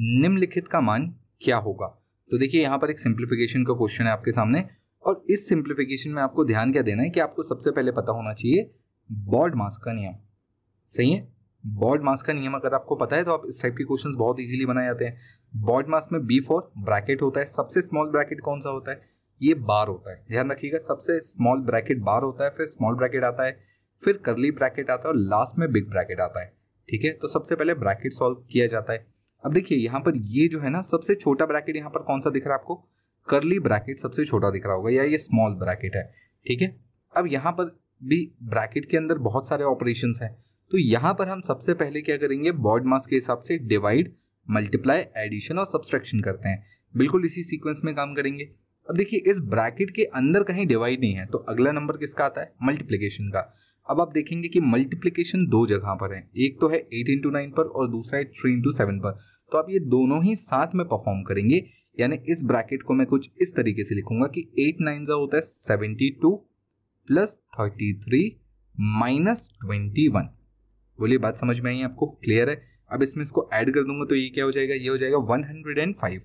निम्नलिखित का मान क्या होगा तो देखिए यहाँ पर एक सिंप्लीफिकेशन का क्वेश्चन है आपके सामने और इस सिंप्लीफिकेशन में आपको ध्यान क्या देना है कि आपको सबसे पहले पता होना चाहिए बॉर्ड मास का नियम सही है बॉर्ड मास का नियम अगर आपको पता है तो आप इस टाइप के क्वेश्चंस बहुत इजीली बनाए जाते हैं बॉर्ड मास में बी फोर ब्रैकेट होता है सबसे स्मॉल ब्रैकेट कौन सा होता है ये बार होता है ध्यान रखिएगा सबसे स्मॉल ब्रैकेट बार होता है फिर स्मॉल ब्रैकेट आता है फिर करली ब्रैकेट आता है और लास्ट में बिग ब्रैकेट आता है ठीक है तो सबसे पहले ब्रैकेट सॉल्व किया जाता है अब देखिए यहाँ पर ये जो है ना सबसे छोटा ब्रैकेट यहाँ पर कौन सा दिख रहा है आपको करली ब्रैकेट सबसे छोटा दिख रहा होगा या ये स्मॉल ब्रैकेट है ठीक है अब यहाँ पर भी ब्रैकेट के अंदर बहुत सारे ऑपरेशन हैं तो यहाँ पर हम सबसे पहले क्या करेंगे बॉड मास के हिसाब से डिवाइड मल्टीप्लाई एडिशन और सब्सट्रैक्शन करते हैं बिल्कुल इसी सीक्वेंस में काम करेंगे अब देखिए इस ब्रैकेट के अंदर कहीं डिवाइड नहीं है तो अगला नंबर किसका आता है मल्टीप्लीकेशन का अब आप देखेंगे कि मल्टीप्लीकेशन दो जगह पर है एक तो है एट इंटू नाइन पर और दूसरा है थ्री इंटू सेवन पर तो आप ये दोनों ही साथ में परफॉर्म करेंगे यानी इस ब्रैकेट को मैं कुछ इस तरीके से लिखूंगा कि एट नाइन जो होता है seventy two plus thirty three minus twenty one बोलिए बात समझ में आई आपको क्लियर है अब इसमें इसको ऐड कर दूंगा तो ये क्या हो जाएगा ये हो जाएगा वन हंड्रेड एंड फाइव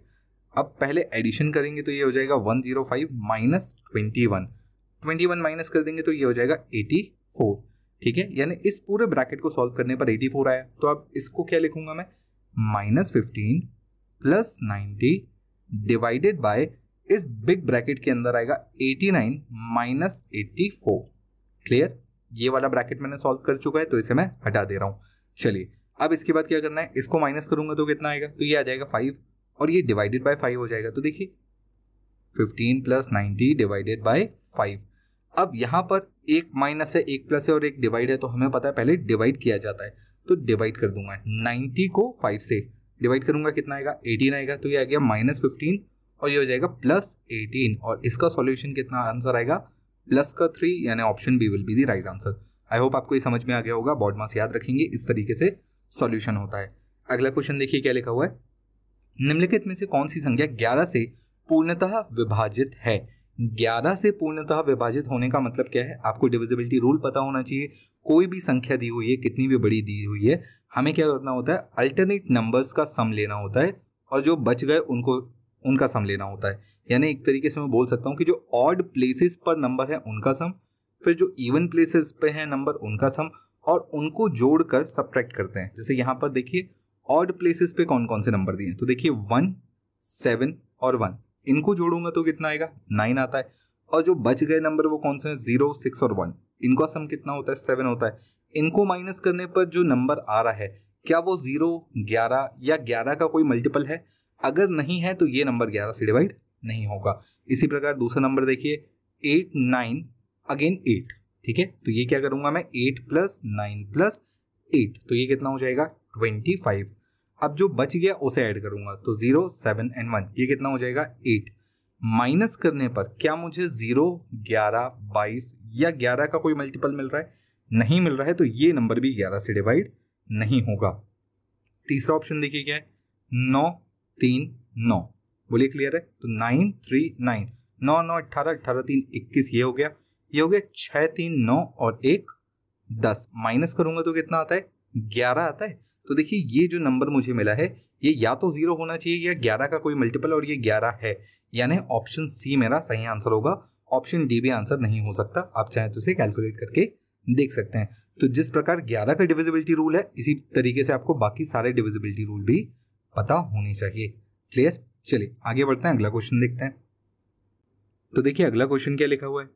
अब पहले एडिशन करेंगे तो ये हो जाएगा one zero five minus twenty one twenty one minus कर देंगे तो ये हो जाएगा एटी फोर ठीक है यानी इस पूरे ब्रैकेट को सॉल्व करने पर एटी फोर आया तो अब इसको क्या लिखूंगा मैं minus fifteen plus ninety divided by इस बिग ब्रैकेट के अंदर आएगा eighty nine minus eighty four clear ये वाला ब्रैकेट मैंने सॉल्व कर चुका है तो इसे मैं हटा दे रहा हूं चलिए अब इसके बाद क्या करना है इसको माइनस करूंगा तो कितना आएगा तो ये आ जाएगा फाइव और ये डिवाइडेड बाय फाइव हो जाएगा तो देखिए fifteen plus ninety divided by five अब यहां पर एक माइनस है एक प्लस है और एक डिवाइड है तो हमें पता है पहले डिवाइड किया जाता है तो डिवाइड कर दूंगा 90 को 5 से डिवाइड करूंगा कितना आएगा 18 आएगा तो ये आ गया माइनस फिफ्टीन और ये हो जाएगा प्लस 18 और इसका सॉल्यूशन कितना आंसर आएगा प्लस का थ्री यानी option B will be the right answer I hope आपको ये समझ में आ गया होगा बॉड मास याद रखेंगे इस तरीके से सॉल्यूशन होता है अगला क्वेश्चन देखिए क्या लिखा हुआ है निम्नलिखित में से कौन सी संख्या ग्यारह से पूर्णतः विभाजित है ग्यारह से पूर्णतः विभाजित होने का मतलब क्या है आपको डिविजिबिलिटी रूल पता होना चाहिए कोई भी संख्या दी हुई है कितनी भी बड़ी दी हुई है हमें क्या करना होता है अल्टरनेट नंबर्स का सम लेना होता है और जो बच गए उनको उनका सम लेना होता है यानी एक तरीके से मैं बोल सकता हूँ कि जो ऑड प्लेसेस पर नंबर है उनका सम फिर जो इवन प्लेसेस पे है नंबर उनका सम और उनको जोड़कर सब्ट्रैक्ट करते हैं जैसे यहाँ पर देखिए ऑड प्लेसेस पे कौन कौन से नंबर दिए हैं तो देखिए वन सेवन और वन इनको जोड़ूंगा तो कितना आएगा नाइन आता है और जो बच गए नंबर वो कौन से हैं जीरो सिक्स और वन इनका सम कितना होता है सेवन होता है इनको माइनस करने पर जो नंबर आ रहा है क्या वो जीरो ग्यारह या ग्यारह का कोई मल्टीपल है अगर नहीं है तो ये नंबर ग्यारह से डिवाइड नहीं होगा इसी प्रकार दूसरा नंबर देखिए एट नाइन अगेन एट ठीक है तो ये क्या करूंगा मैं eight plus nine plus eight तो ये कितना हो जाएगा ट्वेंटी फाइव अब जो बच गया उसे ऐड करूंगा तो जीरो सेवन एंड वन ये कितना हो जाएगा एट माइनस करने पर क्या मुझे जीरो ग्यारह बाईस या ग्यारह का कोई मल्टीपल मिल रहा है नहीं मिल रहा है तो ये नंबर भी ग्यारह से डिवाइड नहीं होगा तीसरा ऑप्शन देखिए क्या है नौ तीन नौ बोलिए क्लियर है तो नाइन थ्री नाइन नौ नौ अट्ठारह अट्ठारह तीन इक्कीस ये हो गया ये हो गया छ तीन नौ और एक दस माइनस करूंगा तो कितना आता है ग्यारह आता है तो देखिए ये जो नंबर मुझे मिला है ये या तो जीरो होना चाहिए या ग्यारह का कोई मल्टीपल और ये ग्यारह है यानी ऑप्शन सी मेरा सही आंसर होगा ऑप्शन डी भी आंसर नहीं हो सकता आप चाहे तो उसे कैलकुलेट करके देख सकते हैं तो जिस प्रकार 11 का डिविजिबिलिटी रूल है इसी तरीके से आपको बाकी सारे डिविजिबिलिटी रूल भी पता होने चाहिए क्लियर चलिए आगे बढ़ते हैं अगला क्वेश्चन देखते हैं तो देखिए अगला क्वेश्चन क्या लिखा हुआ है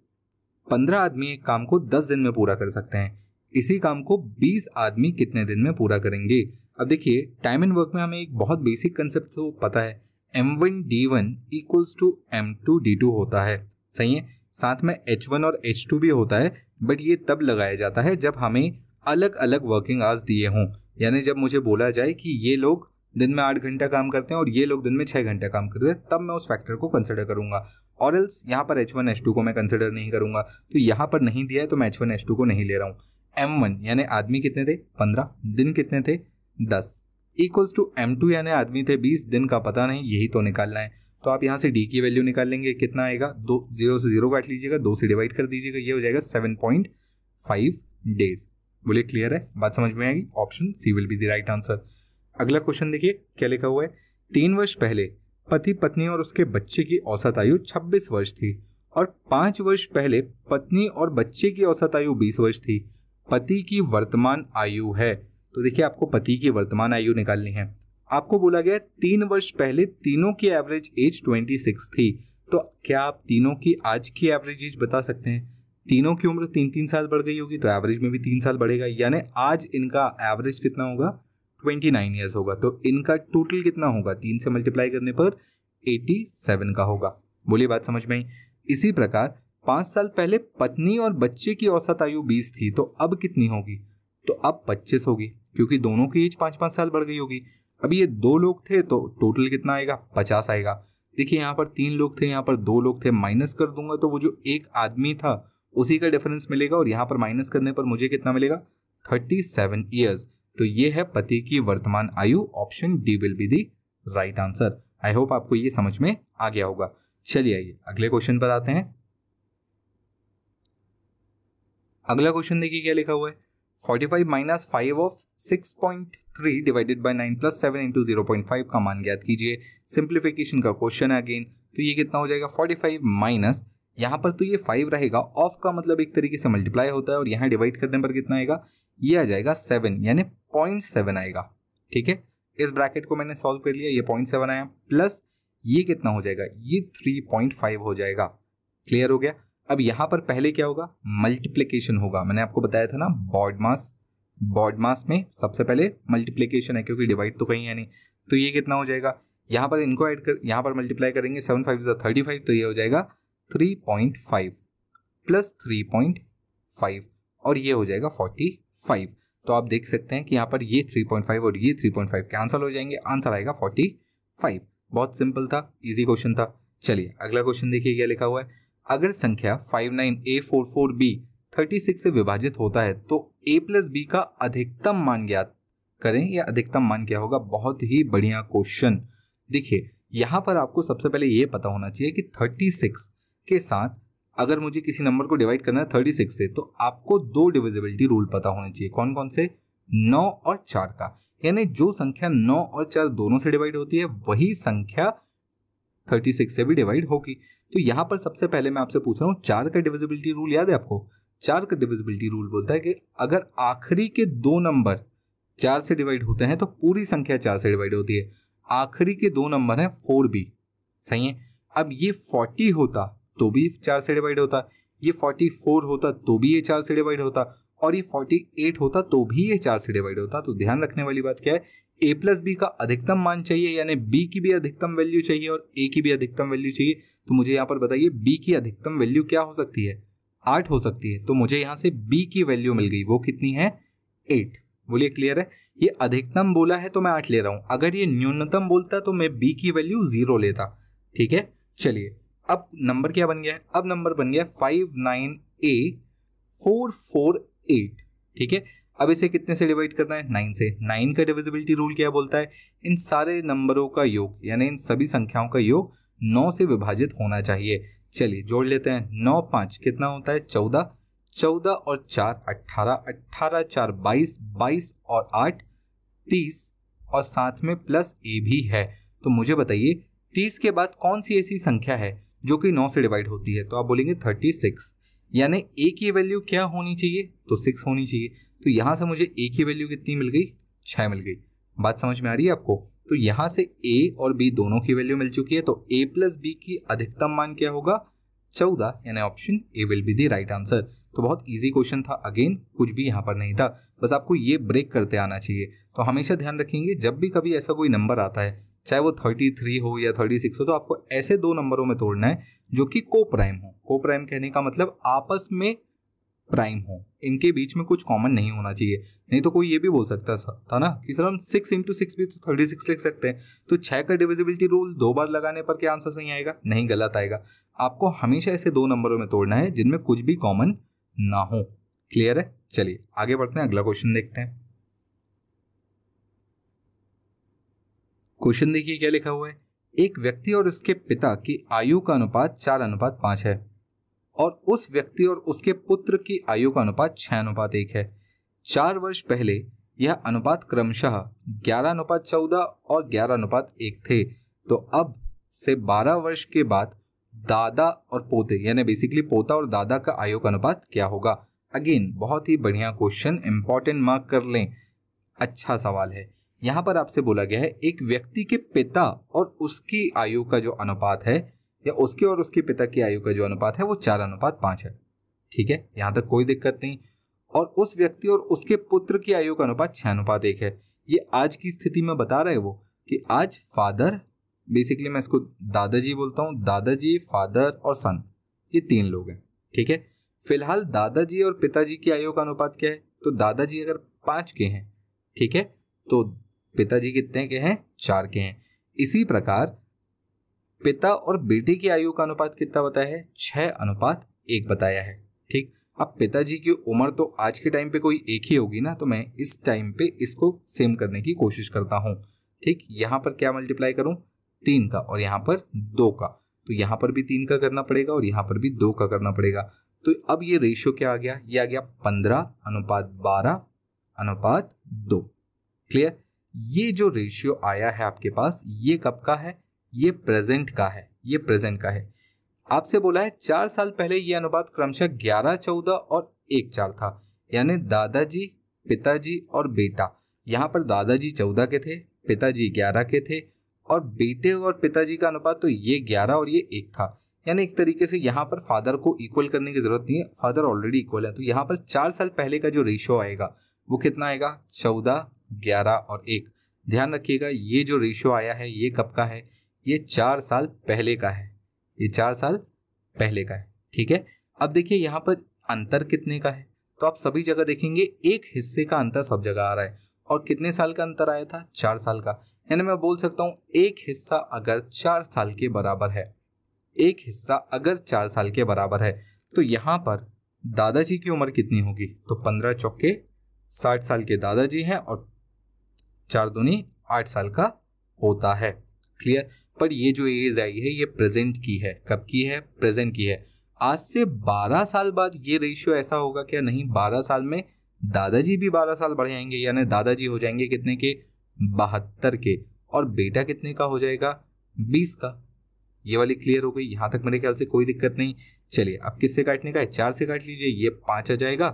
पंद्रह आदमी एक काम को दस दिन में पूरा कर सकते हैं इसी काम को बीस आदमी कितने दिन में पूरा करेंगे अब देखिए टाइम एंड वर्क में हमें एक बहुत बेसिक कंसेप्ट पता है D one equals to M two D two होता है सही है साथ में एच वन और एच टू भी होता है बट ये तब लगाया जाता है जब हमें अलग अलग वर्किंग आवर्स दिए हों यानी जब मुझे बोला जाए कि ये लोग दिन में आठ घंटा काम करते हैं और ये लोग दिन में छः घंटा काम करते हैं तब मैं उस फैक्टर को कंसिडर करूंगा और एल्स यहाँ पर एच वन एच टू को मैं कंसिडर नहीं करूंगा तो यहाँ पर नहीं दिया है तो मैं एच वन एच टू को नहीं ले रहा हूँ एम वन यानी आदमी कितने थे पंद्रह दिन कितने थे दस इक्वल्स टू एम टू यानी आदमी थे बीस दिन का पता नहीं यही तो निकालना है तो आप यहाँ से डी की वैल्यू निकाल लेंगे कितना आएगा दो जीरो से जीरो काट लीजिएगा दो से डिवाइड कर दीजिएगा ये हो जाएगा सेवन पॉइंट फाइव डेज बोलिए क्लियर है बात समझ में आएगी option C will be the right answer अगला क्वेश्चन देखिए क्या लिखा हुआ है तीन वर्ष पहले पति पत्नी और उसके बच्चे की औसत आयु छब्बीस वर्ष थी और पांच वर्ष पहले पत्नी और बच्चे की औसत आयु बीस वर्ष थी पति की वर्तमान आयु है तो देखिए आपको पति की वर्तमान आयु निकालनी है आपको बोला गया तीन वर्ष पहले तीनों की एवरेज एज 26 थी तो क्या आप तीनों की आज की एवरेज एज बता सकते हैं तीनों की उम्र तीन तीन साल बढ़ गई होगी तो एवरेज में भी तीन साल बढ़ेगा यानी आज इनका एवरेज कितना होगा ट्वेंटी नाइन ईयर्स होगा तो इनका टोटल कितना होगा तीन से मल्टीप्लाई करने पर एटी सेवन का होगा बोलिए बात समझ में इसी प्रकार पाँच साल पहले पत्नी और बच्चे की औसत आयु बीस थी तो अब कितनी होगी तो अब पच्चीस होगी क्योंकि दोनों की एज पाँच पाँच साल बढ़ गई होगी अभी ये दो लोग थे तो टोटल कितना आएगा पचास आएगा देखिए यहाँ पर तीन लोग थे यहाँ पर दो लोग थे माइनस कर दूंगा तो वो जो एक आदमी था उसी का डिफरेंस मिलेगा और यहाँ पर माइनस करने पर मुझे कितना मिलेगा थर्टी सेवन ईयर्स तो ये है पति की वर्तमान आयु option D will be the right answer I hope आपको ये समझ में आ गया होगा चलिए आइए अगले क्वेश्चन पर आते हैं अगला क्वेश्चन देखिए क्या लिखा हुआ है 45 minus five of 6.3 divided by 9 plus 7 into zero का मान ज्ञात कीजिए सिंप्लीफिकेशन का क्वेश्चन है अगेन तो ये कितना हो जाएगा 45 माइनस यहाँ पर तो ये फाइव रहेगा ऑफ का मतलब एक तरीके से मल्टीप्लाई होता है और यहाँ डिवाइड करने पर कितना आएगा ये आ जाएगा सेवन यानी पॉइंट सेवन आएगा ठीक है इस ब्रैकेट को मैंने सॉल्व कर लिया ये पॉइंट सेवन आया प्लस ये कितना हो जाएगा ये थ्री पॉइंट फाइव हो जाएगा क्लियर हो गया अब यहां पर पहले क्या होगा मल्टीप्लीकेशन होगा मैंने आपको बताया था ना बॉड मास बॉड मास में सबसे पहले मल्टीप्लीकेशन है क्योंकि डिवाइड तो कहीं है नहीं तो ये कितना हो जाएगा यहां पर इनको ऐड कर यहाँ पर मल्टीप्लाई करेंगे सेवन फाइव थर्टी फाइव तो ये हो जाएगा three point five plus three point five और ये हो जाएगा फोर्टी फाइव तो आप देख सकते हैं कि यहां पर ये थ्री पॉइंट फाइव और ये थ्री पॉइंट फाइव कैंसल हो जाएंगे आंसर आएगा फोर्टी फाइव बहुत सिंपल था इजी क्वेश्चन था चलिए अगला क्वेश्चन देखिए क्या लिखा हुआ है अगर संख्या five nine A four four B thirty six से विभाजित होता है तो ए प्लस बी का अधिकतम मान ज्ञात करें या अधिकतम मान क्या होगा बहुत ही बढ़िया क्वेश्चन देखिए यहाँ पर आपको सबसे पहले ये पता होना चाहिए कि थर्टी सिक्स के साथ अगर मुझे किसी नंबर को डिवाइड करना है थर्टी सिक्स से तो आपको दो डिविजिबिलिटी रूल पता होना चाहिए कौन कौन से नौ और चार का यानी जो संख्या नौ और चार दोनों से डिवाइड होती है वही संख्या थर्टी सिक्स से भी डिवाइड होगी तो यहाँ पर सबसे पहले मैं आपसे पूछ रहा हूँ चार का डिविजिबिलिटी रूल याद है आपको चार का डिविजिबिलिटी रूल बोलता है कि अगर आखिरी के दो नंबर चार से डिवाइड होते हैं तो पूरी संख्या चार से डिवाइड होती है आखिरी के दो नंबर हैं फोर बी सही है अब ये फोर्टी होता तो भी चार से डिवाइड होता ये फोर्टी फोर होता तो भी ये चार से डिवाइड होता और ये फोर्टी एट होता तो भी ये चार से डिवाइड होता तो ध्यान रखने वाली बात क्या है ए प्लस बी का अधिकतम मान चाहिए यानी बी की भी अधिकतम वैल्यू चाहिए और ए की भी अधिकतम वैल्यू चाहिए तो मुझे यहाँ पर बताइए बी की अधिकतम वैल्यू क्या हो सकती है आठ हो सकती है तो मुझे यहाँ से बी की वैल्यू मिल गई वो कितनी है एट बोलिए क्लियर है ये अधिकतम बोला है तो मैं आठ ले रहा हूँ अगर ये न्यूनतम बोलता तो मैं बी की वैल्यू जीरो लेता ठीक है चलिए अब नंबर क्या बन गया है अब नंबर बन गया five nine A four four eight ठीक है अब इसे कितने से डिवाइड करना है नाइन से नाइन का डिविजिबिलिटी रूल क्या बोलता है इन सारे नंबरों का योग यानी इन सभी संख्याओं का योग नौ से विभाजित होना चाहिए चलिए जोड़ लेते हैं नौ पाँच कितना होता है चौदह चौदह और चार अट्ठारह अट्ठारह चार बाईस बाईस और आठ तीस और साथ में प्लस ए भी है तो मुझे बताइए तीस के बाद कौन सी ऐसी संख्या है जो कि नौ से डिवाइड होती है तो आप बोलेंगे थर्टी सिक्स यानी ए की वैल्यू क्या होनी चाहिए तो सिक्स होनी चाहिए तो यहाँ से मुझे ए की वैल्यू कितनी मिल गई छः मिल गई बात समझ में आ रही है आपको तो यहाँ से ए और बी दोनों की वैल्यू मिल चुकी है तो ए प्लस बी की अधिकतम मान क्या होगा चौदह यानी option A will be the right answer तो बहुत इजी क्वेश्चन था अगेन कुछ भी यहाँ पर नहीं था बस आपको ये ब्रेक करते आना चाहिए तो हमेशा ध्यान रखेंगे जब भी कभी ऐसा कोई नंबर आता है चाहे वो थर्टी थ्री हो या थर्टी सिक्स हो तो आपको ऐसे दो नंबरों में तोड़ना है जो कि को प्राइम हो को प्राइम कहने का मतलब आपस में प्राइम हो इनके बीच में कुछ कॉमन नहीं होना चाहिए नहीं तो कोई ये भी बोल सकता था ना कि सर हम सिक्स इंटू सिक्स भी तो थर्टी सिक्स लिख सकते हैं तो छः का डिविजिबिलिटी रूल दो बार लगाने पर क्या आंसर सही आएगा नहीं गलत आएगा आपको हमेशा ऐसे दो नंबरों में तोड़ना है जिनमें कुछ भी कॉमन ना हो क्लियर है चलिए आगे बढ़ते हैं अगला क्वेश्चन देखते हैं क्वेश्चन देखिए क्या लिखा हुआ है एक व्यक्ति और उसके पिता की आयु का अनुपात चार अनुपात पांच है और उस व्यक्ति और उसके पुत्र की आयु का अनुपात छह अनुपात एक है चार वर्ष पहले यह अनुपात क्रमशः ग्यारह अनुपात चौदह और ग्यारह अनुपात एक थे तो अब से बारह वर्ष के बाद दादा और पोते यानी बेसिकली पोता और दादा का आयु का अनुपात क्या होगा अगेन बहुत ही बढ़िया क्वेश्चन इंपॉर्टेंट मार्क कर लें अच्छा सवाल है यहाँ पर आपसे बोला गया है एक व्यक्ति के पिता और उसकी आयु का जो अनुपात है या उसके और उसके पिता की आयु का जो अनुपात है वो चार अनुपात पांच है ठीक है यहाँ तक कोई दिक्कत नहीं और उस व्यक्ति और उसके पुत्र की आयु का अनुपात छह अनुपात एक है ये आज की स्थिति में बता रहे वो कि आज फादर बेसिकली मैं इसको दादाजी बोलता हूँ दादाजी फादर और सन ये तीन लोग हैं ठीक है फिलहाल दादाजी और पिताजी की आयु का अनुपात क्या है तो दादाजी अगर पांच के हैं ठीक है तो पिताजी कितने के हैं चार के हैं इसी प्रकार पिता और बेटे की आयु का अनुपात कितना बताया है छः अनुपात एक बताया है ठीक अब पिताजी की उम्र तो आज के टाइम पे कोई एक ही होगी ना तो मैं इस टाइम पे इसको सेम करने की कोशिश करता हूँ ठीक यहाँ पर क्या मल्टीप्लाई करूँ तीन का और यहाँ पर दो का तो यहाँ पर भी तीन का करना पड़ेगा और यहाँ पर भी दो का करना पड़ेगा तो अब ये रेशियो क्या आ गया ये आ गया पंद्रह अनुपात बारह अनुपात दो क्लियर ये जो रेशियो आया है आपके पास ये कब का है ये प्रेजेंट का है ये प्रेजेंट का है आपसे बोला है चार साल पहले ये अनुपात क्रमशः ग्यारह चौदह और एक चार था यानी दादाजी पिताजी और बेटा यहाँ पर दादाजी चौदह के थे पिताजी ग्यारह के थे और बेटे और पिताजी का अनुपात तो ये ग्यारह और ये एक था यानी एक तरीके से यहाँ पर फादर को इक्वल करने की जरूरत नहीं है फादर ऑलरेडी इक्वल है तो यहाँ पर चार साल पहले का जो रेशियो आएगा वो कितना आएगा चौदह ग्यारह और एक ध्यान रखिएगा ये जो रेशियो आया है ये कब का है ये चार साल पहले का है ये चार साल पहले का है ठीक है अब देखिए यहाँ पर अंतर कितने का है तो आप सभी जगह देखेंगे एक हिस्से का अंतर सब जगह आ रहा है और कितने साल का अंतर आया था चार साल का यानी मैं बोल सकता हूँ एक हिस्सा अगर चार साल के बराबर है एक हिस्सा अगर चार साल के बराबर है तो यहाँ पर दादाजी की उम्र कितनी होगी तो पंद्रह चौके साठ साल के दादाजी हैं और चार दुनी आठ साल का होता है क्लियर पर ये जो एज आई है ये प्रेजेंट की है कब की है प्रेजेंट की है आज से 12 साल बाद ये रेशियो ऐसा होगा क्या नहीं 12 साल में दादाजी भी 12 साल बढ़ जाएंगे यानी दादाजी हो जाएंगे कितने के बहत्तर के और बेटा कितने का हो जाएगा 20 का ये वाली क्लियर हो गई यहाँ तक मेरे ख्याल से कोई दिक्कत नहीं चलिए अब किससे काटने का है चार से काट लीजिए ये पाँच आ जाएगा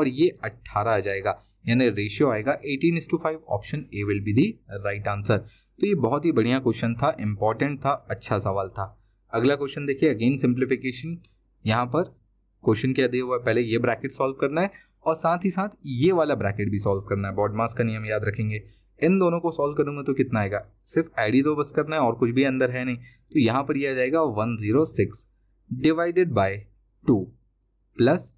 और ये अट्ठारह आ जाएगा यानी रेशियो आएगा eighteen option A will be the right answer तो ये बहुत ही बढ़िया क्वेश्चन था इम्पॉर्टेंट था अच्छा सवाल था अगला क्वेश्चन देखिए अगेन सिंप्लीफिकेशन यहाँ पर क्वेश्चन क्या दिया हुआ है पहले ये ब्रैकेट सॉल्व करना है और साथ ही साथ ये वाला ब्रैकेट भी सॉल्व करना है मास का नियम याद रखेंगे इन दोनों को सॉल्व करूंगा तो कितना आएगा सिर्फ एडी दो बस करना है और कुछ भी अंदर है नहीं तो यहाँ पर यह आ जाएगा one zero six divided by two plus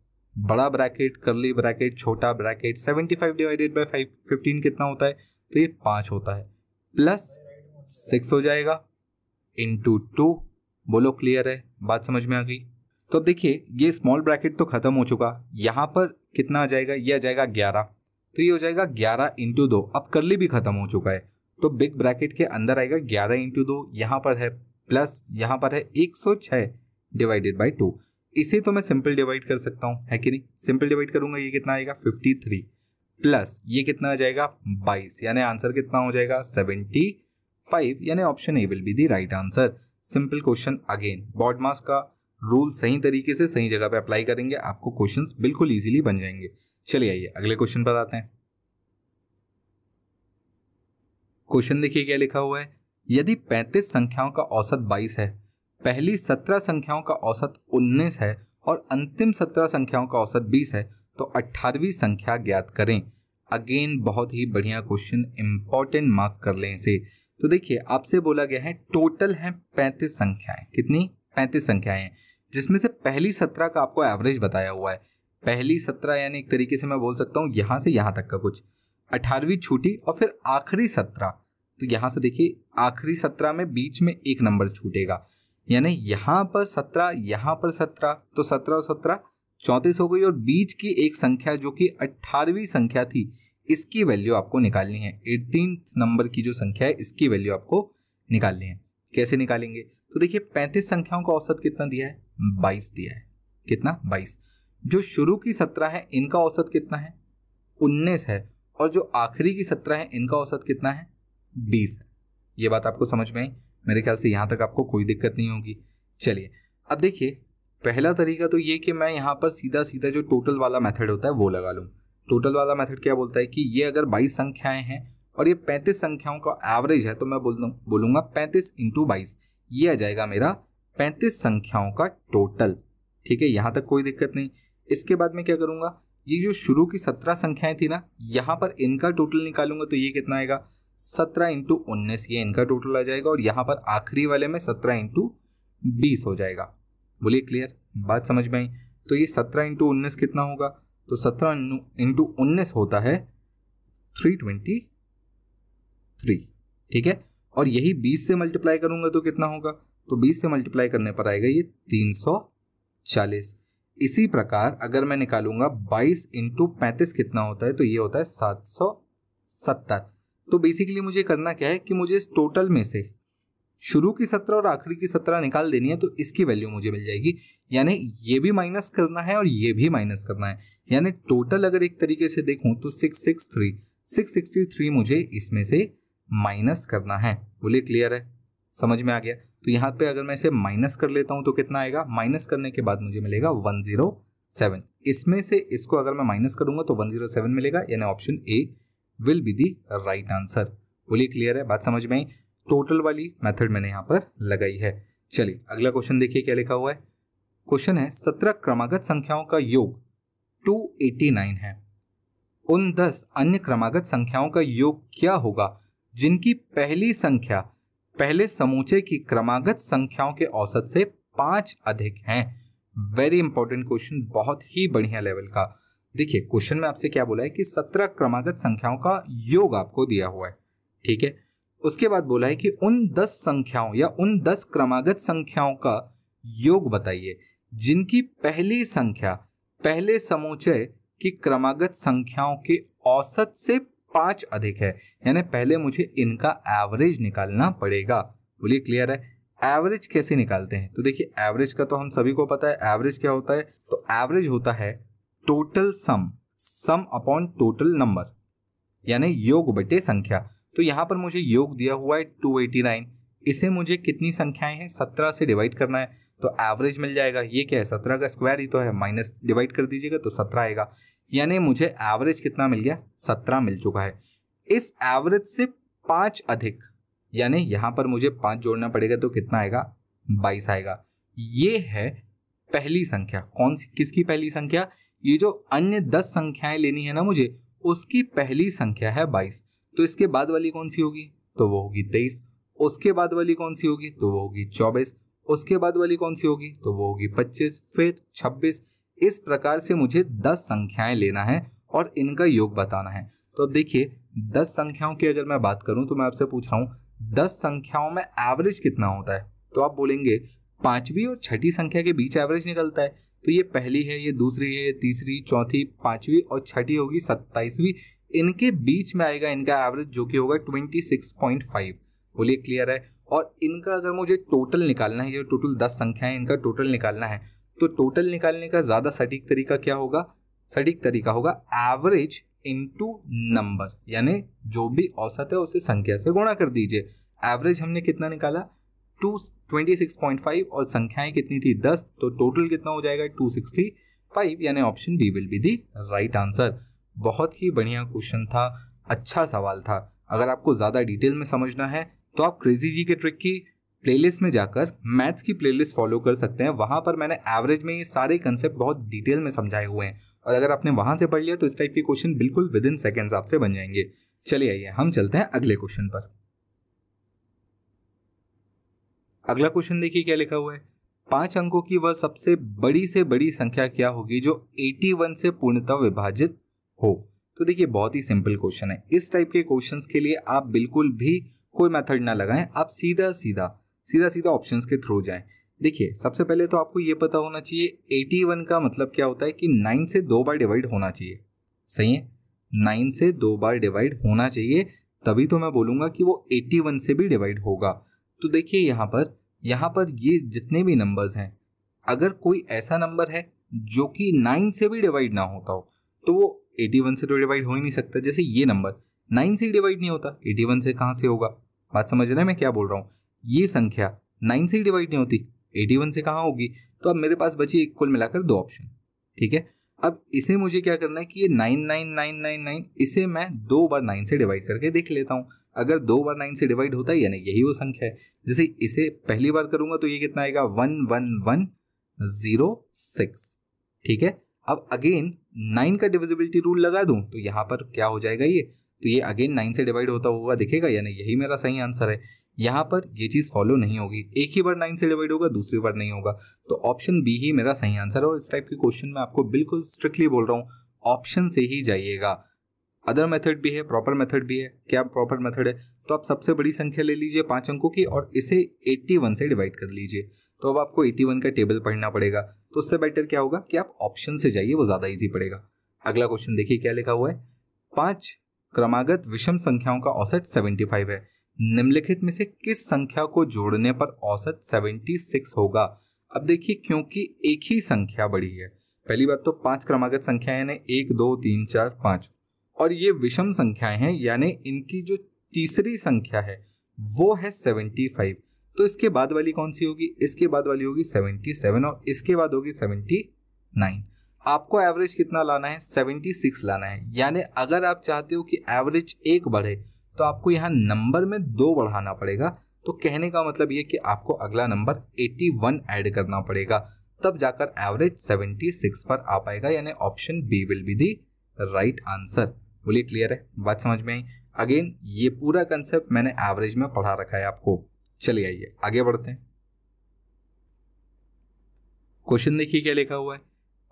बड़ा ब्रैकेट करली ब्रैकेट छोटा bracket seventy five divided by five fifteen कितना होता है तो ये पाँच होता है प्लस सिक्स हो जाएगा इंटू टू बोलो क्लियर है बात समझ में आ गई तो अब देखिए ये स्मॉल ब्रैकेट तो खत्म हो चुका यहाँ पर कितना आ जाएगा ये आ जाएगा ग्यारह तो ये हो जाएगा ग्यारह इंटू दो अब करली भी खत्म हो चुका है तो बिग ब्रैकेट के अंदर आएगा ग्यारह इंटू दो यहाँ पर है प्लस यहाँ पर है एक सौ छः डिवाइडेड बाई टू इसे तो मैं सिंपल डिवाइड कर सकता हूँ है कि नहीं सिंपल डिवाइड करूंगा ये कितना आएगा फिफ्टी थ्री प्लस ये कितना हो जाएगा बाईस यानी आंसर कितना हो जाएगा सेवेंटी फाइव यानी option A will be the right answer simple question again BODMAS का रूल सही तरीके से सही जगह पे अप्लाई करेंगे आपको क्वेश्चंस बिल्कुल इजीली बन जाएंगे चलिए आइए अगले क्वेश्चन पर आते हैं क्वेश्चन देखिए क्या लिखा हुआ है यदि 35 संख्याओं का औसत 22 है पहली 17 संख्याओं का औसत 19 है और अंतिम 17 संख्याओं का औसत 20 है तो अट्ठारहवीं संख्या ज्ञात करें अगेन बहुत ही बढ़िया क्वेश्चन इंपॉर्टेंट मार्क कर लें इसे तो देखिए आपसे बोला गया है टोटल है पैंतीस संख्याएं कितनी पैंतीस संख्याएं जिसमें से पहली सत्रह का आपको एवरेज बताया हुआ है पहली सत्रह यानी एक तरीके से मैं बोल सकता हूँ यहाँ से यहाँ तक का कुछ अठारहवीं छूटी और फिर आखिरी सत्रह तो यहाँ से देखिए आखिरी सत्रह में बीच में एक नंबर छूटेगा यानी यहाँ पर सत्रह यहाँ पर सत्रह तो सत्रह और सत्रह चौंतीस हो गई और बीच की एक संख्या जो कि अट्ठारहवीं संख्या थी इसकी वैल्यू आपको निकालनी है एटीन नंबर की जो संख्या है इसकी वैल्यू आपको निकालनी है कैसे निकालेंगे तो देखिए पैंतीस संख्याओं का औसत कितना दिया है बाईस दिया है कितना बाईस जो शुरू की सत्रह है इनका औसत कितना है उन्नीस है और जो आखिरी की सत्रह है इनका औसत कितना है बीस है ये बात आपको समझ में आई मेरे ख्याल से यहाँ तक आपको कोई दिक्कत नहीं होगी चलिए अब देखिए पहला तरीका तो ये कि मैं यहाँ पर सीधा सीधा जो टोटल वाला मेथड होता है वो लगा लूँ टोटल वाला मेथड क्या बोलता है कि ये अगर बाईस संख्याएं हैं और ये पैंतीस संख्याओं का एवरेज है तो मैं बोल बोलूँगा पैंतीस इंटू बाईस ये आ जाएगा मेरा पैंतीस संख्याओं का टोटल ठीक है यहाँ तक कोई दिक्कत नहीं इसके बाद मैं क्या करूँगा ये जो शुरू की सत्रह संख्याएं थी ना यहाँ पर इनका टोटल निकालूंगा तो ये कितना आएगा सत्रह इंटू उन्नीस ये इनका टोटल आ जाएगा और यहाँ पर आखिरी वाले में सत्रह इंटू बीस हो जाएगा बोलिए क्लियर हम्म। बात समझ में आई तो ये सत्रह इंटू उन्नीस कितना होगा तो सत्रह इंटू उन्नीस होता है थ्री ट्वेंटी थ्री ठीक है और यही बीस से मल्टीप्लाई करूंगा तो कितना होगा तो बीस से मल्टीप्लाई करने पर आएगा ये तीन सौ चालीस इसी प्रकार अगर मैं निकालूंगा बाईस इंटू पैंतीस कितना होता है तो ये होता है सात सौ सत्तर तो बेसिकली मुझे करना क्या है कि मुझे इस टोटल में से शुरू की सत्रह और आखिरी की सत्रह निकाल देनी है तो इसकी वैल्यू मुझे मिल जाएगी यानी ये भी माइनस करना है और ये भी माइनस करना है यानी टोटल अगर एक तरीके से देखूं तो six six three six sixty three मुझे इसमें से माइनस करना है बोले क्लियर है समझ में आ गया तो यहाँ पे अगर मैं इसे माइनस कर लेता हूँ तो कितना आएगा माइनस करने के बाद मुझे मिलेगा वन जीरो सेवन इसमें से इसको अगर मैं माइनस करूंगा तो वन जीरो सेवन मिलेगा यानी option A will be the right answer बोलिए क्लियर है बात समझ में आई टोटल वाली मेथड मैंने यहाँ पर लगाई है चलिए अगला क्वेश्चन देखिए क्या लिखा हुआ है क्वेश्चन है सत्रह क्रमागत संख्याओं का योग 289 है उन दस अन्य क्रमागत संख्याओं का योग क्या होगा जिनकी पहली संख्या पहले समूचे की क्रमागत संख्याओं के औसत से पांच अधिक हैं वेरी इंपॉर्टेंट क्वेश्चन बहुत ही बढ़िया लेवल का देखिए क्वेश्चन में आपसे क्या बोला है कि सत्रह क्रमागत संख्याओं का योग आपको दिया हुआ है ठीक है उसके बाद बोला है कि उन दस संख्याओं या उन दस क्रमागत संख्याओं का योग बताइए जिनकी पहली संख्या पहले समुचय की क्रमागत संख्याओं के औसत से पांच अधिक है यानी पहले मुझे इनका एवरेज निकालना पड़ेगा बोलिए क्लियर है एवरेज कैसे निकालते हैं तो देखिए एवरेज का तो हम सभी को पता है एवरेज क्या होता है तो एवरेज होता है total sum sum upon total number यानी योग बटे संख्या तो यहाँ पर मुझे योग दिया हुआ है नाइन इसे मुझे कितनी संख्याएं हैं सत्रह से डिवाइड करना है तो एवरेज मिल जाएगा ये क्या है सत्रह का स्क्वायर ही तो है माइनस डिवाइड कर दीजिएगा तो सत्रह आएगा यानी मुझे एवरेज कितना मिल गया सत्रह मिल चुका है इस एवरेज से पाँच अधिक यानी यहाँ पर मुझे पाँच जोड़ना पड़ेगा तो कितना आएगा बाईस आएगा ये है पहली संख्या कौन सी किसकी पहली संख्या ये जो अन्य दस संख्याएं लेनी है ना मुझे उसकी पहली संख्या है बाईस तो इसके बाद वाली कौन सी होगी तो वो होगी तेईस उसके बाद वाली कौन सी होगी तो वो होगी चौबीस उसके बाद वाली कौन सी होगी तो वो होगी पच्चीस फिर छब्बीस इस प्रकार से मुझे दस संख्याएं लेना है और इनका योग बताना है तो अब देखिए दस संख्याओं की अगर मैं बात करूं तो मैं आपसे पूछ रहा हूं दस संख्याओं में एवरेज कितना होता है तो आप बोलेंगे पांचवी और छठी संख्या के बीच एवरेज निकलता है तो ये पहली है ये दूसरी है ये तीसरी चौथी पांचवी और छठी होगी सत्ताईसवीं इनके बीच में आएगा इनका एवरेज जो कि होगा ट्वेंटी सिक्स पॉइंट फाइव बोलिए क्लियर है और इनका अगर मुझे टोटल निकालना है ये टोटल दस संख्या है इनका टोटल निकालना है तो टोटल निकालने का ज़्यादा सटीक तरीका क्या होगा सटीक तरीका होगा एवरेज इंटू नंबर यानी जो भी औसत है उसे संख्या से गुणा कर दीजिए एवरेज हमने कितना निकाला two twenty six point five और संख्याएं कितनी थी दस तो टोटल कितना हो जाएगा टू सिक्सटी फाइव यानी option B will be the right answer बहुत ही बढ़िया क्वेश्चन था अच्छा सवाल था अगर आपको ज़्यादा डिटेल में समझना है तो आप क्रेजी जी के ट्रिक की प्लेलिस्ट में जाकर मैथ्स की प्लेलिस्ट फॉलो कर सकते हैं वहाँ पर मैंने एवरेज में ये सारे कंसेप्ट बहुत डिटेल में समझाए हुए हैं और अगर आपने वहाँ से पढ़ लिया तो इस टाइप के क्वेश्चन बिल्कुल विद इन सेकेंड्स आपसे बन जाएंगे चलिए आइए हम चलते हैं अगले क्वेश्चन पर अगला क्वेश्चन देखिए क्या लिखा हुआ है पांच अंकों की वह सबसे बड़ी से बड़ी संख्या क्या होगी जो 81 से पूर्णतः विभाजित हो तो देखिए बहुत ही सिंपल क्वेश्चन है इस टाइप के क्वेश्चन के लिए आप बिल्कुल भी कोई मेथड ना लगाएं आप सीधा सीधा सीधा सीधा ऑप्शन के थ्रू जाएं देखिए सबसे पहले तो आपको ये पता होना चाहिए 81 का मतलब क्या होता है कि नाइन से दो बार डिवाइड होना चाहिए सही है नाइन से दो बार डिवाइड होना चाहिए तभी तो मैं बोलूंगा कि वो 81 से भी डिवाइड होगा तो देखिए यहाँ पर यहाँ पर ये जितने भी नंबर्स हैं अगर कोई ऐसा नंबर है जो कि 9 से भी डिवाइड ना होता हो तो वो एटी वन से तो डिवाइड हो ही नहीं सकता जैसे ये नंबर नाइन से डिवाइड नहीं होता एटी वन से कहाँ से होगा बात समझ रहे हैं मैं क्या बोल रहा हूँ ये संख्या नाइन से डिवाइड नहीं होती एटी वन से कहाँ होगी तो अब मेरे पास बची कुल मिलाकर दो ऑप्शन ठीक है अब इसे मुझे क्या करना है कि ये nine nine nine nine nine इसे मैं दो बार नाइन से डिवाइड करके देख लेता हूँ अगर दो बार नाइन से डिवाइड होता है यानी यही वो संख्या है जैसे इसे पहली बार करूंगा तो ये कितना आएगा one one one zero six ठीक है अब अगेन नाइन का डिविजिबिलिटी रूल लगा दूं तो यहाँ पर क्या हो जाएगा ये तो ये अगेन नाइन से डिवाइड होता हुआ दिखेगा यानी यही मेरा सही आंसर है यहाँ पर ये चीज़ फॉलो नहीं होगी एक ही बार नाइन से डिवाइड होगा दूसरी बार नहीं होगा तो ऑप्शन बी ही मेरा सही आंसर है और इस टाइप के क्वेश्चन में आपको बिल्कुल स्ट्रिक्टली बोल रहा हूँ ऑप्शन से ही जाइएगा अदर मेथड भी है प्रॉपर मेथड भी है क्या प्रॉपर मेथड है तो आप सबसे बड़ी संख्या ले लीजिए पाँच अंकों की और इसे 81 से डिवाइड कर लीजिए तो अब आपको 81 का टेबल पढ़ना पड़ेगा तो उससे बेटर क्या होगा कि आप ऑप्शन से जाइए वो ज़्यादा ईजी पड़ेगा अगला क्वेश्चन देखिए क्या लिखा हुआ है पांच क्रमागत विषम संख्याओं का औसत 75 है निम्नलिखित में से किस संख्या को जोड़ने पर औसत 76 होगा अब देखिए क्योंकि एक ही संख्या बड़ी है पहली बात तो पांच क्रमागत संख्याएं यानी एक दो तीन चार पांच और ये विषम संख्याएं हैं यानी इनकी जो तीसरी संख्या है वो है 75 तो इसके बाद वाली कौन सी होगी इसके बाद वाली होगी सेवेंटी सेवन और इसके बाद होगी सेवेंटी नाइन आपको एवरेज कितना लाना है सेवेंटी सिक्स लाना है यानी अगर आप चाहते हो कि एवरेज एक बढ़े तो आपको यहाँ नंबर में दो बढ़ाना पड़ेगा तो कहने का मतलब ये कि आपको अगला नंबर 81 ऐड करना पड़ेगा तब जाकर एवरेज 76 पर आ पाएगा यानी option B will be the right answer बोलिए क्लियर है बात समझ में आई अगेन ये पूरा कंसेप्ट मैंने एवरेज में पढ़ा रखा है आपको चले आइए आगे बढ़ते हैं क्वेश्चन देखिए क्या लिखा हुआ है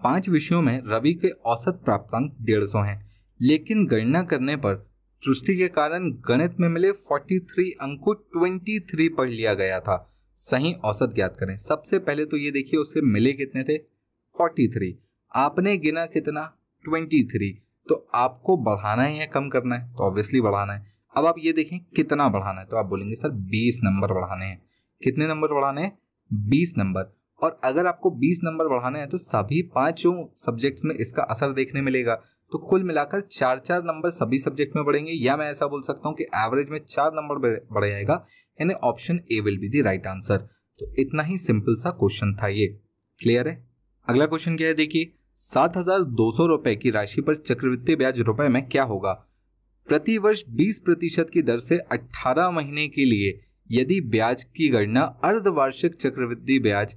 पांच विषयों में रवि के औसत प्राप्तांक डेढ़ सौ है लेकिन गणना करने पर त्रुष्टि के कारण गणित में मिले 43 अंक को 23 पढ़ लिया गया था सही औसत ज्ञात करें सबसे पहले तो ये देखिए उससे मिले कितने थे 43 आपने गिना कितना 23 तो आपको बढ़ाना है या कम करना है तो ऑब्वियसली बढ़ाना है अब आप ये देखें कितना बढ़ाना है तो आप बोलेंगे सर बीस नंबर बढ़ाने हैं कितने नंबर बढ़ाने हैं बीस नंबर और अगर आपको 20 नंबर बढ़ाने हैं तो सभी पांचों सब्जेक्ट्स में इसका असर देखने मिलेगा तो कुल मिलाकर चार चार नंबर सभी सब्जेक्ट में बढ़ेंगे या मैं ऐसा बोल सकता हूँ कि एवरेज में चार नंबर बढ़ जाएगा यानी option A will be the right answer तो इतना ही सिंपल सा क्वेश्चन था ये क्लियर है अगला क्वेश्चन क्या है देखिए सात हजार दो सौ रुपए की राशि पर चक्रवृत्ति ब्याज रुपए में क्या होगा प्रति वर्ष 20 प्रतिशत की दर से 18 महीने के लिए यदि ब्याज की गणना अर्धवार्षिक चक्रवृद्धि ब्याज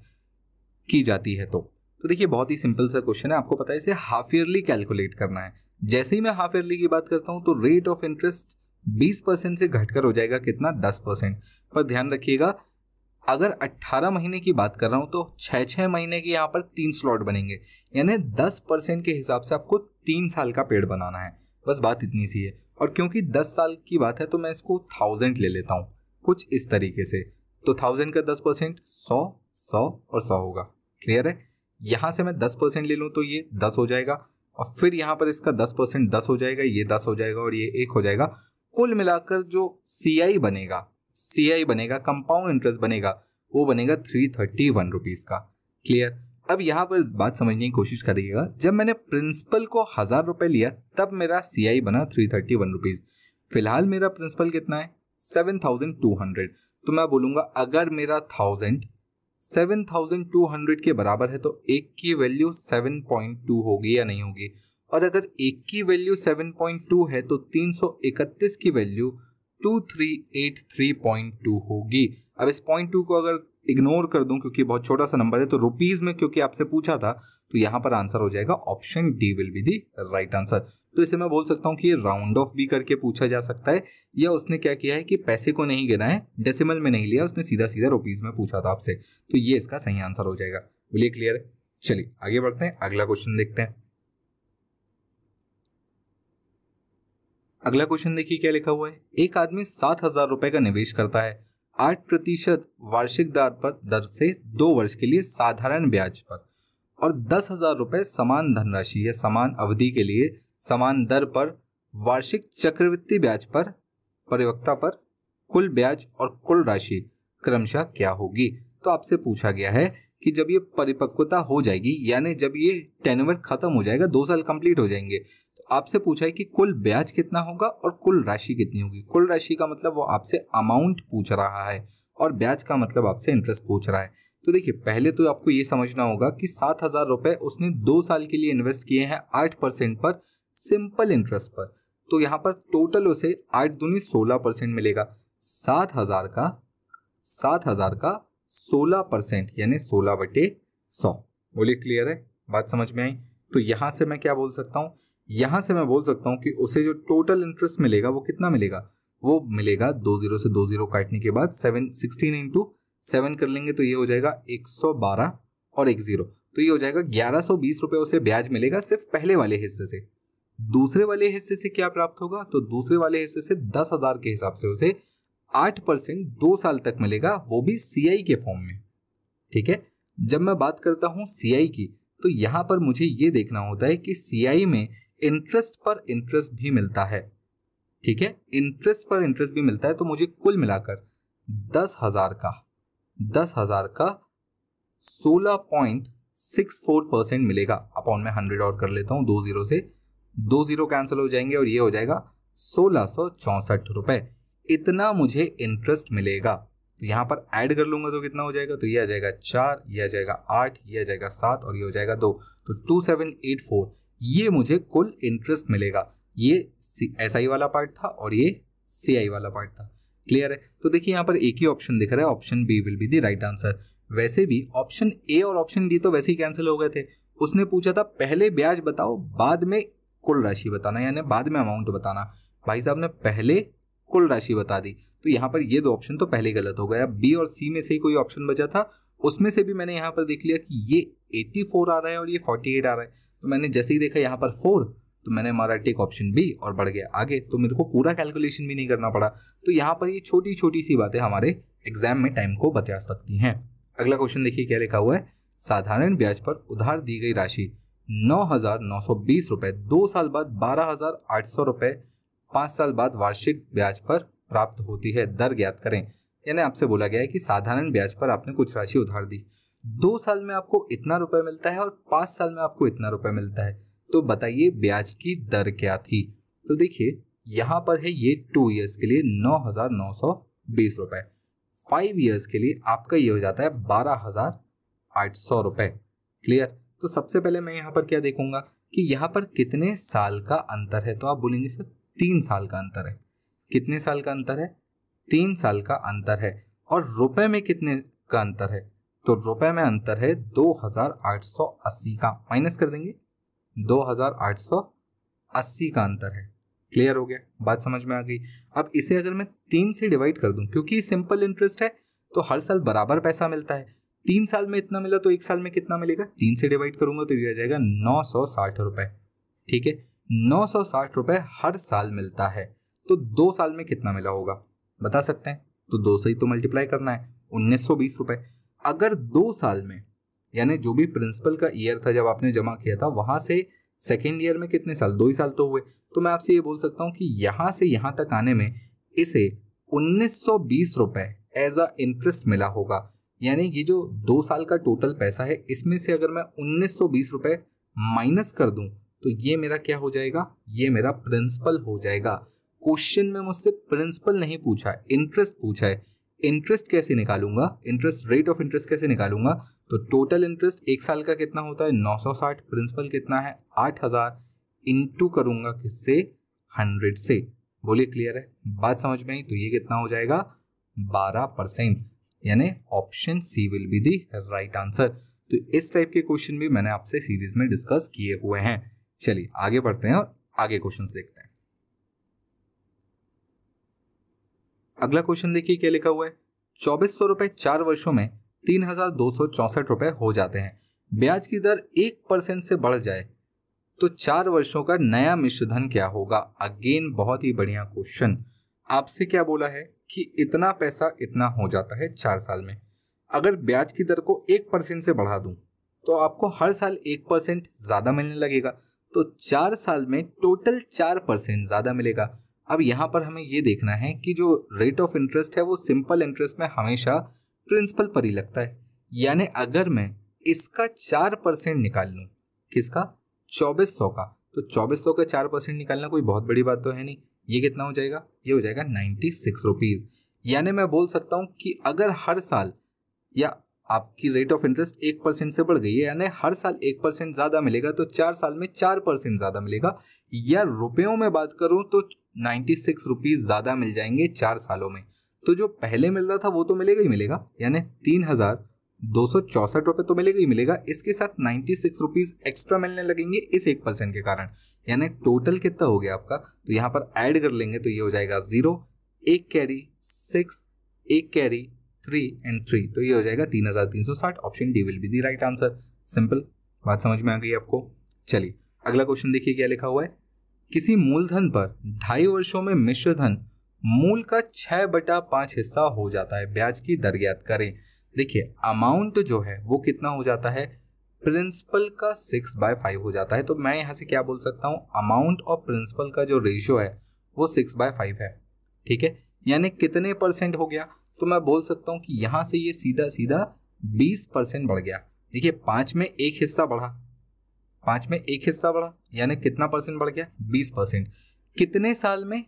की जाती है तो तो देखिए बहुत ही सिंपल सा क्वेश्चन है आपको पता है इसे हाफ ईयरली कैलकुलेट करना है जैसे ही मैं हाफ ईयरली की बात करता हूं तो रेट ऑफ इंटरेस्ट 20 परसेंट से घटकर हो जाएगा कितना 10 परसेंट पर ध्यान रखिएगा अगर 18 महीने की बात कर रहा हूं तो 6 6 महीने के यहाँ पर तीन स्लॉट बनेंगे यानी 10 परसेंट के हिसाब से आपको तीन साल का पेड़ बनाना है बस बात इतनी सी है और क्योंकि दस साल की बात है तो मैं इसको थाउजेंड ले लेता हूँ कुछ इस तरीके से तो थाउजेंड का दस परसेंट सौ सौ और सौ होगा क्लियर है यहाँ से मैं दस परसेंट ले लूँ तो ये दस हो जाएगा और फिर यहाँ पर इसका दस परसेंट दस हो जाएगा ये दस हो जाएगा और ये एक हो जाएगा कुल मिलाकर जो सी आई बनेगा सी आई बनेगा कंपाउंड इंटरेस्ट बनेगा वो बनेगा थ्री थर्टी वन रुपीज़ का क्लियर अब यहाँ पर बात समझने की कोशिश करिएगा जब मैंने प्रिंसिपल को हज़ार रुपए लिया तब मेरा सी बना थ्री थर्टी वन रुपीज़ फिलहाल मेरा प्रिंसिपल कितना है सेवन थाउजेंड टू हंड्रेड तो मैं बोलूंगा अगर मेरा thousand seven thousand two hundred के बराबर है तो एक की वैल्यू सेवन पॉइंट टू होगी या नहीं होगी और अगर एक की वैल्यू सेवन पॉइंट टू है तो तीन सौ इकतीस की value two three eight three point two होगी अब इस पॉइंट टू को अगर इग्नोर कर दूं क्योंकि बहुत छोटा सा नंबर है तो रुपीज में क्योंकि आपसे पूछा था तो यहां पर आंसर हो जाएगा option D will be the right answer तो इसे मैं बोल सकता हूं कि राउंड ऑफ भी करके पूछा जा सकता है या उसने क्या किया है कि पैसे को नहीं गिना है डेसिमल में नहीं लिया उसने सीधा सीधा रुपीज में पूछा था आपसे तो ये इसका सही आंसर हो जाएगा बोलिए क्लियर है चलिए आगे बढ़ते हैं अगला क्वेश्चन देखते हैं अगला क्वेश्चन देखिए क्या लिखा हुआ है एक आदमी सात हजार रुपए का निवेश करता है आठ प्रतिशत वार्षिक दर पर दर से दो वर्ष के लिए साधारण ब्याज पर और दस हजार रुपये समान धनराशि या समान अवधि के लिए समान दर पर वार्षिक चक्रवृत्ति ब्याज पर परिवक्ता पर कुल ब्याज और कुल राशि क्रमशः क्या होगी तो आपसे पूछा गया है कि जब ये परिपक्वता हो जाएगी यानी जब ये टेनवर खत्म हो जाएगा दो साल कंप्लीट हो जाएंगे आपसे पूछा है कि कुल ब्याज कितना होगा और कुल राशि कितनी होगी कुल राशि का मतलब वो आपसे अमाउंट पूछ रहा है और ब्याज का मतलब आपसे इंटरेस्ट पूछ रहा है तो देखिए पहले तो आपको ये समझना होगा कि सात हजार रुपये उसने दो साल के लिए इन्वेस्ट किए हैं आठ परसेंट पर सिंपल इंटरेस्ट पर तो यहाँ पर टोटल उसे आठ दूनी सोलह परसेंट मिलेगा सात हजार का सात हजार का सोलह परसेंट यानी सोलह बटे सौ बोलिए क्लियर है बात समझ में आई तो यहां से मैं क्या बोल सकता हूँ यहां से मैं बोल सकता हूं कि उसे जो टोटल इंटरेस्ट मिलेगा वो कितना मिलेगा वो मिलेगा दो जीरो से दो जीरो काटने के बाद सेवन सिक्सटीन इंटू सेवन कर लेंगे तो ये हो जाएगा एक सौ बारह और एक जीरो तो ये हो जाएगा ग्यारह सौ बीस रुपए उसे ब्याज मिलेगा सिर्फ पहले वाले हिस्से से दूसरे वाले हिस्से से क्या प्राप्त होगा तो दूसरे वाले हिस्से से दस हजार के हिसाब से उसे आठ परसेंट दो साल तक मिलेगा वो भी सीआई के फॉर्म में ठीक है जब मैं बात करता हूँ सीआई की तो यहां पर मुझे ये देखना होता है कि सीआई में इंटरेस्ट पर इंटरेस्ट भी मिलता है ठीक है इंटरेस्ट पर इंटरेस्ट भी मिलता है तो मुझे कुल मिलाकर दस हजार का दस हजार का सोलह पॉइंट सिक्स फोर परसेंट मिलेगा अपॉन में हंड्रेड और कर लेता हूं दो जीरो से दो जीरो कैंसिल हो जाएंगे और ये हो जाएगा सोलह सौ चौसठ रुपए इतना मुझे इंटरेस्ट मिलेगा तो यहां पर ऐड कर लूंगा तो कितना हो जाएगा तो ये आ जाएगा चार ये आ जाएगा आठ ये आ जाएगा सात और ये हो जाएगा दो तो टू सेवन एट फोर ये मुझे कुल इंटरेस्ट मिलेगा ये एस आई वाला पार्ट था और ये सी आई वाला पार्ट था क्लियर है तो देखिए यहाँ पर एक ही ऑप्शन दिख रहा है option B will be the right answer वैसे भी ऑप्शन ए और ऑप्शन डी तो वैसे ही कैंसिल हो गए थे उसने पूछा था पहले ब्याज बताओ बाद में कुल राशि बताना यानी बाद में अमाउंट बताना भाई साहब ने पहले कुल राशि बता दी तो यहाँ पर ये दो ऑप्शन तो पहले गलत हो गया बी और सी में से ही कोई ऑप्शन बचा था उसमें से भी मैंने यहाँ पर देख लिया कि ये 84 आ रहा है और ये 48 आ रहा है तो मैंने जैसे ही देखा यहाँ पर फोर तो मैंने मारा टेक ऑप्शन बी और बढ़ गया आगे तो मेरे को पूरा कैलकुलेशन भी नहीं करना पड़ा तो यहाँ पर ये छोटी छोटी सी बातें हमारे एग्जाम में टाइम को बचा सकती हैं अगला क्वेश्चन देखिए क्या लिखा हुआ है साधारण ब्याज पर उधार दी गई राशि नौ हजार नौ सौ बीस रुपए दो साल बाद बारह हजार आठ सौ रुपए पांच साल बाद वार्षिक ब्याज पर प्राप्त होती है दर ज्ञात करें यानी आपसे बोला गया है कि साधारण ब्याज पर आपने कुछ राशि उधार दी दो साल में आपको इतना रुपए मिलता है और पांच साल में आपको इतना रुपए मिलता है तो बताइए ब्याज की दर क्या थी तो देखिए यहां पर है ये टू ईयर्स के लिए नौ हजार नौ सौ बीस रुपए फाइव ईयर्स के लिए आपका ये हो जाता है बारह हजार आठ सौ रुपए क्लियर तो सबसे पहले मैं यहाँ पर क्या देखूंगा कि यहाँ पर कितने साल का अंतर है तो आप बोलेंगे सर तीन साल का अंतर है कितने साल का अंतर है तीन साल का अंतर है और रुपए में कितने का अंतर है तो रुपए में अंतर है 2880 का माइनस कर देंगे 2880 का अंतर है क्लियर हो गया बात समझ में आ गई अब इसे अगर मैं तीन से डिवाइड कर दूं क्योंकि सिंपल इंटरेस्ट है तो हर साल बराबर पैसा मिलता है तीन साल में इतना मिला तो एक साल में कितना मिलेगा तीन से डिवाइड करूंगा तो यह आ जाएगा नौ सौ साठ रुपए ठीक है नौ सौ साठ रुपए हर साल मिलता है तो दो साल में कितना मिला होगा बता सकते हैं तो दो से ही तो मल्टीप्लाई करना है उन्नीस सौ बीस रुपए अगर दो साल में यानी जो भी प्रिंसिपल का ईयर था जब आपने जमा किया था वहां से सेकेंड ईयर में कितने साल दो ही साल तो हुए तो मैं आपसे ये बोल सकता हूँ कि यहाँ से यहाँ तक आने में इसे उन्नीस सौ बीस रुपए एज अ इंटरेस्ट मिला होगा यानी ये जो दो साल का टोटल पैसा है इसमें से अगर मैं उन्नीस सौ बीस माइनस कर दूं तो ये मेरा क्या हो जाएगा ये मेरा प्रिंसिपल हो जाएगा क्वेश्चन में मुझसे प्रिंसिपल नहीं पूछा इंटरेस्ट पूछा है इंटरेस्ट कैसे निकालूंगा इंटरेस्ट रेट ऑफ इंटरेस्ट कैसे निकालूंगा तो टोटल इंटरेस्ट एक साल का कितना होता है 960 प्रिंसिपल कितना है 8000 इंटू करूंगा किससे 100 से बोलिए क्लियर है बात समझ में आई तो ये कितना हो जाएगा 12 परसेंट यानी option C will be the right answer तो इस टाइप के क्वेश्चन भी मैंने आपसे सीरीज में डिस्कस किए हुए हैं चलिए आगे बढ़ते हैं और आगे क्वेश्चन देखते हैं अगला क्वेश्चन देखिए क्या लिखा हुआ है चौबीस सौ रुपए चार वर्षो में तीन हजार दो सौ चौसठ रुपए हो जाते हैं ब्याज की दर एक परसेंट से बढ़ जाए तो चार वर्षों का नया मिश्रधन क्या होगा अगेन बहुत ही बढ़िया क्वेश्चन आपसे क्या बोला है कि इतना पैसा इतना हो जाता है चार साल में अगर ब्याज की दर को एक परसेंट से बढ़ा दूं तो आपको हर साल एक परसेंट ज़्यादा मिलने लगेगा तो चार साल में टोटल चार परसेंट ज़्यादा मिलेगा अब यहाँ पर हमें ये देखना है कि जो रेट ऑफ इंटरेस्ट है वो सिंपल इंटरेस्ट में हमेशा प्रिंसिपल पर ही लगता है यानी अगर मैं इसका चार परसेंट निकाल लूँ किसका चौबीस सौ का तो चौबीस सौ का चार परसेंट निकालना कोई बहुत बड़ी बात तो है नहीं ये कितना हो जाएगा ये हो जाएगा नाइन्टी सिक्स रुपीज़ यानी मैं बोल सकता हूँ कि अगर हर साल या आपकी रेट ऑफ इंटरेस्ट एक परसेंट से बढ़ गई है यानी हर साल एक परसेंट ज़्यादा मिलेगा तो चार साल में चार परसेंट ज़्यादा मिलेगा या रुपयों में बात करूँ तो नाइन्टी सिक्स रुपीज़ ज़्यादा मिल जाएंगे चार सालों में तो जो पहले मिल रहा था वो तो मिलेगा ही मिलेगा यानी तीन हज़ार दो सौ चौसठ रुपये तो मिलेगा ही मिलेगा इसके साथ नाइन्टी सिक्स रुपीज़ एक्स्ट्रा मिलने लगेंगे इस एक परसेंट के कारण यानी टोटल कितना हो गया आपका तो यहाँ पर ऐड कर लेंगे तो ये हो जाएगा ज़ीरो एक कैरी सिक्स एक कैरी थ्री एंड थ्री तो ये हो जाएगा तीन हज़ार तीन सौ साठ option D will be the right answer simple बात समझ में आ गई आपको चलिए अगला क्वेश्चन देखिए क्या लिखा हुआ है किसी मूलधन पर ढाई वर्षों में मिश्र धन मूल का छह बटा पांच हिस्सा हो जाता है ब्याज की दर ज्ञात करें देखिए अमाउंट जो है वो कितना हो जाता है प्रिंसिपल का सिक्स बाय फाइव हो जाता है तो मैं यहाँ से क्या बोल सकता हूँ अमाउंट और प्रिंसिपल का जो रेशियो है वो सिक्स बाय फाइव है ठीक है यानी कितने परसेंट हो गया तो मैं बोल सकता हूँ कि यहाँ से ये सीधा सीधा बीस परसेंट बढ़ गया देखिए पाँच में एक हिस्सा बढ़ा पांच में एक हिस्सा बढ़ा यानी कितना परसेंट बढ़ गया बीस परसेंट कितने साल में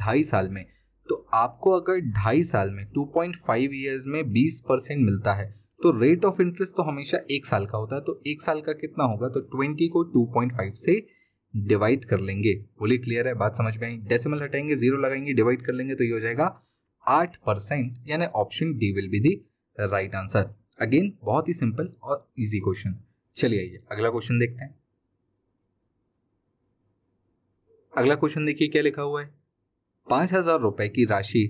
ढाई साल में तो आपको अगर ढाई साल में टू पॉइंट ईयर्स में बीस परसेंट मिलता है तो रेट ऑफ इंटरेस्ट तो हमेशा एक साल का होता है तो एक साल का कितना होगा तो ट्वेंटी को फाइव से डिवाइड कर लेंगे बोली क्लियर है बात समझ में आई डेसिमल हटाएंगे जीरो लगाएंगे डिवाइड कर लेंगे तो ये हो जाएगा आठ परसेंट यानी option D will be the right answer again बहुत ही सिंपल और इजी क्वेश्चन चलिए आइए अगला क्वेश्चन देखते हैं अगला क्वेश्चन देखिए क्या लिखा हुआ है पांच हजार रुपए की राशि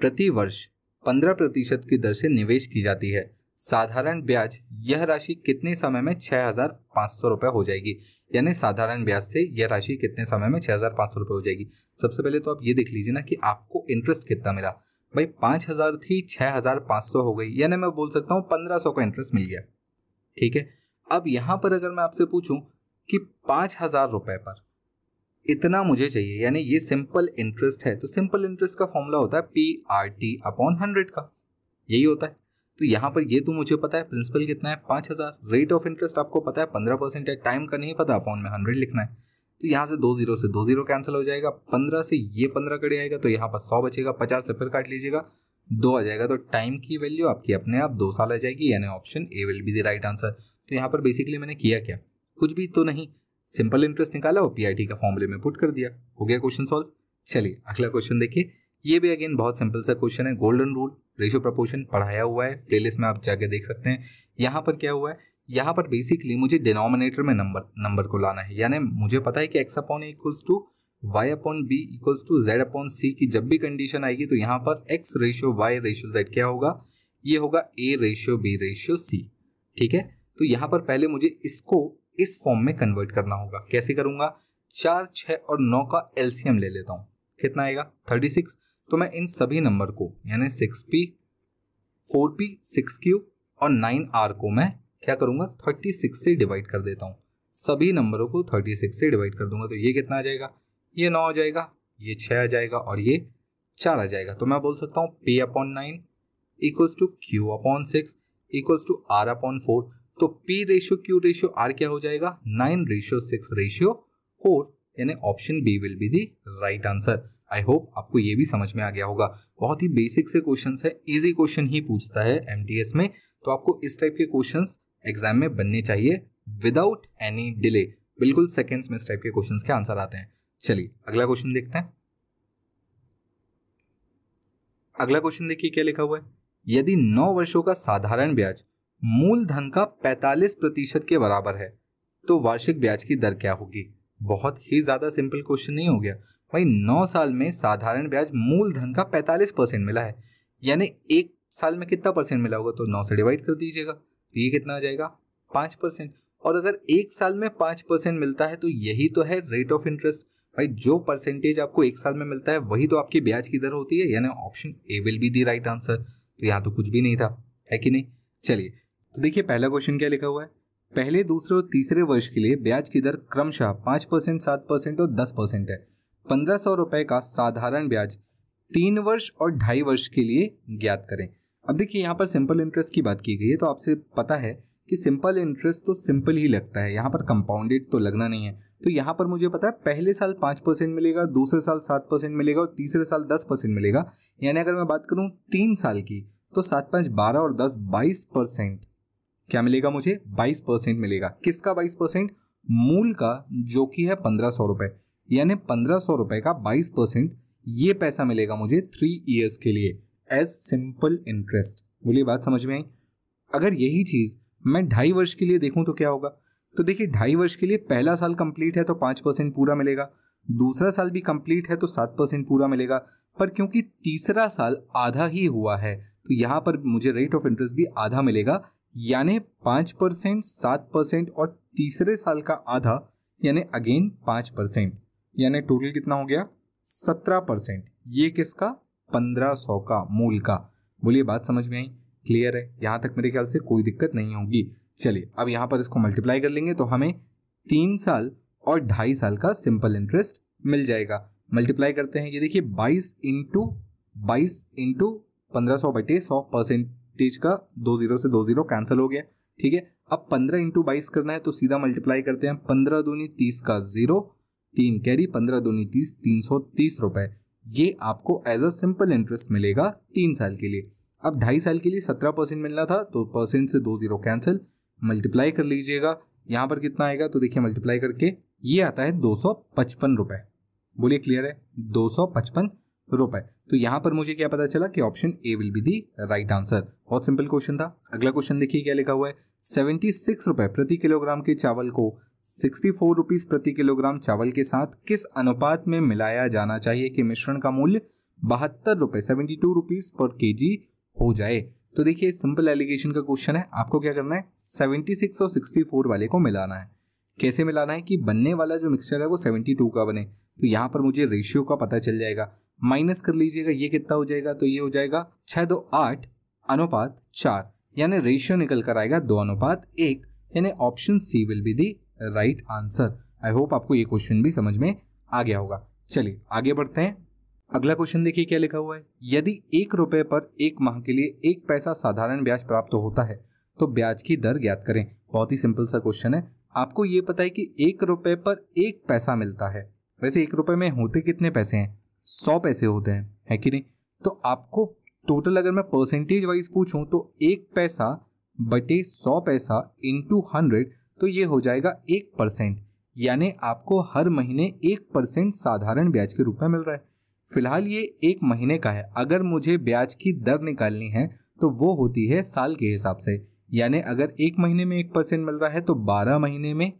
प्रति वर्ष पंद्रह प्रतिशत की दर से निवेश की जाती है साधारण ब्याज यह राशि कितने समय में छह हजार पांच सौ रुपये हो जाएगी यानी साधारण ब्याज से यह राशि कितने समय में छह हजार पांच सौ रुपये हो जाएगी सबसे पहले तो आप ये देख लीजिए ना कि आपको इंटरेस्ट कितना मिला भाई पांच हजार थी छह हजार पांच सौ हो गई यानी मैं बोल सकता हूँ पंद्रह सौ का इंटरेस्ट मिल गया ठीक है अब यहां पर अगर मैं आपसे पूछूं कि पांच हज़ार रुपए पर इतना मुझे चाहिए यानी ये सिंपल इंटरेस्ट है तो सिंपल इंटरेस्ट का फॉर्मूला होता है P R T upon hundred का यही होता है तो यहां पर ये तो मुझे पता है प्रिंसिपल कितना है पांच हज़ार रेट ऑफ इंटरेस्ट आपको पता है पंद्रह परसेंट है टाइम का नहीं पता अपॉन में हंड्रेड लिखना है तो यहां से दो जीरो से दो जीरो कैंसिल हो जाएगा पंद्रह से ये पंद्रह कड़े आएगा तो यहाँ पर सौ बचेगा पचास से फिर काट लीजिएगा दो आ जाएगा तो टाइम की वैल्यू आपकी अपने आप दो साल आ जाएगी यानी option A will be the right answer तो यहाँ पर बेसिकली मैंने किया क्या कुछ भी तो नहीं सिंपल इंटरेस्ट निकाला और पीआईटी का फॉर्मूले में पुट कर दिया हो गया क्वेश्चन सॉल्व चलिए अगला क्वेश्चन देखिए ये भी अगेन बहुत सिंपल सा क्वेश्चन है गोल्डन रूल रेशियो प्रपोर्शन पढ़ाया हुआ है प्लेलिस्ट में आप जाके देख सकते हैं यहाँ पर क्या हुआ है यहाँ पर बेसिकली मुझे डिनोमिनेटर में नंबर नंबर को लाना है यानी मुझे पता है कि X upon equals to Y upon B equals to Z upon C की जब भी कंडीशन आएगी तो यहाँ पर X ratio Y ratio Z क्या होगा ये होगा A ratio B ratio C ठीक है तो यहाँ पर पहले मुझे इसको इस फॉर्म में कन्वर्ट करना होगा कैसे करूँगा चार छः और नौ का एलसीएम ले लेता हूँ कितना आएगा थर्टी सिक्स तो मैं इन सभी नंबर को यानी six P four P six Q और नाइन आर को मैं क्या करूँगा थर्टी सिक्स से डिवाइड कर देता हूँ सभी नंबरों को थर्टी सिक्स से डिवाइड कर दूंगा तो ये कितना आ जाएगा ये नौ आ जाएगा ये छः आ जाएगा और ये चार आ जाएगा तो मैं बोल सकता हूँ P upon nine equals to Q upon six equals to R upon four तो P ratio Q ratio R क्या हो जाएगा nine ratio six ratio four यानी option B will be the right answer I hope आपको ये भी समझ में आ गया होगा बहुत ही बेसिक से क्वेश्चन है इजी क्वेश्चन ही पूछता है एम में तो आपको इस टाइप के क्वेश्चन एग्जाम में बनने चाहिए विदाउट एनी डिले बिल्कुल सेकेंड्स में इस टाइप के क्वेश्चन के आंसर आते हैं चलिए अगला क्वेश्चन देखते हैं अगला क्वेश्चन देखिए क्या लिखा हुआ है यदि नौ वर्षों का साधारण ब्याज मूलधन का 45 प्रतिशत के बराबर है तो वार्षिक ब्याज की दर क्या होगी बहुत ही ज़्यादा सिंपल क्वेश्चन नहीं हो गया भाई नौ साल में साधारण ब्याज मूलधन का 45 परसेंट मिला है यानी एक साल में कितना परसेंट मिला होगा तो नौ से डिवाइड कर दीजिएगा तो ये कितना आ जाएगा पाँच परसेंट और अगर एक साल में पाँच परसेंट मिलता है तो यही तो है रेट ऑफ इंटरेस्ट भाई जो परसेंटेज आपको एक साल में मिलता है वही तो आपकी ब्याज की दर होती है यानी option A will be the right answer तो यहाँ तो कुछ भी नहीं था है कि नहीं चलिए तो देखिए पहला क्वेश्चन क्या लिखा हुआ है पहले दूसरे और तीसरे वर्ष के लिए ब्याज की दर क्रमशः पाँच परसेंट सात परसेंट और दस परसेंट है पंद्रह सौ रुपये का साधारण ब्याज तीन वर्ष और ढाई वर्ष के लिए ज्ञात करें अब देखिए यहाँ पर सिंपल इंटरेस्ट की बात की गई है तो आपसे पता है कि सिंपल इंटरेस्ट तो सिंपल ही लगता है यहाँ पर कंपाउंडेड तो लगना नहीं है तो यहाँ पर मुझे पता है पहले साल पाँच परसेंट मिलेगा दूसरे साल सात परसेंट मिलेगा और तीसरे साल दस परसेंट मिलेगा यानी अगर मैं बात करूँ तीन साल की तो सात पाँच बारह और दस बाईस परसेंट क्या मिलेगा मुझे 22 परसेंट मिलेगा किसका 22 परसेंट मूल का जो कि है पंद्रह सौ रुपए यानी पंद्रह सौ रुपए का 22 परसेंट ये पैसा मिलेगा मुझे थ्री ईयर्स के लिए एज सिंपल इंटरेस्ट बोलिए बात समझ में आई अगर यही चीज़ मैं ढाई वर्ष के लिए देखूँ तो क्या होगा तो देखिए ढाई वर्ष के लिए पहला साल कंप्लीट है तो पांच परसेंट पूरा मिलेगा दूसरा साल भी कंप्लीट है तो सात परसेंट पूरा मिलेगा पर क्योंकि तीसरा साल आधा ही हुआ है तो यहाँ पर मुझे रेट ऑफ इंटरेस्ट भी आधा मिलेगा यानी पांच परसेंट सात परसेंट और तीसरे साल का आधा यानी अगेन पांच परसेंट यानी टोटल कितना हो गया सत्रह परसेंट ये किसका पंद्रह सौ का मूल का बोलिए बात समझ में आई क्लियर है यहां तक मेरे ख्याल से कोई दिक्कत नहीं होगी चलिए अब यहां पर इसको मल्टीप्लाई कर लेंगे तो हमें तीन साल और ढाई साल का सिंपल इंटरेस्ट मिल जाएगा मल्टीप्लाई करते हैं ये देखिए बाईस इंटू बाईस इंटू पंद्रह सौ बटे सौ परसेंट तीज का दो जीरो से दो जीरो कैंसिल हो गया ठीक है अब पंद्रह इंटू बाईस करना है तो सीधा मल्टीप्लाई करते हैं पंद्रह दूनी तीस का जीरो तीन कैरी पंद्रह दूनी तीस तीन सौ तीस रुपए ये आपको एज अ सिंपल इंटरेस्ट मिलेगा तीन साल के लिए अब ढाई साल के लिए सत्रह परसेंट मिलना था तो परसेंट से दो जीरो कैंसिल मल्टीप्लाई कर लीजिएगा यहाँ पर कितना आएगा तो देखिए मल्टीप्लाई करके ये आता है दो सौ पचपन रुपए बोलिए क्लियर है दो सौ पचपन रुपए तो यहाँ पर मुझे क्या पता चला कि option A will be the right answer बहुत सिंपल क्वेश्चन था अगला क्वेश्चन देखिए क्या लिखा हुआ है सेवेंटी सिक्स रुपए प्रति किलोग्राम के चावल को सिक्सटी फोर रुपीज प्रति किलोग्राम चावल के साथ किस अनुपात में मिलाया जाना चाहिए कि मिश्रण का मूल्य बहत्तर रुपए सेवेंटी टू रुपीज पर के जी हो जाए तो देखिए सिंपल एलिगेशन का क्वेश्चन है आपको क्या करना है सेवेंटी सिक्स और सिक्सटी फोर वाले को मिलाना है कैसे मिलाना है कि बनने वाला जो मिक्सचर है वो सेवेंटी टू का बने तो यहाँ पर मुझे रेशियो का पता चल जाएगा माइनस कर लीजिएगा ये कितना हो जाएगा तो ये हो जाएगा छः दो आठ अनुपात चार यानी रेशियो निकल कर आएगा दो अनुपात एक यानी option C will be the right answer I hope आपको ये क्वेश्चन भी समझ में आ गया होगा चलिए आगे बढ़ते हैं अगला क्वेश्चन देखिए क्या लिखा हुआ है यदि एक रुपए पर एक माह के लिए एक पैसा साधारण ब्याज प्राप्त होता है तो ब्याज की दर ज्ञात करें बहुत ही सिंपल सा क्वेश्चन है आपको ये पता है कि एक रुपये पर एक पैसा मिलता है वैसे एक रुपए में होते कितने पैसे हैं सौ पैसे होते हैं है कि नहीं तो आपको टोटल अगर मैं परसेंटेज वाइज पूछूं तो एक पैसा बटे सौ पैसा इंटू हंड्रेड तो ये हो जाएगा एक परसेंट यानी आपको हर महीने एक परसेंट साधारण ब्याज के रूप में मिल रहा है फिलहाल ये एक महीने का है अगर मुझे ब्याज की दर निकालनी है तो वो होती है साल के हिसाब से यानी अगर एक महीने में एक परसेंट मिल रहा है तो बारह महीने में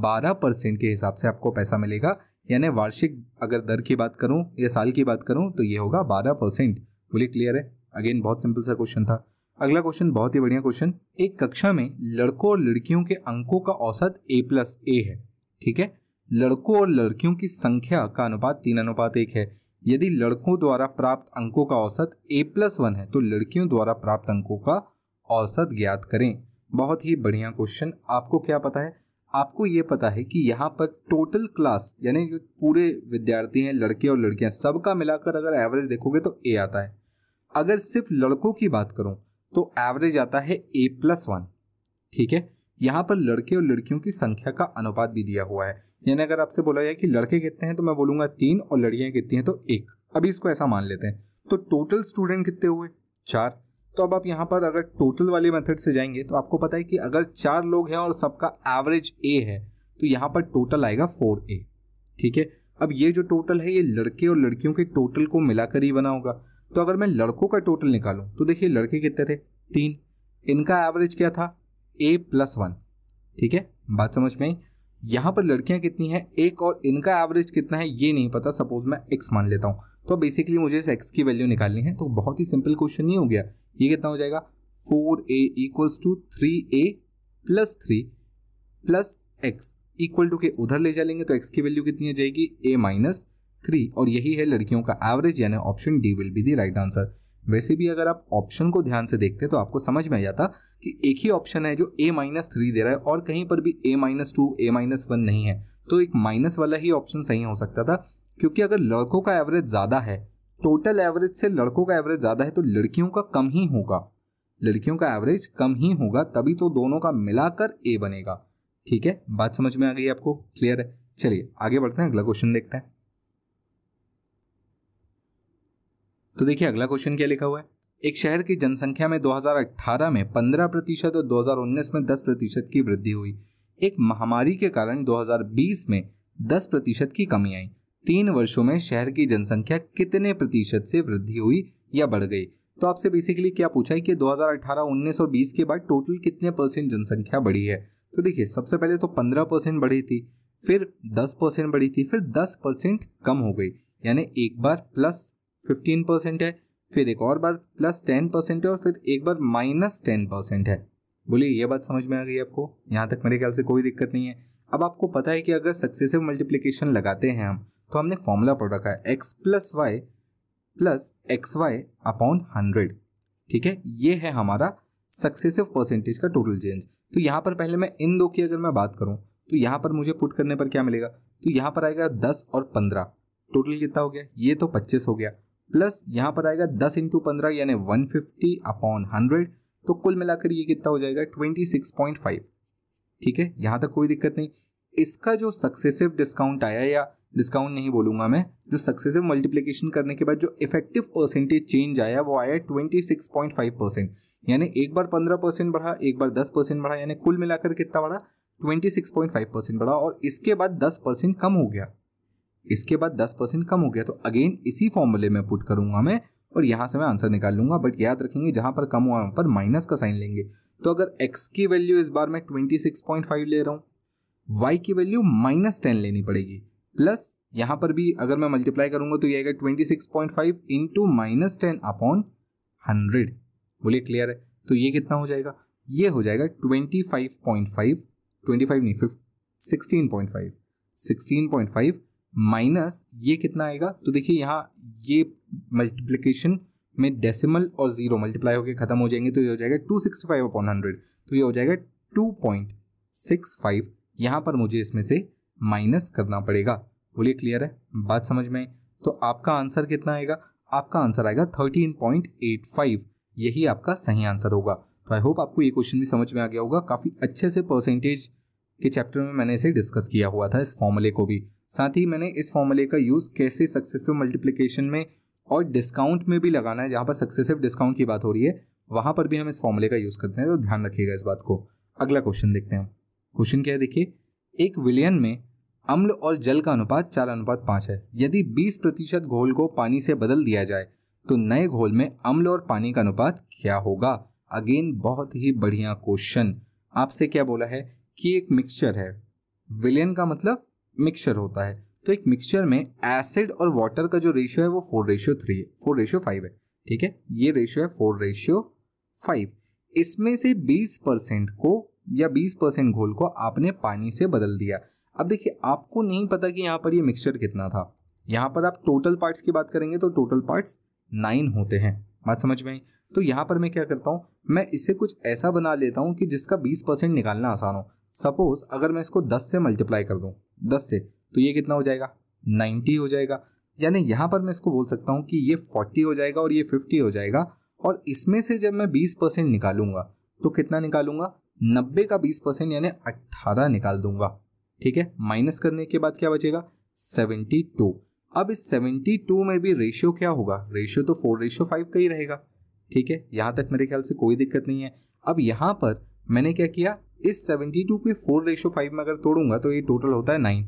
बारह परसेंट के हिसाब से आपको पैसा मिलेगा यानी वार्षिक अगर दर की बात करूँ या साल की बात करूँ तो ये होगा बारह परसेंट बोलिए क्लियर है अगेन बहुत सिंपल सा क्वेश्चन था अगला क्वेश्चन बहुत ही बढ़िया क्वेश्चन एक कक्षा में लड़कों और लड़कियों के अंकों का औसत ए प्लस ए है ठीक है लड़कों और लड़कियों की संख्या का अनुपात तीन अनुपात एक है यदि लड़कों द्वारा प्राप्त अंकों का औसत ए प्लस वन है तो लड़कियों द्वारा प्राप्त अंकों का औसत ज्ञात करें बहुत ही बढ़िया क्वेश्चन आपको क्या पता है आपको ये पता है कि यहाँ पर टोटल क्लास यानी जो पूरे विद्यार्थी हैं लड़के और लड़कियाँ सबका मिलाकर अगर एवरेज देखोगे तो ए आता है अगर सिर्फ लड़कों की बात करूँ तो एवरेज आता है ए प्लस वन ठीक है यहाँ पर लड़के और लड़कियों की संख्या का अनुपात भी दिया हुआ है यानी अगर आपसे बोला जाए कि लड़के कितने हैं तो मैं बोलूँगा तीन और लड़कियाँ कितनी हैं तो एक अभी इसको ऐसा मान लेते हैं तो टोटल स्टूडेंट कितने हुए चार तो अब आप यहाँ पर अगर टोटल वाले मेथड से जाएंगे तो आपको पता है कि अगर चार लोग हैं और सबका एवरेज ए है तो यहाँ पर टोटल आएगा फोर ए ठीक है अब ये जो टोटल है ये लड़के और लड़कियों के टोटल को मिलाकर ही बना होगा तो अगर मैं लड़कों का टोटल निकालूं तो देखिए लड़के कितने थे तीन इनका एवरेज क्या था ए प्लस वन ठीक है बात समझ में यहाँ पर लड़कियाँ कितनी हैं एक और इनका एवरेज कितना है ये नहीं पता सपोज मैं एक्स मान लेता हूँ तो बेसिकली मुझे इस एक्स की वैल्यू निकालनी है तो बहुत ही सिंपल क्वेश्चन नहीं हो गया ये कितना हो जाएगा four A equals to three A plus three plus X equal to के उधर ले जाएंगे तो एक्स की वैल्यू कितनी आ जाएगी ए माइनस थ्री और यही है लड़कियों का एवरेज यानी option D will be the right answer वैसे भी अगर आप ऑप्शन को ध्यान से देखते तो आपको समझ में आ जाता कि एक ही ऑप्शन है जो ए माइनस थ्री दे रहा है और कहीं पर भी A minus two A minus one नहीं है तो एक माइनस वाला ही ऑप्शन सही हो सकता था क्योंकि अगर लड़कों का एवरेज ज़्यादा है टोटल एवरेज से लड़कों का एवरेज ज़्यादा है तो लड़कियों का कम ही होगा लड़कियों का एवरेज कम ही होगा तभी तो दोनों का मिलाकर ए बनेगा ठीक है बात समझ में आ गई आपको क्लियर है चलिए आगे बढ़ते हैं अगला क्वेश्चन देखते हैं तो देखिए अगला क्वेश्चन क्या लिखा हुआ है एक शहर की जनसंख्या में 2018 में 15 प्रतिशत और 2019 में 10 प्रतिशत की वृद्धि हुई एक महामारी के कारण 2020 में 10 प्रतिशत की कमी आई तीन वर्षों में शहर की जनसंख्या कितने प्रतिशत से वृद्धि हुई या बढ़ गई तो आपसे बेसिकली क्या पूछा है कि 2018, 19 और 20 के बाद टोटल कितने परसेंट जनसंख्या बढ़ी है तो देखिए सबसे पहले तो 15 परसेंट बढ़ी थी फिर 10 परसेंट बढ़ी थी फिर 10 परसेंट कम हो गई यानी एक बार प्लस 15 परसेंट है फिर एक और बार प्लस 10 परसेंट है और फिर एक बार माइनस 10 परसेंट है बोलिए ये बात समझ में आ गई आपको यहाँ तक मेरे ख्याल से कोई दिक्कत नहीं है अब आपको पता है कि अगर सक्सेसिव मल्टीप्लीकेशन लगाते हैं हम तो हमने फॉर्मूला पढ़ रखा है X plus Y plus X Y upon hundred ठीक है ये है हमारा सक्सेसिव परसेंटेज का टोटल चेंज तो यहाँ पर पहले मैं इन दो की अगर मैं बात करूँ तो यहाँ पर मुझे पुट करने पर क्या मिलेगा तो यहाँ पर आएगा दस और पंद्रह टोटल कितना हो गया ये तो पच्चीस हो गया प्लस यहाँ पर आएगा दस इंटू पंद्रह यानी वन फिफ्टी अपॉन हंड्रेड तो कुल मिलाकर ये कितना हो जाएगा ट्वेंटी सिक्स पॉइंट फाइव ठीक है यहाँ तक कोई दिक्कत नहीं इसका जो सक्सेसिव डिस्काउंट आया या डिस्काउंट नहीं बोलूंगा मैं जो सक्सेसिव मल्टीप्लीकेशन करने के बाद जो इफेक्टिव परसेंटेज चेंज आया वो आया twenty six point five percent यानी एक बार पंद्रह परसेंट बढ़ा एक बार दस परसेंट बढ़ा यानी कुल मिलाकर कितना बढ़ा twenty six point five percent बढ़ा और इसके बाद दस परसेंट कम हो गया इसके बाद दस परसेंट कम हो गया तो अगेन इसी फॉर्मूले में पुट करूंगा मैं और यहाँ से मैं आंसर निकाल लूंगा बट याद रखेंगे जहाँ पर कम हुआ वहाँ पर माइनस का साइन लेंगे तो अगर एक्स की वैल्यू इस बार मैं फाइव ले रहा हूँ वाई की वैल्यू माइनस टेन लेनी पड़ेगी प्लस यहाँ पर भी अगर मैं मल्टीप्लाई करूंगा तो ये आएगा twenty six point five into minus ten upon hundred बोलिए क्लियर है तो ये कितना हो जाएगा ये हो जाएगा twenty five point five twenty five नहीं फिफ्ट sixteen point five sixteen point five minus ये कितना आएगा तो देखिए यहाँ ये मल्टीप्लीकेशन में डेसिमल और जीरो मल्टीप्लाई होकर खत्म हो जाएंगे तो ये हो जाएगा two sixty five upon hundred तो ये हो जाएगा टू पॉइंट सिक्स फाइव यहाँ पर मुझे इसमें से माइनस करना पड़ेगा बोलिए क्लियर है बात समझ में तो आपका आंसर कितना आएगा आपका आंसर आएगा थर्टीन पॉइंट एट फाइव यही आपका सही आंसर होगा तो आई होप आपको ये क्वेश्चन भी समझ में आ गया होगा काफ़ी अच्छे से परसेंटेज के चैप्टर में मैंने इसे डिस्कस किया हुआ था इस फॉर्मूले को भी साथ ही मैंने इस फॉर्मूले का यूज़ कैसे सक्सेसिव मल्टीप्लीकेशन में और डिस्काउंट में भी लगाना है जहाँ पर सक्सेसिव डिस्काउंट की बात हो रही है वहाँ पर भी हम इस फॉर्मूले का यूज़ करते हैं तो ध्यान रखिएगा इस बात को अगला क्वेश्चन देखते हैं क्वेश्चन क्या है देखिए एक विलियन में अम्ल और जल का अनुपात चार अनुपात पाँच है यदि 20 प्रतिशत घोल को पानी से बदल दिया जाए तो नए घोल में अम्ल और पानी का अनुपात क्या होगा अगेन बहुत ही बढ़िया क्वेश्चन आपसे क्या बोला है कि एक मिक्सचर है विलियन का मतलब मिक्सचर होता है तो एक मिक्सचर में एसिड और वाटर का जो रेशियो है वो फोर रेशियो थ्री है फोर रेशियो फाइव है ठीक है ये रेशियो है फोर रेशियो फाइव इसमें से बीस परसेंट को या बीस परसेंट घोल को आपने पानी से बदल दिया अब देखिए आपको नहीं पता कि यहाँ पर ये मिक्सचर कितना था यहाँ पर आप टोटल पार्ट्स की बात करेंगे तो टोटल पार्ट्स नाइन होते हैं बात समझ में आई तो यहाँ पर मैं क्या करता हूँ मैं इसे कुछ ऐसा बना लेता हूँ कि जिसका बीस परसेंट निकालना आसान हो सपोज अगर मैं इसको दस से मल्टीप्लाई कर दूँ दस से तो ये कितना हो जाएगा नाइन्टी हो जाएगा यानी यहाँ पर मैं इसको बोल सकता हूँ कि ये फोर्टी हो जाएगा और ये फिफ्टी हो जाएगा और इसमें से जब मैं बीस परसेंट निकालूंगा तो कितना निकालूंगा नब्बे का बीस परसेंट यानी अट्ठारह निकाल दूंगा ठीक है माइनस करने के बाद क्या बचेगा 72 अब इस 72 में भी रेशियो क्या होगा रेशियो तो फोर रेशियो फाइव का ही रहेगा ठीक है यहां तक मेरे ख्याल से कोई दिक्कत नहीं है अब यहां पर मैंने क्या किया इस 72 के फोर रेशियो फाइव में अगर तोड़ूंगा तो ये टोटल होता है नाइन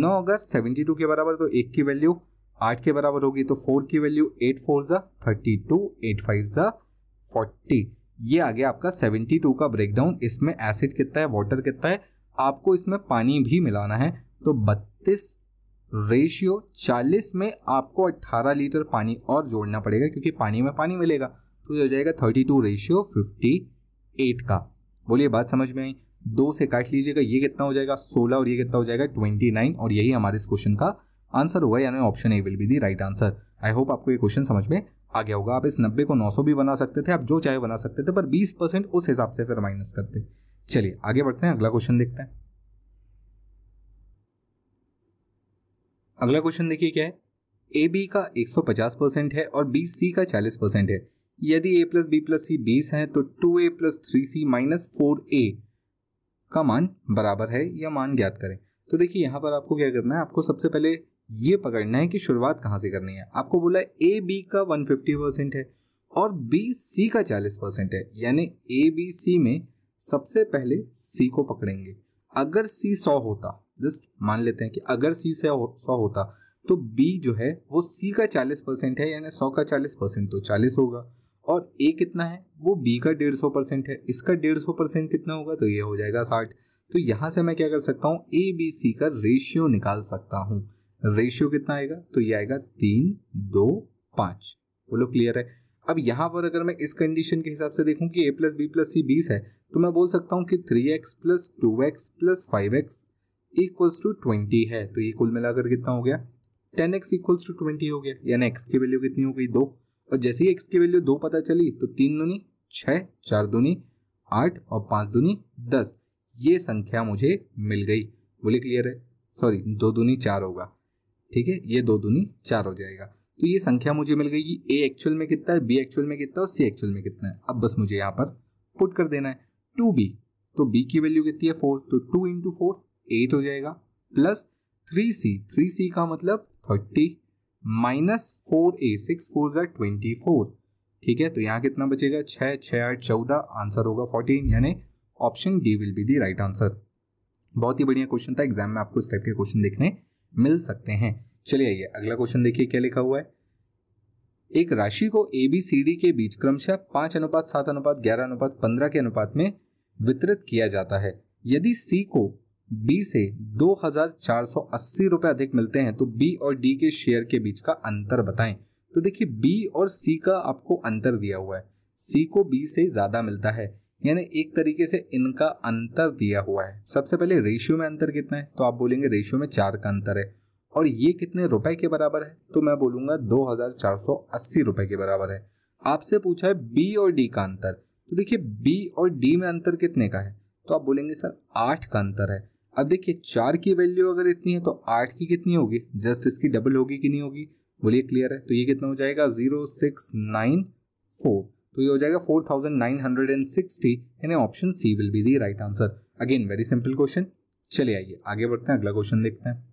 नौ अगर 72 के बराबर तो एक की वैल्यू आठ के बराबर होगी तो फोर की वैल्यू एट फोर ज़ा थर्टी टू एट फाइव ज़ा फोर्टी ये आ गया आपका 72 का ब्रेकडाउन इसमें एसिड कितना है वाटर कितना है आपको इसमें पानी भी मिलाना है तो बत्तीस रेशियो चालीस में आपको अट्ठारह लीटर पानी और जोड़ना पड़ेगा क्योंकि पानी में पानी मिलेगा तो ये हो जाएगा thirty two ratio fifty eight का बोलिए बात समझ में आई दो से काट लीजिएगा ये कितना हो जाएगा सोलह और ये कितना हो जाएगा ट्वेंटी नाइन और यही हमारे इस क्वेश्चन का आंसर होगा यानी option A will be the right answer I hope आपको ये क्वेश्चन समझ में आ गया होगा आप इस नब्बे को नौ सौ भी बना सकते थे आप जो चाहे बना सकते थे पर बीस परसेंट उस हिसाब से फिर माइनस करते चलिए आगे बढ़ते हैं अगला क्वेश्चन देखते हैं अगला क्वेश्चन देखिए क्या है ए बी का 150 परसेंट है और बी सी का 40 परसेंट है यदि A plus B plus C बीस है तो two A plus three C minus four A का मान बराबर है या मान ज्ञात करें तो देखिए यहां पर आपको क्या करना है आपको सबसे पहले ये पकड़ना है कि शुरुआत कहां से करनी है आपको बोला ए बी का 150 परसेंट है और बी सी का 40 परसेंट है यानी ए बी सी में सबसे पहले सी को पकड़ेंगे अगर सी सौ होता जस्ट मान लेते हैं कि अगर सी से सौ होता तो बी जो है वो सी का चालीस परसेंट है यानी सौ का चालीस परसेंट तो चालीस होगा और ए कितना है वो बी का डेढ़ सौ परसेंट है इसका डेढ़ सौ परसेंट कितना होगा तो ये हो जाएगा साठ तो यहाँ से मैं क्या कर सकता हूँ ए बी सी का रेशियो निकाल सकता हूँ रेशियो कितना आएगा तो ये आएगा तीन दो पाँच बोलो क्लियर है अब यहाँ पर अगर मैं इस कंडीशन के हिसाब से देखूँ कि A plus B plus C बीस है तो मैं बोल सकता हूँ कि three X plus two X plus five X equals to twenty है तो ये कुल मिलाकर कितना हो गया ten X equals to twenty हो गया यानी एक्स की वैल्यू कितनी हो गई दो और जैसे ही एक्स की वैल्यू दो पता चली तो तीन दूनी छः चार दूनी आठ और पाँच दूनी दस ये संख्या मुझे मिल गई बोले क्लियर है सॉरी दो दूनी चार होगा ठीक है ये दो दूनी चार हो जाएगा तो ये संख्या मुझे मिल गई कि ए एक्चुअल में कितना है बी एक्चुअल में कितना है और सी एक्चुअल में कितना है अब बस मुझे यहाँ पर पुट कर देना है टू बी तो बी की वैल्यू कितनी है फोर तो टू इंटू फोर एट हो जाएगा plus three C three C का मतलब thirty minus four A six four जै ट्वेंटी फोर ठीक है तो यहाँ कितना बचेगा छः छः आठ चौदह आंसर होगा फोर्टीन यानी option D will be the right answer बहुत ही बढ़िया क्वेश्चन था एग्जाम में आपको इस टाइप के क्वेश्चन देखने मिल सकते हैं चलिए आइए अगला क्वेश्चन देखिए क्या लिखा हुआ है एक राशि को ए बी सी डी के बीच क्रमशः पांच अनुपात सात अनुपात ग्यारह अनुपात पंद्रह के अनुपात में वितरित किया जाता है यदि सी को बी से दो हजार चार सौ अस्सी रुपए अधिक मिलते हैं तो बी और डी के शेयर के बीच का अंतर बताएं तो देखिए बी और सी का आपको अंतर दिया हुआ है सी को बी से ज्यादा मिलता है यानी एक तरीके से इनका अंतर दिया हुआ है सबसे पहले रेशियो में अंतर कितना है तो आप बोलेंगे रेशियो में चार का अंतर है और ये कितने रुपए के बराबर है तो मैं बोलूंगा दो हजार रुपए के बराबर है आपसे पूछा है बी और डी का अंतर तो देखिए बी और डी में अंतर कितने का है तो आप बोलेंगे सर आठ का अंतर है अब देखिए चार की वैल्यू अगर इतनी है तो आठ की कितनी होगी जस्ट इसकी डबल होगी कि नहीं होगी बोलिए क्लियर है तो ये कितना हो जाएगा जीरो सिक्स नाइन फोर तो ये हो जाएगा four thousand nine hundred and sixty यानी option C will be the right answer again very simple question चले आइए आगे बढ़ते हैं अगला क्वेश्चन देखते हैं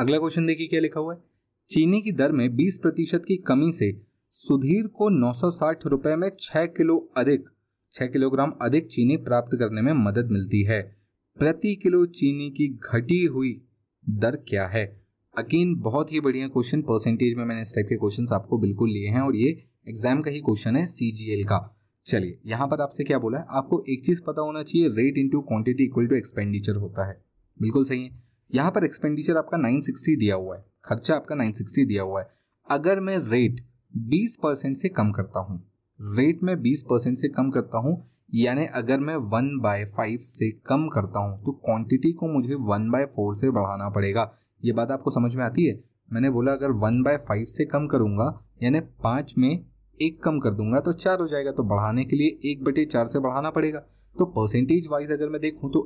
अगला क्वेश्चन देखिए क्या लिखा हुआ है चीनी की दर में 20 प्रतिशत की कमी से सुधीर को साठ रुपए में छह किलो अधिक छह किलोग्राम अधिक चीनी प्राप्त करने में मदद मिलती है प्रति किलो चीनी की घटी हुई दर क्या है अगेन बहुत ही बढ़िया क्वेश्चन परसेंटेज में मैंने इस टाइप के क्वेश्चन आपको बिल्कुल लिए हैं और ये एग्जाम का ही क्वेश्चन है सी का चलिए यहाँ पर आपसे क्या बोला है आपको एक चीज पता होना चाहिए rate into quantity equal to expenditure होता है बिल्कुल सही है यहाँ पर एक्सपेंडिचर आपका 960 दिया हुआ है खर्चा आपका 960 दिया हुआ है अगर मैं रेट 20 परसेंट से कम करता हूँ रेट में 20 परसेंट से कम करता हूँ यानी अगर मैं वन बाय फाइव से कम करता हूँ तो क्वांटिटी को मुझे वन बाय फोर से बढ़ाना पड़ेगा ये बात आपको समझ में आती है मैंने बोला अगर वन बाय फाइव से कम करूँगा यानी पाँच में एक कम कर दूंगा तो चार हो जाएगा तो बढ़ाने के लिए एक बटे चार से बढ़ाना पड़ेगा तो परसेंटेज वाइज अगर मैं देखूँ तो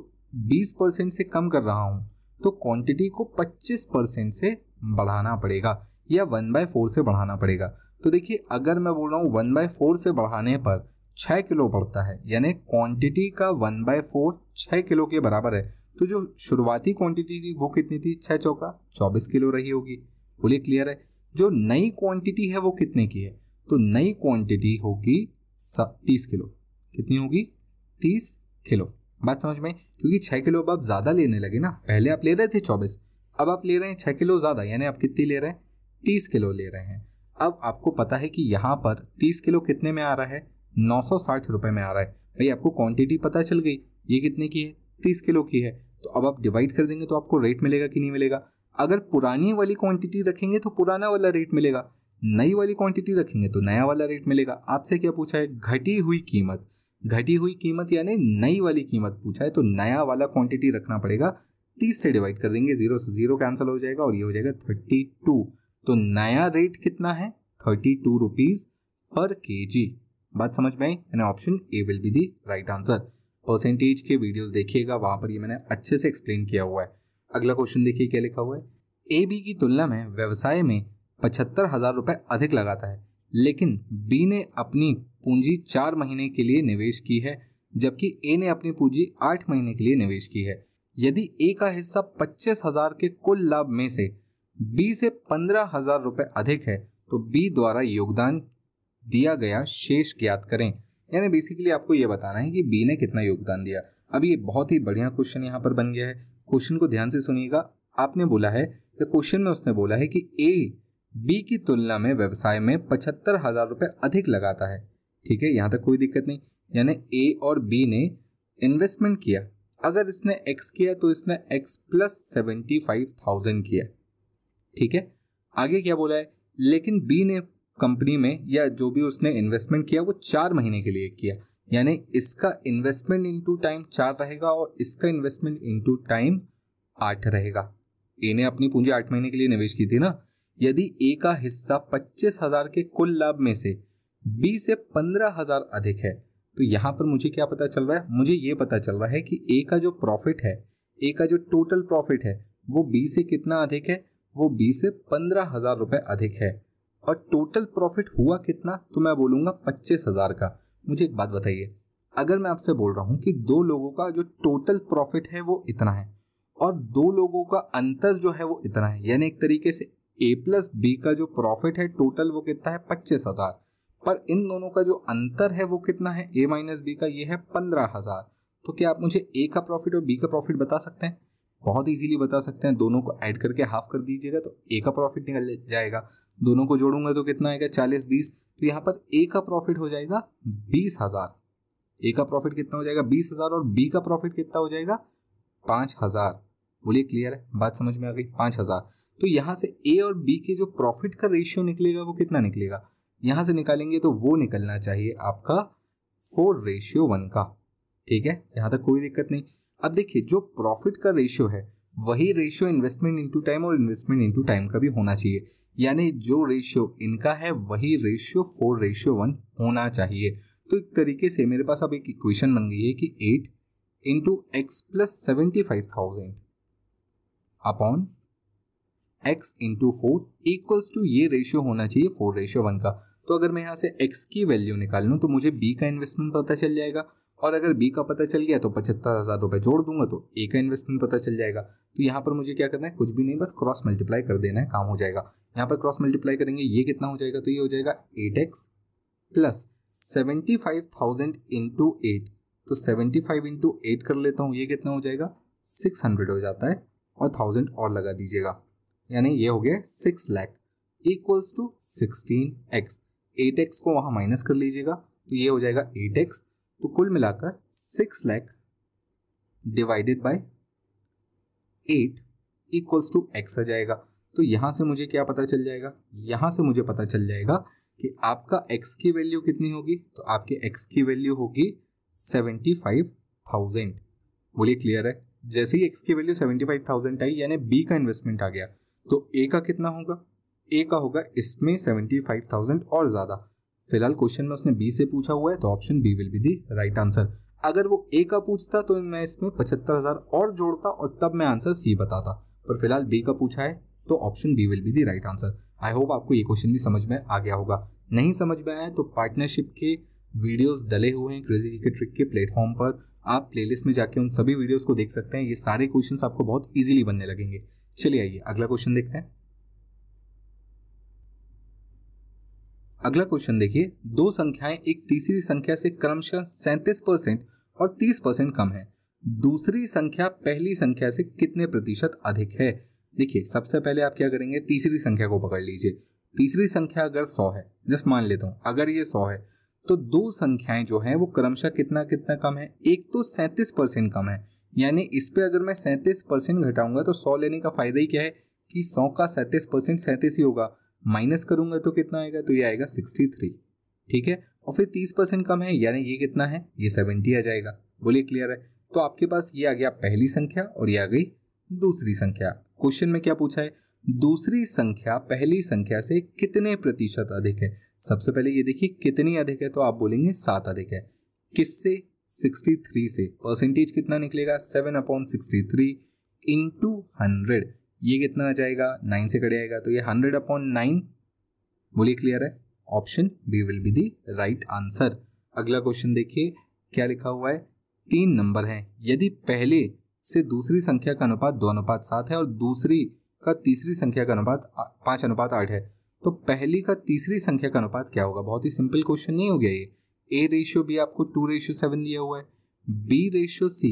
बीस परसेंट से कम कर रहा हूँ तो क्वांटिटी को 25 परसेंट से बढ़ाना पड़ेगा या वन बाय फोर से बढ़ाना पड़ेगा तो देखिए अगर मैं बोल रहा हूँ वन बाय फोर से बढ़ाने पर छः किलो बढ़ता है यानी क्वांटिटी का वन बाय फोर छः किलो के बराबर है तो जो शुरुआती क्वांटिटी थी वो कितनी थी छः चौका चौबीस किलो रही होगी बोलिए क्लियर है जो नई क्वांटिटी है वो कितने की है तो नई क्वांटिटी होगी तीस किलो कितनी होगी तीस किलो बात समझ में क्योंकि छः किलो अब आप ज़्यादा लेने लगे ना पहले आप ले रहे थे चौबीस अब आप ले रहे हैं छः किलो ज़्यादा यानी आप कितनी ले रहे हैं तीस किलो ले रहे हैं अब आपको पता है कि यहाँ पर तीस किलो कितने में आ रहा है नौ सौ साठ रुपये में आ रहा है भाई आपको क्वांटिटी पता चल गई ये कितने की है तीस किलो की है तो अब आप डिवाइड कर देंगे तो आपको रेट मिलेगा कि नहीं मिलेगा अगर पुरानी वाली क्वांटिटी रखेंगे तो पुराना वाला रेट मिलेगा नई वाली क्वांटिटी रखेंगे तो नया वाला रेट मिलेगा आपसे क्या पूछा है घटी हुई कीमत घटी हुई कीमत यानी नई वाली कीमत पूछा है तो नया वाला क्वांटिटी रखना पड़ेगा तीस से डिवाइड कर देंगे जीरो से जीरो कैंसिल हो जाएगा और ये हो जाएगा थर्टी टू तो नया रेट कितना है थर्टी टू रुपीज पर के जी बात समझ में आई यानी option A will be the right answer percentage के वीडियोज देखिएगा वहां पर ये मैंने अच्छे से एक्सप्लेन किया हुआ है अगला क्वेश्चन देखिए क्या लिखा हुआ है ए बी की तुलना में व्यवसाय में पचहत्तर हजार रुपए अधिक लगाता है लेकिन बी ने अपनी पूंजी चार महीने के लिए निवेश की है जबकि ए ने अपनी पूंजी आठ महीने के लिए निवेश की है यदि ए का हिस्सा पच्चीस हजार के कुल लाभ में से बी से पंद्रह हजार रुपए अधिक है तो बी द्वारा योगदान दिया गया शेष ज्ञात करें यानी बेसिकली आपको ये बताना है कि बी ने कितना योगदान दिया अब ये बहुत ही बढ़िया क्वेश्चन यहाँ पर बन गया है क्वेश्चन को ध्यान से सुनिएगा आपने बोला है क्वेश्चन में उसने बोला है कि ए बी की तुलना में व्यवसाय में पचहत्तर हजार रुपये अधिक लगाता है ठीक है यहाँ तक कोई दिक्कत नहीं यानी ए और बी ने इन्वेस्टमेंट किया अगर इसने एक्स किया तो इसने X plus seventy five thousand किया ठीक है आगे क्या बोला है लेकिन बी ने कंपनी में या जो भी उसने इन्वेस्टमेंट किया वो चार महीने के लिए किया यानी इसका इन्वेस्टमेंट इनटू टाइम चार रहेगा और इसका इन्वेस्टमेंट इनटू टाइम आठ रहेगा ए ने अपनी पूंजी आठ महीने के लिए निवेश की थी ना यदि ए का हिस्सा पच्चीस हजार के कुल लाभ में से बीस से पंद्रह हजार अधिक है तो यहाँ पर मुझे क्या पता चल रहा है मुझे ये पता चल रहा है कि ए का जो प्रॉफिट है ए का जो टोटल प्रॉफिट है वो बी से कितना अधिक है वो बी से पंद्रह हजार रुपये अधिक है और टोटल प्रॉफिट हुआ कितना तो मैं बोलूँगा पच्चीस हजार का मुझे एक बात बताइए अगर मैं आपसे बोल रहा हूँ कि दो लोगों का जो टोटल प्रॉफिट है वो इतना है और दो लोगों का अंतर जो है वो इतना है यानी एक तरीके से ए प्लस बी का जो प्रॉफिट है टोटल वो कितना है पच्चीस हजार पर इन दोनों का जो अंतर है वो कितना है ए माइनस बी का ये है पंद्रह हज़ार तो क्या आप मुझे ए का प्रॉफिट और बी का प्रॉफिट बता सकते हैं बहुत इजीली बता सकते हैं दोनों को ऐड करके हाफ कर दीजिएगा तो ए का प्रॉफिट निकल जाएगा दोनों को जोड़ूंगा तो कितना आएगा चालीस बीस तो यहाँ पर ए का प्रॉफिट हो जाएगा बीस हजार ए का प्रॉफिट कितना हो जाएगा बीस हजार और बी का प्रॉफिट कितना हो जाएगा पाँच हजार बोलिए क्लियर है बात समझ में आ गई पाँच हजार तो यहाँ से ए और बी के जो प्रॉफिट का रेशियो निकलेगा वो कितना निकलेगा यहाँ से निकालेंगे तो वो निकलना चाहिए आपका फोर रेशियो वन का ठीक है यहां तक कोई दिक्कत नहीं अब देखिए जो प्रॉफिट का रेशियो है वही रेशियो इन्वेस्टमेंट इनटू टाइम और इन्वेस्टमेंट इनटू टाइम का भी होना चाहिए यानी जो रेशियो इनका है वही रेशियो फोर रेशियो वन होना चाहिए तो एक तरीके से मेरे पास अब एक इक्वेशन बन गई है कि eight into X plus seventy five thousand upon X into four equals to ये रेशियो होना चाहिए फोर रेशियो वन का तो अगर मैं यहाँ से एक्स की वैल्यू निकाल लूँ तो मुझे बी का इन्वेस्टमेंट पता चल जाएगा और अगर बी का पता चल गया तो पचहत्तर हज़ार रुपये जोड़ दूंगा तो ए का इन्वेस्टमेंट पता चल जाएगा तो यहाँ पर मुझे क्या करना है कुछ भी नहीं बस क्रॉस मल्टीप्लाई कर देना है काम हो जाएगा यहाँ पर क्रॉस मल्टीप्लाई करेंगे ये कितना हो जाएगा तो ये हो जाएगा eight X plus seventy five thousand into eight तो सेवेंटी फाइव इंटू एट कर लेता हूँ ये कितना हो जाएगा सिक्स हंड्रेड हो जाता है और थाउजेंड और लगा दीजिएगा यानी ये हो गया six lakh equals to sixteen X eight X को वहां माइनस कर लीजिएगा तो ये हो जाएगा एट एक्स तो कुल मिलाकर six lakh divided by eight equals to X आ जाएगा तो यहां से मुझे क्या पता चल जाएगा यहां से मुझे पता चल जाएगा कि आपका x की वैल्यू कितनी होगी तो आपके x की वैल्यू होगी सेवेंटी फाइव थाउजेंड बोलिए क्लियर है जैसे ही x की वैल्यू सेवेंटी फाइव थाउजेंड आई यानी b का इन्वेस्टमेंट आ गया तो ए का कितना होगा ए का होगा इसमें सेवेंटी फाइव थाउजेंड और ज़्यादा फिलहाल क्वेश्चन में उसने बी से पूछा हुआ है तो option B will be the right answer अगर वो ए का पूछता तो मैं इसमें पचहत्तर हज़ार और जोड़ता और तब मैं आंसर सी बताता पर फिलहाल बी का पूछा है तो option B will be the right answer I hope आपको ये क्वेश्चन भी समझ में आ गया होगा नहीं समझ में आया तो पार्टनरशिप के वीडियोस डले हुए हैं क्रेजी जी के ट्रिक के प्लेटफॉर्म पर आप प्लेलिस्ट में जाके उन सभी वीडियोस को देख सकते हैं ये सारे क्वेश्चंस आपको बहुत इजीली बनने लगेंगे चलिए आइए अगला क्वेश्चन देखते हैं अगला क्वेश्चन देखिए दो संख्याएं एक तीसरी संख्या से क्रमशः सैंतीस परसेंट और तीस परसेंट कम है दूसरी संख्या पहली संख्या से कितने प्रतिशत अधिक है देखिए सबसे पहले आप क्या करेंगे तीसरी संख्या को पकड़ लीजिए तीसरी संख्या अगर सौ है जस्ट मान लेता हूं अगर ये सौ है तो दो संख्याएं जो है वो क्रमशः कितना कितना कम है एक तो सैंतीस परसेंट कम है यानी इस पर अगर मैं सैंतीस परसेंट घटाऊंगा तो सौ लेने का फायदा ही क्या है कि सौ का सैंतीस परसेंट सैंतीस ही होगा माइनस करूंगा तो कितना आएगा तो ये आएगा सिक्सटी थ्री ठीक है और फिर तीस परसेंट कम है यानी ये कितना है ये सेवेंटी आ जाएगा बोलिए क्लियर है तो आपके पास ये आ गया पहली संख्या और ये आ गई दूसरी संख्या क्वेश्चन में क्या पूछा है दूसरी संख्या पहली संख्या से कितने प्रतिशत अधिक है सबसे पहले ये देखिए कितनी अधिक है तो आप बोलेंगे सात अधिक है किससे 63 से परसेंटेज कितना निकलेगा 7 upon sixty three into hundred ये कितना आ जाएगा 9 से कटे आएगा तो ये 100 अपॉन नाइन बोलिए क्लियर है option B will be the right answer अगला क्वेश्चन देखिए क्या लिखा हुआ है तीन नंबर हैं यदि पहले से दूसरी संख्या का अनुपात दो अनुपात सात है और दूसरी का तीसरी संख्या का अनुपात पाँच अनुपात आठ है तो पहली का तीसरी संख्या का अनुपात क्या होगा बहुत ही सिंपल क्वेश्चन नहीं हो गया ये ए रेशियो भी आपको टू रेशियो सेवन दिया हुआ है बी रेशियो सी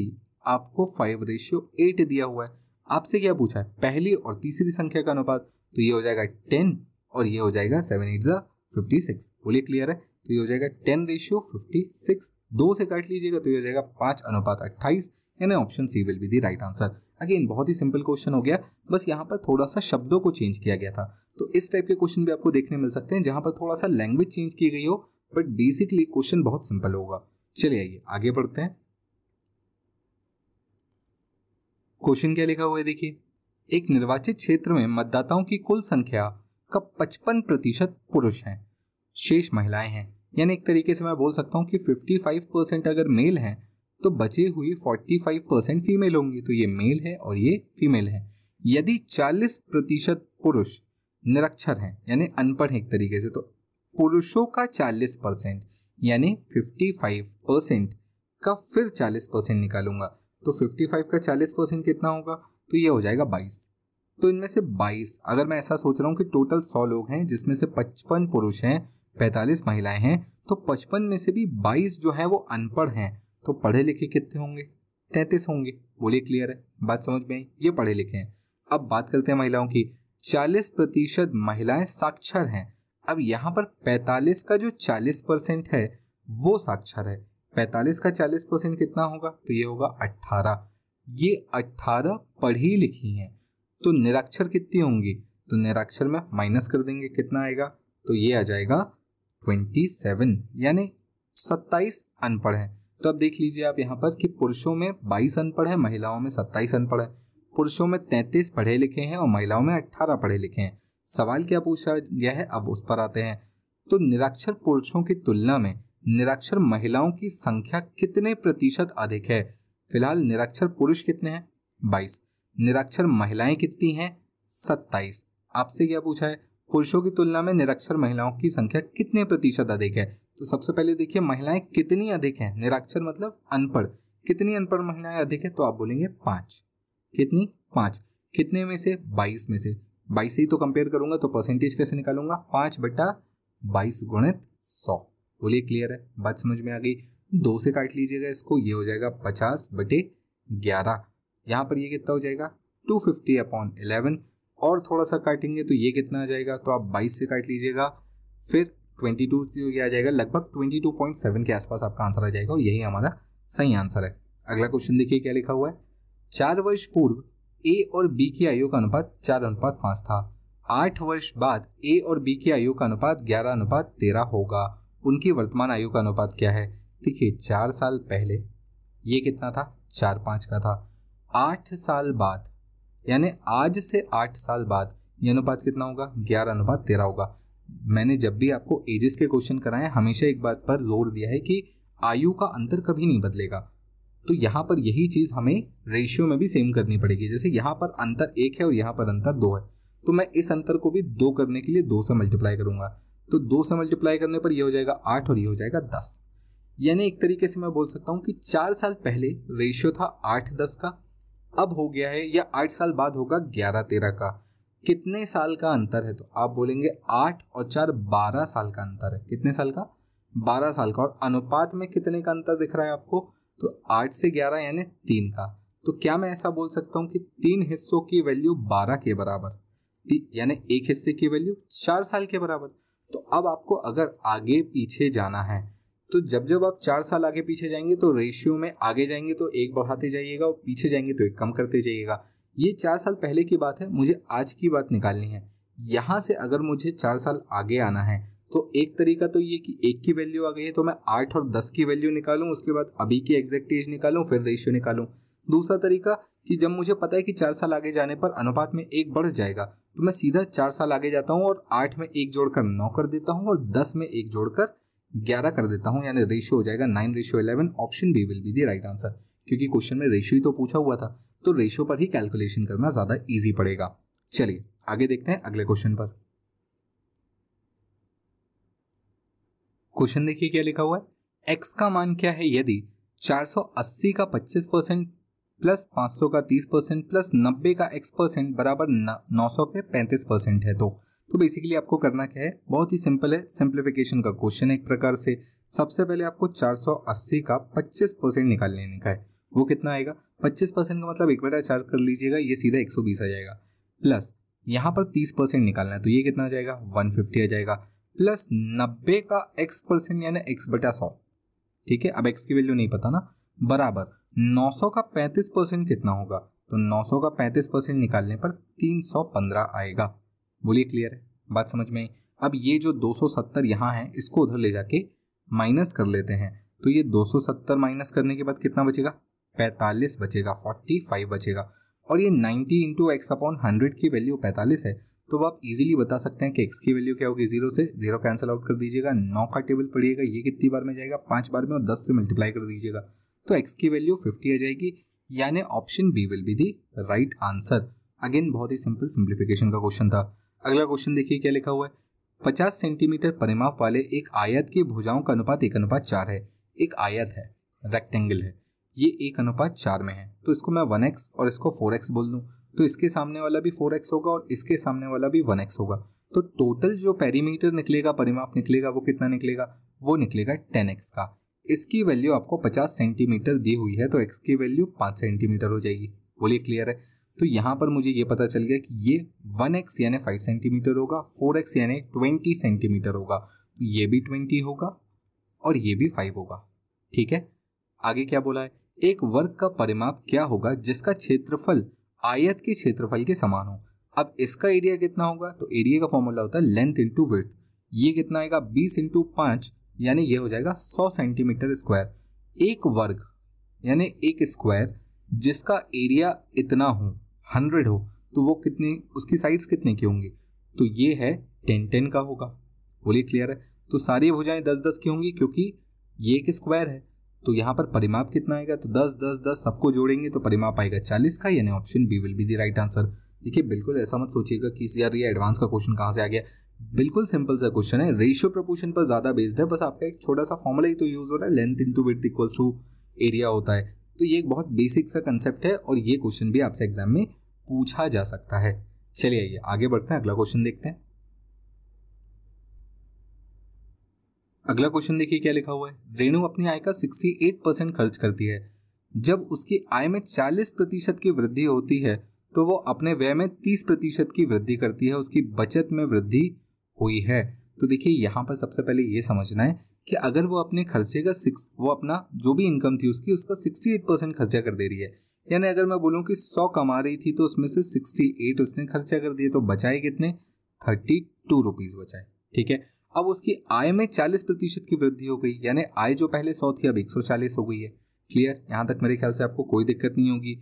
आपको फाइव रेशियो एट दिया हुआ है आपसे क्या पूछा है पहली और तीसरी संख्या का अनुपात तो ये हो जाएगा टेन और ये हो जाएगा सेवन एट ज़ा फिफ्टी सिक्स बोलिए क्लियर है तो ये हो जाएगा टेन रेशियो फिफ्टी सिक्स दो से काट लीजिएगा तो ये हो जाएगा पांच अनुपात अट्ठाईस यानी option C will be the right answer again बहुत ही सिंपल क्वेश्चन हो गया बस यहाँ पर थोड़ा सा शब्दों को चेंज किया गया था तो इस टाइप के क्वेश्चन भी आपको देखने मिल सकते हैं जहाँ पर थोड़ा सा लैंग्वेज चेंज की गई हो बट बेसिकली क्वेश्चन बहुत सिंपल होगा चलिए आइए आगे बढ़ते हैं क्वेश्चन क्या लिखा हुआ है देखिए एक निर्वाचित क्षेत्र में मतदाताओं की कुल संख्या का पचपन प्रतिशत पुरुष हैं शेष महिलाएं हैं यानी एक तरीके से मैं बोल सकता हूं कि 55 परसेंट अगर मेल हैं तो बचे हुए 45 परसेंट फीमेल होंगी तो ये मेल है और ये फीमेल है यदि 40 प्रतिशत पुरुष निरक्षर हैं यानी अनपढ़ है एक तरीके से तो पुरुषों का 40 परसेंट यानी 55 परसेंट का फिर 40 परसेंट निकालूंगा तो 55 का 40 परसेंट कितना होगा तो ये हो जाएगा 22 तो इनमें से 22 अगर मैं ऐसा सोच रहा हूँ कि टोटल 100 लोग हैं जिसमें से 55 पुरुष हैं 45 महिलाएं हैं तो 55 में से भी 22 जो है वो अनपढ़ हैं तो पढ़े लिखे कितने होंगे तैंतीस होंगे बोलिए क्लियर है बात समझ में ये पढ़े लिखे हैं अब बात करते हैं महिलाओं की चालीस प्रतिशत महिलाएं साक्षर हैं अब यहाँ पर 45 का जो 40 परसेंट है वो साक्षर है 45 का 40 परसेंट कितना होगा तो ये होगा 18 ये 18 पढ़ी लिखी हैं तो निरक्षर कितनी होंगी तो निरक्षर में माइनस कर देंगे कितना आएगा तो ये आ जाएगा 27 यानी 27 अनपढ़ है तो अब देख लीजिए आप यहाँ पर कि पुरुषों में 22 अनपढ़ है महिलाओं में 27 अनपढ़ है पुरुषों में 33 पढ़े लिखे हैं और महिलाओं में 18 पढ़े लिखे हैं सवाल क्या पूछा गया है अब उस पर आते हैं तो निरक्षर पुरुषों की तुलना में निरक्षर महिलाओं की संख्या कितने प्रतिशत अधिक है फिलहाल निरक्षर पुरुष कितने हैं बाईस निरक्षर महिलाएं कितनी हैं सत्ताईस आपसे क्या पूछा है पुरुषों की तुलना में निरक्षर महिलाओं की संख्या कितने प्रतिशत अधिक है तो सबसे पहले देखिए महिलाएं कितनी अधिक हैं निरक्षर मतलब अनपढ़ कितनी अनपढ़ महिलाएं अधिक है तो आप बोलेंगे पांच कितनी पांच कितने में से बाईस में से बाईस से ही तो कंपेयर करूंगा तो परसेंटेज कैसे निकालूंगा पांच बट्टा बाईस गुणित सौ बोलिए क्लियर है बात समझ में आ गई दो से काट लीजिएगा इसको ये हो जाएगा पचास बटे ग्यारह यहाँ पर ये कितना हो जाएगा टू फिफ्टी अपॉन इलेवन और थोड़ा सा काटेंगे तो ये कितना आ जाएगा तो आप बाईस से काट लीजिएगा फिर ट्वेंटी टू से ये आ जाएगा लगभग ट्वेंटी टू पॉइंट सेवन के आसपास आपका आंसर आ जाएगा और यही हमारा सही आंसर है अगला क्वेश्चन देखिए क्या लिखा हुआ है चार वर्ष पूर्व ए और बी की आयु का अनुपात चार अनुपात पाँच था आठ वर्ष बाद ए और बी की आयु का अनुपात ग्यारह अनुपात तेरह होगा उनकी वर्तमान आयु का अनुपात क्या है देखिए चार साल पहले ये कितना था चार पाँच का था आठ साल बाद यानी आज से आठ साल बाद ये अनुपात कितना होगा ग्यारह अनुपात तेरह होगा मैंने जब भी आपको एजेस के क्वेश्चन कराए हमेशा एक बात पर जोर दिया है कि आयु का अंतर कभी नहीं बदलेगा तो यहाँ पर यही चीज़ हमें रेशियो में भी सेम करनी पड़ेगी जैसे यहाँ पर अंतर एक है और यहाँ पर अंतर दो है तो मैं इस अंतर को भी दो करने के लिए दो से मल्टीप्लाई करूँगा तो दो से मल्टीप्लाई करने पर यह हो जाएगा आठ और ये हो जाएगा दस यानी एक तरीके से मैं बोल सकता हूँ कि चार साल पहले रेशियो था आठ दस का अब हो गया है या आठ साल बाद होगा ग्यारह तेरह का कितने साल का अंतर है तो आप बोलेंगे आठ और चार बारह साल का अंतर है कितने साल का बारह साल का और अनुपात में कितने का अंतर दिख रहा है आपको तो आठ से ग्यारह यानी तीन का तो क्या मैं ऐसा बोल सकता हूँ कि तीन हिस्सों की वैल्यू बारह के बराबर यानी एक हिस्से की वैल्यू चार साल के बराबर तो अब आपको अगर आगे पीछे जाना है तो जब जब आप चार साल आगे पीछे जाएंगे तो रेशियो में आगे जाएंगे तो एक बढ़ाते जाइएगा और पीछे जाएंगे तो एक कम करते जाइएगा ये चार साल पहले की बात है मुझे आज की बात निकालनी है यहाँ से अगर मुझे चार साल आगे आना है तो एक तरीका तो ये कि एक की वैल्यू आ गई है तो मैं आठ और दस की वैल्यू निकालूं उसके बाद अभी की एग्जैक्ट एज निकालूं फिर रेशियो निकालूं दूसरा तरीका कि जब मुझे पता है कि चार साल आगे जाने पर अनुपात में एक बढ़ जाएगा तो मैं सीधा चार साल आगे जाता हूँ और आठ में एक जोड़कर नौ कर देता हूँ और दस में एक जोड़कर ग्यारह कर देता हूँ यानी रेशियो हो जाएगा nine ratio eleven option B will be the right answer क्योंकि क्वेश्चन में रेशियो ही तो पूछा हुआ था तो रेशियो पर ही कैलकुलेशन करना ज़्यादा ईजी पड़ेगा चलिए आगे देखते हैं अगले क्वेश्चन पर क्वेश्चन देखिए क्या लिखा हुआ है एक्स का मान क्या है यदि 480 का 25 परसेंट प्लस 500 का 30 परसेंट प्लस 90 का x परसेंट बराबर 900 के 35 परसेंट है तो तो बेसिकली आपको करना क्या है बहुत ही सिंपल है सिंप्लीफिकेशन का क्वेश्चन एक प्रकार से सबसे पहले आपको 480 का 25 परसेंट निकाल लेने का है वो कितना आएगा 25 परसेंट का मतलब एक बेटा चार कर लीजिएगा ये सीधा 120 आ जाएगा प्लस यहाँ पर 30 परसेंट निकालना है तो ये कितना आ जाएगा 150 आ जाएगा प्लस नब्बे का एक्स परसेंट यानी एक्स बटा सौ ठीक है अब एक्स की वैल्यू नहीं पता ना बराबर 900 का 35 परसेंट कितना होगा तो 900 का 35 परसेंट निकालने पर 315 आएगा बोलिए क्लियर है बात समझ में अब ये जो 270 यहाँ है इसको उधर ले जाके माइनस कर लेते हैं तो ये 270 माइनस करने के बाद कितना बचेगा 45 बचेगा 45 बचेगा और ये 90 इंटू एक्स अपॉन हंड्रेड की वैल्यू 45 है तो आप इजीली बता सकते हैं कि एक्स की वैल्यू क्या होगी जीरो से जीरो कैंसिल आउट कर दीजिएगा नौ का टेबल पढ़िएगा ये कितनी बार में जाएगा पांच बार में और दस से मल्टीप्लाई कर दीजिएगा तो एक्स की वैल्यू फिफ्टी आ जाएगी यानी option B will be the right answer again बहुत ही सिंपल सिंप्लीफिकेशन का क्वेश्चन था अगला क्वेश्चन देखिए क्या लिखा हुआ है पचास सेंटीमीटर परिमाप वाले एक आयत के भुजाओं का अनुपात एक अनुपात चार है एक आयत है रेक्टेंगल है ये एक अनुपात चार में है तो इसको मैं वन एक्स और इसको फोर एक्स बोल दूँ तो इसके सामने वाला भी फोर एक्स होगा और इसके सामने वाला भी वन एक्स होगा तो टोटल जो पेरीमीटर निकलेगा परिमाप निकलेगा वो कितना निकलेगा वो निकलेगा टेन एक्स का इसकी वैल्यू आपको पचास सेंटीमीटर दी हुई है तो एक्स की वैल्यू पाँच सेंटीमीटर हो जाएगी बोलिए क्लियर है तो यहाँ पर मुझे ये पता चल गया कि ये 1x यानी 5 सेंटीमीटर होगा 4x यानी 20 सेंटीमीटर होगा तो ये भी 20 होगा और ये भी 5 होगा ठीक है आगे क्या बोला है एक वर्ग का परिमाप क्या होगा जिसका क्षेत्रफल आयत के क्षेत्रफल के समान हो अब इसका एरिया कितना होगा तो एरिया का फॉर्मूला होता है लेंथ इंटू विथ ये कितना आएगा बीस इंटू पाँच यानी ये हो जाएगा सौ सेंटीमीटर स्क्वायर एक वर्ग यानी एक स्क्वायर जिसका एरिया इतना हो हंड्रेड हो तो वो कितने उसकी साइड्स कितने की होंगी तो ये है टेन टेन का होगा बोलिए क्लियर है तो सारी भुजाएं दस दस की होंगी क्योंकि ये एक स्क्वायर है तो यहाँ पर परिमाप कितना आएगा तो दस दस दस सबको जोड़ेंगे तो परिमाप आएगा चालीस का यानी option B will be the right answer देखिए बिल्कुल ऐसा मत सोचिएगा कि यार ये एडवांस का क्वेश्चन कहाँ से आ गया बिल्कुल सिंपल सा क्वेश्चन है रेशियो प्रपोर्शन पर ज़्यादा बेस्ड है बस आपका एक छोटा सा फॉर्मुला ही तो यूज़ हो रहा है length into width equals to area होता है तो ये एक बहुत बेसिक सा कंसेप्ट है और ये क्वेश्चन भी आपसे एग्जाम में पूछा जा सकता है चलिए आइए आगे बढ़ते हैं अगला क्वेश्चन देखते हैं अगला क्वेश्चन देखिए क्या लिखा हुआ है रेणु अपनी आय का 68 परसेंट खर्च करती है जब उसकी आय में 40 प्रतिशत की वृद्धि होती है तो वो अपने व्यय में 30 प्रतिशत की वृद्धि करती है उसकी बचत में वृद्धि हुई है तो देखिए यहाँ पर सबसे पहले ये समझना है कि अगर वो अपने खर्चे का सिक्स वो अपना जो भी इनकम थी उसकी उसका 68 परसेंट खर्चा कर दे रही है यानी अगर मैं बोलूँ कि 100 कमा रही थी तो उसमें से 68 उसने खर्चा कर दिए तो बचाए कितने थर्टी टू रुपीज़ बचाए ठीक है अब उसकी आय में 40 प्रतिशत की वृद्धि हो गई यानी आय जो पहले 100 थी अब 140 हो गई है क्लियर यहाँ तक मेरे ख्याल से आपको कोई दिक्कत नहीं होगी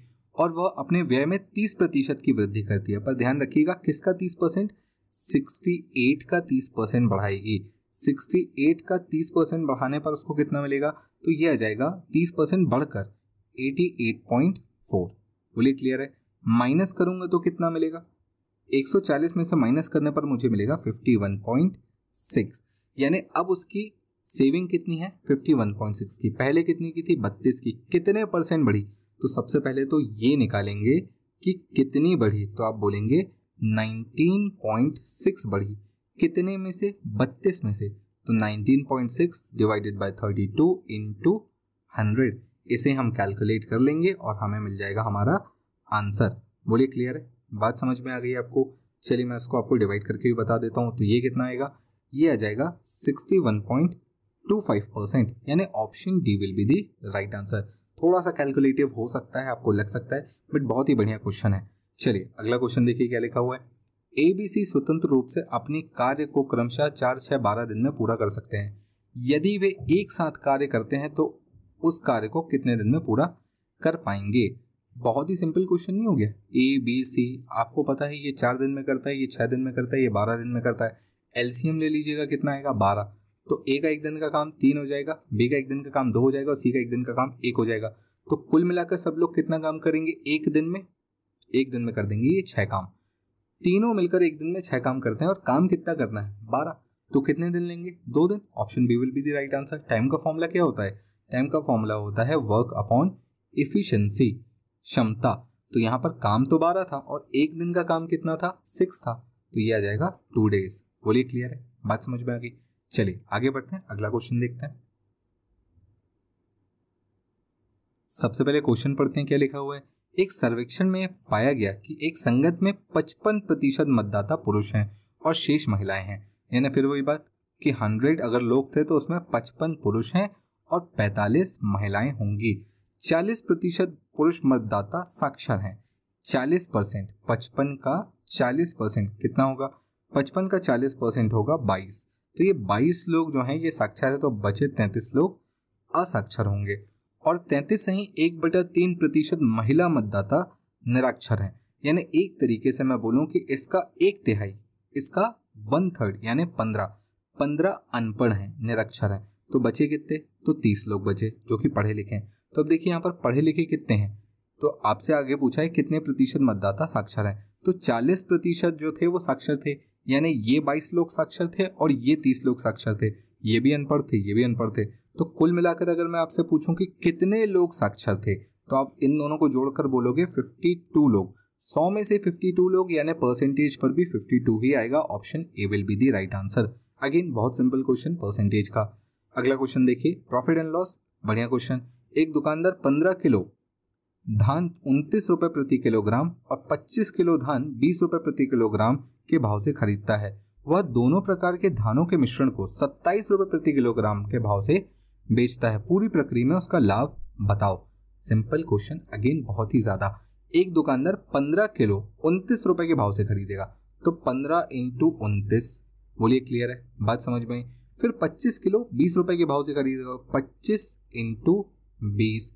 और वह अपने व्यय में 30 प्रतिशत की वृद्धि करती है पर ध्यान रखिएगा किसका 30 परसेंट सिक्सटी का 30 परसेंट बढ़ाएगी 68 का 30 परसेंट बढ़ाने पर उसको कितना मिलेगा तो ये आ जाएगा 30 परसेंट बढ़कर 88.4 बोलिए क्लियर है माइनस करूंगा तो कितना मिलेगा 140 में से माइनस करने पर मुझे मिलेगा पॉइंट सिक्स यानी अब उसकी सेविंग कितनी है फिफ्टी वन पॉइंट सिक्स की पहले कितनी की थी बत्तीस की कितने परसेंट बढ़ी तो सबसे पहले तो ये निकालेंगे कि कितनी बढ़ी तो आप बोलेंगे नाइनटीन पॉइंट सिक्स बढ़ी कितने में से बत्तीस में से तो nineteen point six divided by thirty two into hundred इसे हम कैलकुलेट कर लेंगे और हमें मिल जाएगा हमारा आंसर बोलिए क्लियर है बात समझ में आ गई आपको चलिए मैं इसको आपको डिवाइड करके भी बता देता हूँ तो ये कितना आएगा ये आ जाएगा 61.25 परसेंट यानी option D will be the right answer थोड़ा सा कैलकुलेटिव हो सकता है आपको लग सकता है बट बहुत ही बढ़िया क्वेश्चन है चलिए अगला क्वेश्चन देखिए क्या लिखा हुआ है एबीसी स्वतंत्र रूप से अपने कार्य को क्रमशः चार छः बारह दिन में पूरा कर सकते हैं यदि वे एक साथ कार्य करते हैं तो उस कार्य को कितने दिन में पूरा कर पाएंगे बहुत ही सिंपल क्वेश्चन नहीं हो गया ए बी सी आपको पता है ये चार दिन में करता है ये छः दिन में करता है ये बारह दिन में करता है एलसीएम ले लीजिएगा कितना आएगा बारह तो ए का एक दिन का काम तीन हो जाएगा बी का एक दिन का काम दो हो जाएगा और सी का एक दिन का काम एक हो जाएगा तो कुल मिलाकर सब लोग कितना काम करेंगे एक दिन में एक दिन में कर देंगे ये छह काम तीनों मिलकर एक दिन में छह काम करते हैं और काम कितना करना है बारह तो कितने दिन लेंगे दो दिन option B will be the right answer time का फॉर्मूला क्या होता है टाइम का फॉर्मूला होता है वर्क अपॉन इफिशंसी क्षमता तो यहाँ पर काम तो बारह था और एक दिन का काम कितना था सिक्स था तो ये आ जाएगा टू डेज बोलिए क्लियर है बात समझ में आ गई चलिए आगे बढ़ते हैं अगला क्वेश्चन देखते हैं सबसे पहले क्वेश्चन पढ़ते हैं क्या लिखा हुआ है एक सर्वेक्षण में पाया गया कि एक संगत में पचपन प्रतिशत मतदाता पुरुष हैं और शेष महिलाएं हैं यानी फिर वही बात कि हंड्रेड अगर लोग थे तो उसमें पचपन पुरुष हैं और पैंतालीस महिलाएं होंगी चालीस प्रतिशत पुरुष मतदाता साक्षर हैं चालीस परसेंट पचपन का चालीस परसेंट कितना होगा पचपन का चालीस परसेंट होगा बाईस तो ये बाईस लोग जो हैं ये साक्षर है तो बचे तैंतीस लोग असाक्षर होंगे और तैंतीस से ही एक बटा तीन प्रतिशत महिला मतदाता निराक्षर हैं यानी एक तरीके से मैं बोलूँ कि इसका एक तिहाई इसका वन थर्ड यानी पंद्रह पंद्रह अनपढ़ हैं निरक्षर हैं तो बचे कितने तो तीस लोग बचे जो कि पढ़े लिखे हैं तो अब देखिए यहाँ पर पढ़े लिखे कितने हैं तो आपसे आगे पूछा है कितने प्रतिशत मतदाता साक्षर हैं तो 40 प्रतिशत जो थे वो साक्षर थे यानी ये बाईस लोग साक्षर थे और ये तीस लोग साक्षर थे ये भी अनपढ़ थे ये भी अनपढ़ थे तो कुल मिलाकर अगर मैं आपसे पूछूं कि कितने लोग साक्षर थे तो आप इन दोनों को जोड़कर बोलोगे 52 लोग 100 में से 52 लोग यानी परसेंटेज पर भी 52 ही आएगा option A will be the right answer again बहुत सिंपल क्वेश्चन परसेंटेज का अगला क्वेश्चन देखिए प्रॉफिट एंड लॉस बढ़िया क्वेश्चन एक दुकानदार पंद्रह किलो धान उनतीस रुपये प्रति किलोग्राम और 25 किलो धान बीस रुपये प्रति किलोग्राम के भाव से खरीदता है वह दोनों प्रकार के धानों के मिश्रण को सत्ताईस रुपये प्रति किलोग्राम के भाव से बेचता है पूरी प्रक्रिया में उसका लाभ बताओ सिंपल क्वेश्चन अगेन बहुत ही ज़्यादा एक दुकानदार पंद्रह किलो उनतीस रुपए के भाव से खरीदेगा तो पंद्रह इंटू उनतीस बोलिए क्लियर है बात समझ में फिर पच्चीस किलो बीस रुपए के भाव से खरीदेगा पच्चीस इंटू बीस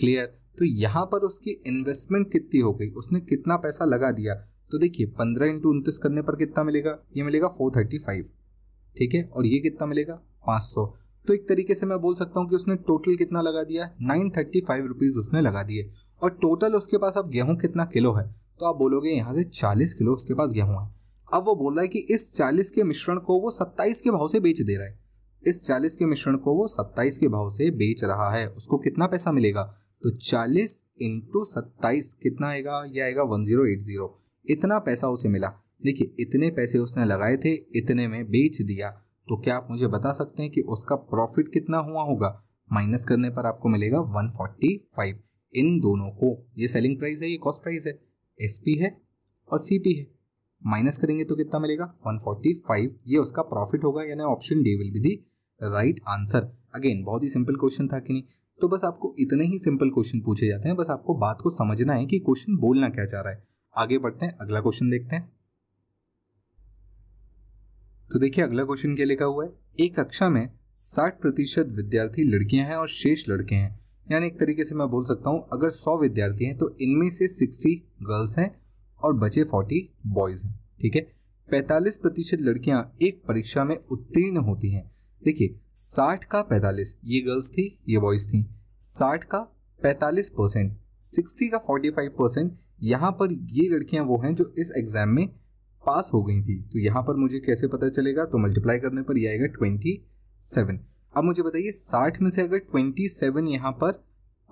क्लियर तो यहाँ पर उसकी इन्वेस्टमेंट कितनी हो गई उसने कितना पैसा लगा दिया तो देखिए पंद्रह इंटू उनतीस करने पर कितना मिलेगा ये मिलेगा फोर थर्टी फाइव ठीक है और ये कितना मिलेगा पाँच सौ तो एक तरीके से मैं बोल सकता हूँ कि उसने टोटल कितना लगा दिया नाइन थर्टी फाइव रुपीज़ उसने लगा दिए और टोटल उसके पास अब गेहूँ कितना किलो है तो आप बोलोगे यहाँ से चालीस किलो उसके पास गेहूँ है अब वो बोल रहा है कि इस चालीस के मिश्रण को वो सत्ताईस के भाव से बेच दे रहा है इस चालीस के मिश्रण को वो सत्ताईस के भाव से बेच रहा है उसको कितना पैसा मिलेगा तो 40 इंटू सत्ताईस कितना आएगा ये आएगा 1080 इतना पैसा उसे मिला देखिए इतने पैसे उसने लगाए थे इतने में बेच दिया तो क्या आप मुझे बता सकते हैं कि उसका प्रॉफिट कितना हुआ होगा माइनस करने पर आपको मिलेगा 145 इन दोनों को ये सेलिंग प्राइस है ये कॉस्ट प्राइस है एस है और सी है माइनस करेंगे तो कितना मिलेगा 145 ये उसका प्रॉफिट होगा यानी option D will be the right answer again बहुत ही सिंपल क्वेश्चन था कि नहीं तो बस आपको इतने ही सिंपल क्वेश्चन पूछे जाते हैं बस आपको बात को समझना है कि क्वेश्चन बोलना क्या चाह रहा है आगे बढ़ते हैं अगला क्वेश्चन देखते हैं तो देखिए अगला क्वेश्चन क्या लिखा हुआ है एक कक्षा में साठ प्रतिशत विद्यार्थी लड़कियां हैं और शेष लड़के हैं यानी एक तरीके से मैं बोल सकता हूं अगर सौ विद्यार्थी हैं तो इनमें से सिक्सटी गर्ल्स हैं और बचे फोर्टी बॉयज हैं ठीक है पैंतालीस प्रतिशत लड़कियां एक परीक्षा में उत्तीर्ण होती हैं देखिए साठ का पैंतालीस ये गर्ल्स थी ये बॉयज थी साठ का पैंतालीस परसेंट सिक्सटी का फोर्टी फाइव परसेंट यहाँ पर ये लड़कियाँ वो हैं जो इस एग्ज़ाम में पास हो गई थी तो यहाँ पर मुझे कैसे पता चलेगा तो मल्टीप्लाई करने पर यह आएगा ट्वेंटी सेवन अब मुझे बताइए साठ में से अगर ट्वेंटी सेवन यहाँ पर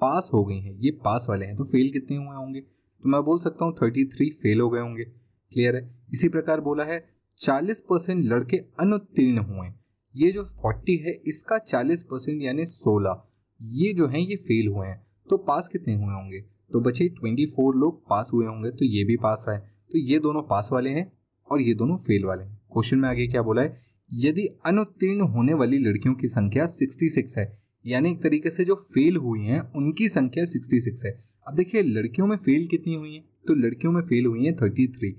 पास हो गई हैं ये पास वाले हैं तो फेल कितने हुए होंगे तो मैं बोल सकता हूँ थर्टी थ्री फेल हो गए होंगे क्लियर है इसी प्रकार बोला है चालीस परसेंट लड़के अनुत्तीर्ण हुए ये जो फोर्टी है इसका चालीस परसेंट यानी सोलह ये जो हैं ये फेल हुए हैं तो पास कितने हुए होंगे तो बचे ट्वेंटी फोर लोग पास हुए होंगे तो ये भी पास आए तो ये दोनों पास वाले हैं और ये दोनों फेल वाले हैं क्वेश्चन में आगे क्या बोला है यदि अनुत्तीर्ण होने वाली लड़कियों की संख्या 66 है यानी एक तरीके से जो फेल हुई हैं उनकी संख्या 66 है अब देखिए लड़कियों में फेल कितनी हुई हैं तो लड़कियों में फेल हुई हैं 33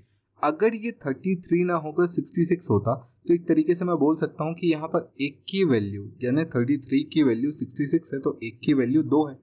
अगर ये 33 ना होकर 66 होता तो एक तरीके से मैं बोल सकता हूँ कि यहाँ पर एक की वैल्यू यानी 33 की वैल्यू 66 है तो एक की वैल्यू दो है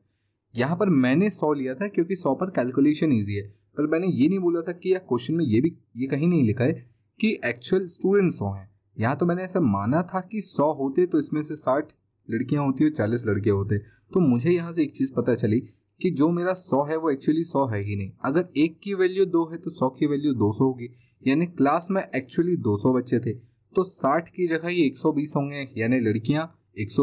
यहाँ पर मैंने सौ लिया था क्योंकि सौ पर कैलकुलेशन ईजी है पर मैंने ये नहीं बोला था कि यह क्वेश्चन में ये भी ये कहीं नहीं लिखा है कि एक्चुअल स्टूडेंट सौ हैं यहाँ तो मैंने ऐसा माना था कि सौ होते तो इसमें से साठ लड़कियाँ होती और चालीस लड़के होते तो मुझे यहाँ से एक चीज़ पता चली कि जो मेरा सौ है वो एक्चुअली सौ है ही नहीं अगर एक की वैल्यू दो है तो सौ की वैल्यू दो सौ होगी यानी क्लास में एक्चुअली दो सौ बच्चे थे तो साठ की जगह ये एक सौ बीस होंगे यानी लड़कियां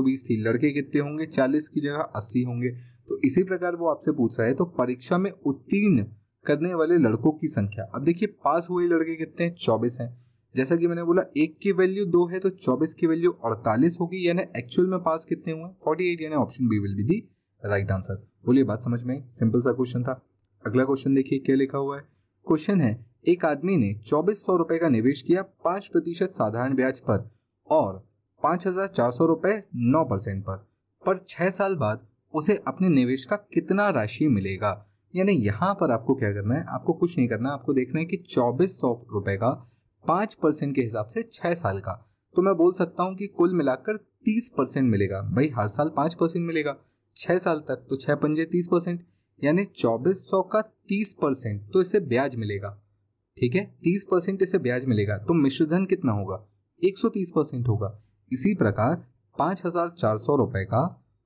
बीस थी लड़के कितने होंगे चालीस की जगह अस्सी होंगे तो इसी प्रकार वो आपसे पूछ रहा है तो परीक्षा में उत्तीर्ण करने वाले लड़कों की संख्या अब देखिए पास हुए लड़के कितने हैं चौबीस हैं जैसा कि मैंने बोला एक की वैल्यू दो है तो चौबीस की वैल्यू अड़तालीस होगी यानी एक्चुअल में पास कितने हुए एट यानी option B will be the right answer बोलिए बात समझ में सिंपल सा क्वेश्चन था अगला क्वेश्चन देखिए क्या लिखा हुआ है क्वेश्चन है एक आदमी ने चौबीस सौ रुपए का निवेश किया पांच प्रतिशत साधारण ब्याज पर और पांच हजार चार सौ रुपए नौ परसेंट पर पर छह साल बाद उसे अपने निवेश का कितना राशि मिलेगा यानी यहाँ पर आपको क्या करना है आपको कुछ नहीं करना है आपको देखना है कि चौबीस सौ रुपए का पांच परसेंट के हिसाब से छह साल का तो मैं बोल सकता हूँ कि कुल मिलाकर तीस परसेंट मिलेगा भाई हर साल पांच परसेंट मिलेगा छः साल तक तो छः पंजे तीस परसेंट यानी चौबीस सौ का तीस परसेंट तो इसे ब्याज मिलेगा ठीक है तीस परसेंट इसे ब्याज मिलेगा तो मिश्रधन कितना होगा एक सौ तीस परसेंट होगा इसी प्रकार पाँच हजार चार सौ रुपये का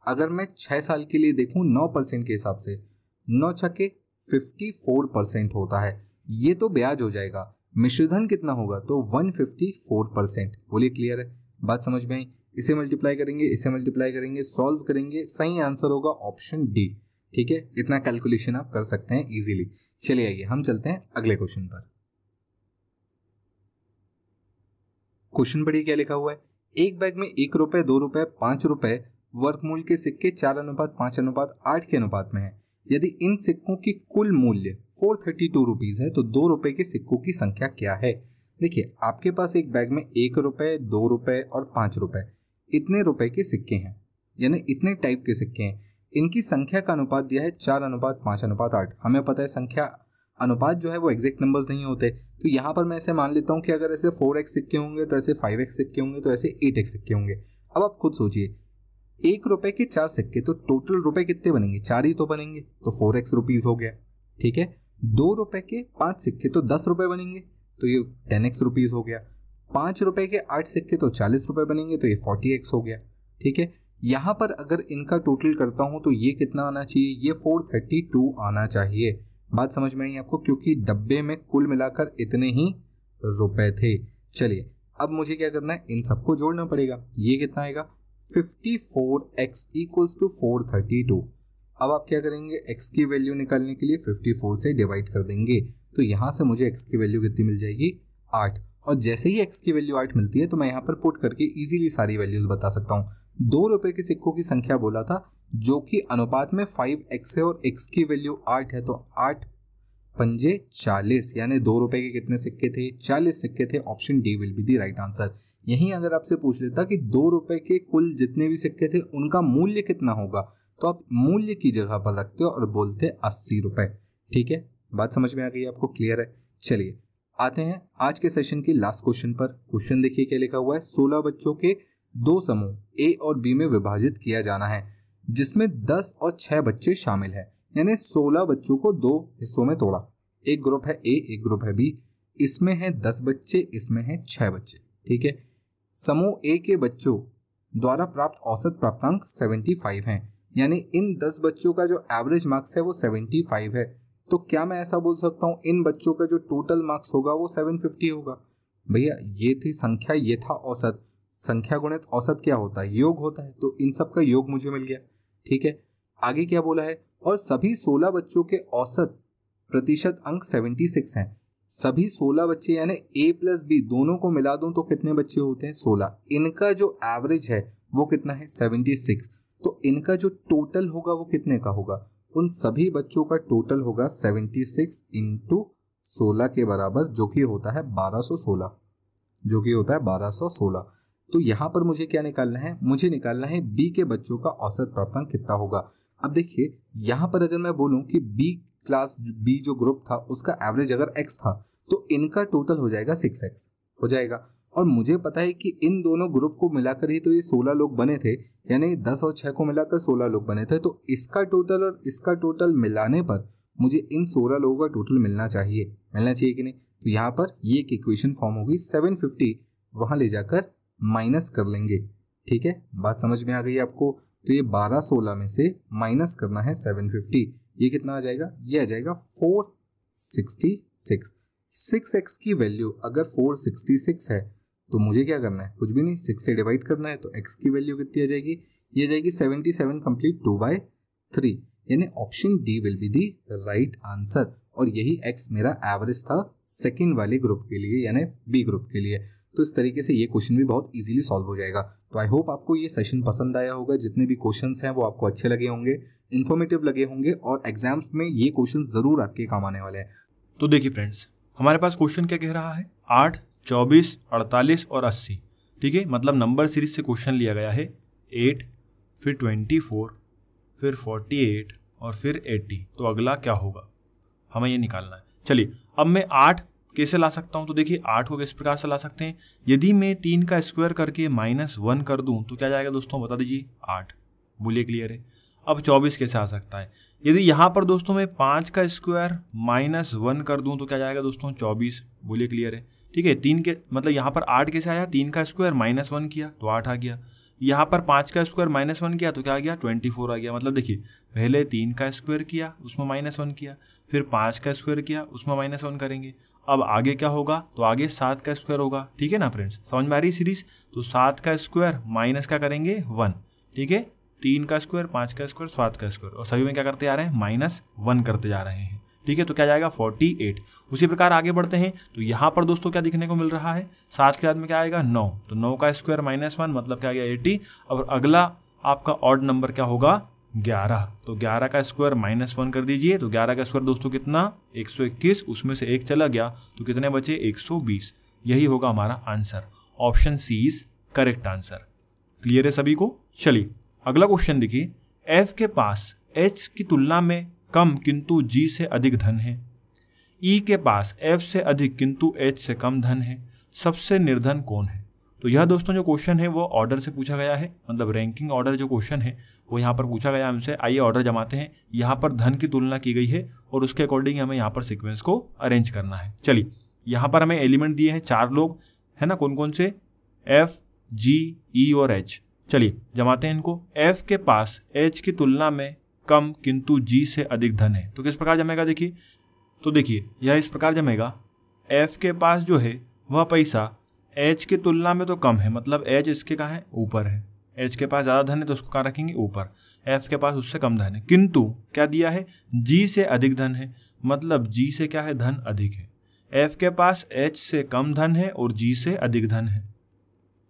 अगर मैं छः साल के लिए देखूँ नौ परसेंट के हिसाब से नौ छके फिफ्टी फोर परसेंट होता है ये तो ब्याज हो जाएगा मिश्रधन कितना होगा तो वन फिफ्टी फोर परसेंट बोलिए क्लियर है बात समझ में आई इसे मल्टीप्लाई करेंगे इसे मल्टीप्लाई करेंगे सॉल्व करेंगे सही आंसर होगा ऑप्शन डी ठीक है इतना कैलकुलेशन आप कर सकते हैं इजीली चलिए आइए हम चलते हैं अगले क्वेश्चन पर क्वेश्चन पढ़िए क्या लिखा हुआ है एक बैग में एक रुपए दो रुपए पांच रुपए वर्कमूल के सिक्के चार अनुपात पांच अनुपात आठ के अनुपात में है यदि इन सिक्कों की कुल मूल्य फोर थर्टी टू रुपीज है तो दो रुपए के सिक्कों की संख्या क्या है देखिए आपके पास एक बैग में एक रुपए दो रुपए और पांच रुपए इतने रुपए के सिक्के हैं यानी इतने टाइप के सिक्के हैं इनकी संख्या का अनुपात दिया है चार अनुपात पाँच अनुपात आठ हमें पता है संख्या अनुपात जो है वो एग्जैक्ट नंबर्स नहीं होते तो यहाँ पर मैं ऐसे मान लेता हूँ कि अगर ऐसे फोर एक्स सिक्के होंगे तो ऐसे फाइव एक्स सिक्के होंगे तो ऐसे एट एक्स सिक्के होंगे अब आप खुद सोचिए एक रुपए के चार सिक्के तो टोटल रुपए कितने बनेंगे चार ही तो बनेंगे तो फोर एक्स रुपीज हो गया ठीक है दो रुपए के पांच सिक्के तो दस रुपए बनेंगे तो ये टेन एक्स रुपीज हो गया पाँच रुपये के आठ सिक्के तो चालीस रुपये बनेंगे तो ये फोर्टी एक्स हो गया ठीक है यहाँ पर अगर इनका टोटल करता हूँ तो ये कितना आना चाहिए ये फोर थर्टी टू आना चाहिए बात समझ में आई आपको क्योंकि डब्बे में कुल मिलाकर इतने ही रुपए थे चलिए अब मुझे क्या करना है इन सबको जोड़ना पड़ेगा ये कितना आएगा fifty four X equals to four thirty two अब आप क्या करेंगे एक्स की वैल्यू निकालने के लिए फिफ्टी फोर से डिवाइड कर देंगे तो यहाँ से मुझे एक्स की वैल्यू कितनी मिल जाएगी आठ और जैसे ही एक्स की वैल्यू आठ मिलती है तो मैं यहाँ पर पुट करके इजीली सारी वैल्यूज बता सकता हूँ दो रुपए के सिक्कों की संख्या बोला था जो कि अनुपात में फाइव एक्स है और एक्स की वैल्यू आठ है तो आठ पंजे चालीस यानी दो रुपए के कितने सिक्के थे चालीस सिक्के थे option D will be the right answer यहीं अगर आपसे पूछ लेता कि दो रुपए के कुल जितने भी सिक्के थे उनका मूल्य कितना होगा तो आप मूल्य की जगह पर रखते हो और बोलते अस्सी रुपए ठीक है बात समझ में आ गई आपको क्लियर है चलिए आते हैं आज के सेशन के लास्ट क्वेश्चन पर क्वेश्चन देखिए क्या लिखा हुआ है सोलह बच्चों के दो समूह ए और बी में विभाजित किया जाना है जिसमें दस और छह बच्चे शामिल है यानी सोलह बच्चों को दो हिस्सों में तोड़ा एक ग्रुप है ए एक ग्रुप है बी इसमें है दस बच्चे इसमें है छह बच्चे ठीक है समूह ए के बच्चों द्वारा प्राप्त औसत प्राप्तांक 75 है यानी इन 10 बच्चों का जो एवरेज मार्क्स है वो 75 है तो क्या मैं ऐसा बोल सकता हूँ इन बच्चों का जो टोटल मार्क्स होगा वो 750 होगा भैया ये थी संख्या ये था औसत संख्या गुणित औसत क्या होता है योग होता है तो इन सब का योग मुझे मिल गया ठीक है आगे क्या बोला है और सभी 16 बच्चों के औसत प्रतिशत अंक 76 हैं सभी 16 बच्चे यानी ए प्लस बी दोनों को मिला दूं तो कितने बच्चे होते हैं 16 इनका जो एवरेज है वो कितना है 76 तो इनका जो टोटल होगा वो कितने का होगा उन सभी बच्चों का टोटल होगा 76 सिक्स इंटू सोलह के बराबर जो कि होता है 1216 जो कि होता है 1216 तो यहाँ पर मुझे क्या निकालना है मुझे निकालना है बी के बच्चों का औसत प्राप्तांक कितना होगा अब देखिए यहाँ पर अगर मैं बोलूँ कि बी क्लास बी जो ग्रुप था उसका एवरेज अगर एक्स था तो इनका टोटल हो जाएगा सिक्स एक्स हो जाएगा और मुझे पता है कि इन दोनों ग्रुप को मिलाकर ही तो ये सोलह लोग बने थे यानी दस और छः को मिलाकर सोलह लोग बने थे तो इसका टोटल और इसका टोटल मिलाने पर मुझे इन सोलह लोगों का टोटल मिलना चाहिए मिलना चाहिए कि नहीं तो यहाँ पर ये एक इक्वेशन फॉर्म होगी सेवन फिफ्टी वहाँ ले जाकर माइनस कर लेंगे ठीक है बात समझ में आ गई आपको तो ये बारह सोलह में से माइनस करना है सेवन फिफ्टी ये कितना आ जाएगा ये आ जाएगा four sixty six six X की वैल्यू अगर फोर सिक्सटी सिक्स है तो मुझे क्या करना है कुछ भी नहीं सिक्स से डिवाइड करना है तो एक्स की वैल्यू कितनी आ जाएगी ये जाएगी seventy seven complete two by three यानी option D will be the right answer और यही एक्स मेरा एवरेज था सेकेंड वाले ग्रुप के लिए यानी बी ग्रुप के लिए तो इस तरीके से ये क्वेश्चन भी बहुत इजीली सॉल्व हो जाएगा तो आई होप आपको ये सेशन पसंद आया होगा जितने भी क्वेश्चंस हैं वो आपको अच्छे लगे होंगे इन्फॉर्मेटिव लगे होंगे और एग्जाम्स में ये क्वेश्चन ज़रूर आपके काम आने वाले हैं तो देखिए फ्रेंड्स हमारे पास क्वेश्चन क्या कह रहा है आठ चौबीस अड़तालीस और अस्सी ठीक है मतलब नंबर सीरीज से क्वेश्चन लिया गया है एट फिर ट्वेंटी फोर फिर फोर्टी एट और फिर एट्टी तो अगला क्या होगा हमें ये निकालना है चलिए अब मैं आठ कैसे ला सकता हूँ तो देखिए आठ को किस प्रकार से ला सकते हैं यदि मैं तीन का स्क्वायर करके माइनस वन कर दूँ तो क्या जाएगा दोस्तों बता दीजिए आठ बोलिए क्लियर है अब चौबीस कैसे आ सकता है यदि यहाँ पर दोस्तों मैं पाँच का स्क्वायर माइनस वन कर दूँ तो क्या जाएगा दोस्तों चौबीस बोलिए क्लियर है ठीक है तीन के मतलब यहाँ पर आठ कैसे आया तीन का स्क्वायर माइनस वन किया तो आठ आ गया यहाँ पर पाँच का स्क्वायर माइनस वन किया तो क्या आ गया ट्वेंटी फोर आ गया मतलब देखिए पहले तीन का स्क्वायर किया उसमें माइनस वन किया फिर पाँच का स्क्वायर किया उसमें माइनस वन करेंगे अब आगे क्या होगा तो आगे सात का स्क्वायर होगा ठीक है ना फ्रेंड्स समझ में आ रही सीरीज तो सात का स्क्वायर माइनस का करेंगे वन ठीक है तीन का स्क्वायर पाँच का स्क्वायर सात का स्क्वायर और सभी में क्या करते जा रहे हैं माइनस वन करते जा रहे हैं ठीक है तो क्या जाएगा 48 उसी प्रकार आगे बढ़ते हैं तो यहाँ पर दोस्तों क्या दिखने को मिल रहा है सात के बाद में क्या आएगा नौ तो नौ का स्क्वायर माइनस वन मतलब क्या आ गया एटी और अगला आपका ऑड नंबर क्या होगा ग्यारह तो ग्यारह का स्क्वायर माइनस वन कर दीजिए तो ग्यारह का स्क्वायर दोस्तों कितना एक सौ इक्कीस उसमें से एक चला गया तो कितने बचे एक सौ बीस यही होगा हमारा answer option C is correct answer clear है सभी को चलिए अगला क्वेश्चन देखिए एफ के पास एच की तुलना में कम किंतु जी से अधिक धन है ई के पास एफ से अधिक किंतु एच से कम धन है सबसे निर्धन कौन है तो यह दोस्तों जो क्वेश्चन है वो ऑर्डर से पूछा गया है मतलब रैंकिंग ऑर्डर जो क्वेश्चन है वो यहाँ पर पूछा गया हमसे आइए ऑर्डर जमाते हैं यहाँ पर धन की तुलना की गई है और उसके अकॉर्डिंग हमें यहाँ पर सिक्वेंस को अरेंज करना है चलिए यहाँ पर हमें एलिमेंट दिए हैं चार लोग है ना कौन कौन से एफ जी ई और एच चलिए जमाते हैं इनको एफ के पास एच की तुलना में कम किंतु जी से अधिक धन है तो किस प्रकार जमेगा देखिए तो देखिए यह इस प्रकार जमेगा एफ के पास जो है वह पैसा एच की तुलना में तो कम है मतलब एच इसके कहाँ है ऊपर है एच के पास ज़्यादा धन है तो उसको कहाँ रखेंगे ऊपर एफ के पास उससे कम धन है किंतु क्या दिया है जी से अधिक धन है मतलब जी से क्या है धन अधिक है एफ के पास एच से कम धन है और जी से अधिक धन है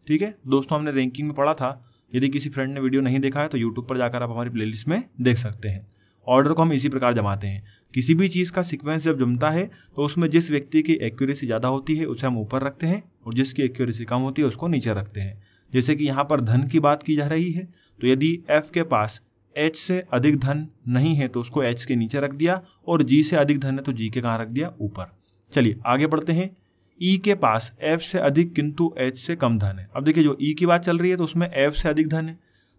ठीक है दोस्तों हमने रैंकिंग में पढ़ा था यदि किसी फ्रेंड ने वीडियो नहीं देखा है तो यूट्यूब पर जाकर आप हमारी प्लेलिस्ट में देख सकते हैं ऑर्डर को हम इसी प्रकार जमाते हैं किसी भी चीज़ का सिक्वेंस जब जमता है तो उसमें जिस व्यक्ति की एक्यूरेसी ज़्यादा होती है उसे हम ऊपर रखते हैं और जिसकी एक्यूरेसी कम होती है उसको नीचे रखते हैं जैसे कि यहाँ पर धन की बात की जा रही है तो यदि एफ के पास एच से अधिक धन नहीं है तो उसको एच के नीचे रख दिया और जी से अधिक धन है तो जी के कहाँ रख दिया ऊपर चलिए आगे बढ़ते हैं ई e के पास एफ से अधिक किंतु एच से कम धन है अब देखिए जो ई e की बात चल रही है तो उसमें एफ से अधिक धन है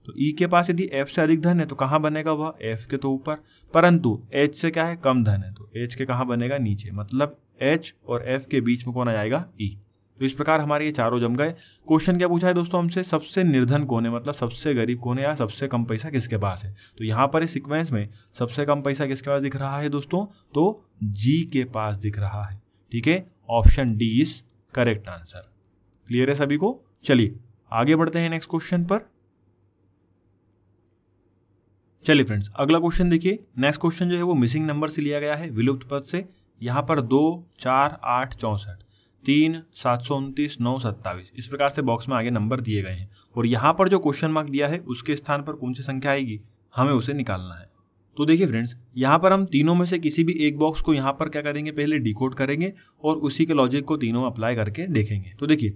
तो ई e के पास यदि एफ से अधिक धन है तो कहाँ बनेगा वह एफ के तो ऊपर परंतु एच से क्या है कम धन है तो एच के कहाँ बनेगा नीचे मतलब एच और एफ के बीच में कौन आ जाएगा ई e। तो इस प्रकार हमारे ये चारों जम गए क्वेश्चन क्या पूछा है दोस्तों हमसे सबसे निर्धन कौन है मतलब सबसे गरीब कौन है या सबसे कम पैसा किसके पास है तो यहाँ पर इस सिक्वेंस में सबसे कम पैसा किसके पास दिख रहा है दोस्तों तो जी के पास दिख रहा है ठीक है option D is correct answer clear है सभी को चलिए आगे बढ़ते हैं नेक्स्ट क्वेश्चन पर चलिए फ्रेंड्स अगला क्वेश्चन देखिए नेक्स्ट क्वेश्चन जो है वो मिसिंग नंबर से लिया गया है विलुप्त पद से यहाँ पर दो चार आठ चौंसठ तीन सात सौ उनतीस नौ सत्ताईस इस प्रकार से बॉक्स में आगे नंबर दिए गए हैं और यहाँ पर जो क्वेश्चन मार्क दिया है उसके स्थान पर कौन सी संख्या आएगी हमें उसे निकालना है तो देखिए फ्रेंड्स यहाँ पर हम तीनों में से किसी भी एक बॉक्स को यहाँ पर क्या करेंगे पहले डिकोड करेंगे और उसी के लॉजिक को तीनों अप्लाई करके देखेंगे तो देखिए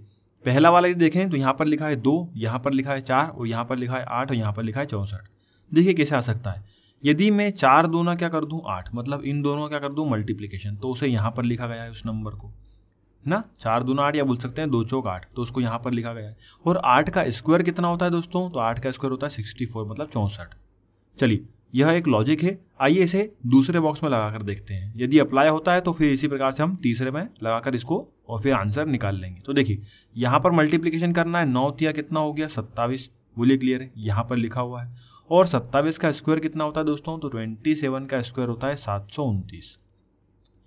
पहला वाला यदि देखें तो यहाँ पर लिखा है दो यहाँ पर लिखा है चार और यहाँ पर लिखा है आठ और यहाँ पर लिखा है चौंसठ देखिए कैसे आ सकता है यदि मैं चार दो क्या कर दूँ आठ मतलब इन दोनों क्या कर दूँ मल्टीप्लीकेशन तो उसे यहाँ पर लिखा गया है उस नंबर को ना चार दो आठ या बोल सकते हैं दो चौक आठ तो उसको यहाँ पर लिखा गया है और आठ का स्क्वायर कितना होता है दोस्तों तो आठ का स्क्वायर होता है सिक्सटी फोर मतलब चौंसठ चलिए यह एक लॉजिक है आइए इसे दूसरे बॉक्स में लगाकर देखते हैं यदि अप्लाई होता है तो फिर इसी प्रकार से हम तीसरे में लगाकर इसको और फिर आंसर निकाल लेंगे तो देखिए यहाँ पर मल्टीप्लीकेशन करना है नौ तिया कितना हो गया सत्ताईस बोलिए क्लियर है यहाँ पर लिखा हुआ है और सत्ताईस का स्क्वायर कितना होता है दोस्तों तो ट्वेंटी सेवन का स्क्वायर होता है सात सौ उनतीस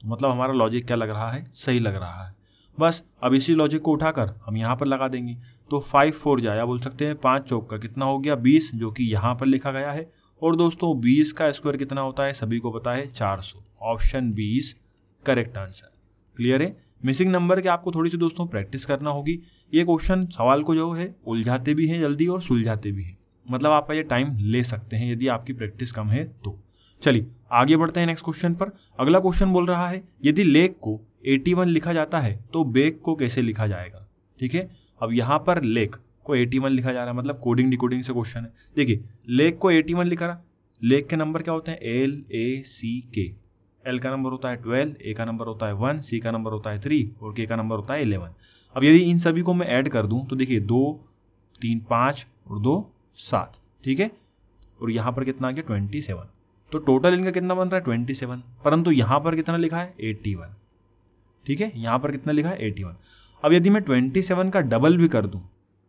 तो मतलब हमारा लॉजिक क्या लग रहा है सही लग रहा है बस अब इसी लॉजिक को उठाकर हम यहाँ पर लगा देंगे तो फाइव फोर जाया बोल सकते हैं पाँच चौक का कितना हो गया बीस जो कि यहाँ पर लिखा गया है और दोस्तों बीस का स्क्वायर कितना होता है सभी को पता है चार सौ option B is correct answer clear है मिसिंग नंबर के आपको थोड़ी सी दोस्तों प्रैक्टिस करना होगी ये क्वेश्चन सवाल को जो है उलझाते भी हैं जल्दी और सुलझाते भी हैं मतलब आपका ये टाइम ले सकते हैं यदि आपकी प्रैक्टिस कम है तो चलिए आगे बढ़ते हैं नेक्स्ट क्वेश्चन पर अगला क्वेश्चन बोल रहा है यदि लेक को 81 लिखा जाता है तो बेग को कैसे लिखा जाएगा ठीक है अब यहाँ पर लेख को एटी वन लिखा जा रहा है मतलब कोडिंग डिकोडिंग से क्वेश्चन है देखिए लेक को एटी वन लिखा रहा लेक के नंबर क्या होते हैं एल ए सी के एल का नंबर होता है ट्वेल्व ए का नंबर होता है वन सी का नंबर होता है थ्री और के का नंबर होता है इलेवन अब यदि इन सभी को मैं ऐड कर दूं तो देखिए दो तीन पाँच और दो सात ठीक है और यहाँ पर कितना आ गया ट्वेंटी सेवन तो टोटल इनका कितना बन रहा है ट्वेंटी सेवन परंतु यहाँ पर कितना लिखा है एट्टी वन ठीक है यहाँ पर कितना लिखा है एट्टी वन अब यदि मैं ट्वेंटी सेवन का डबल भी कर दूँ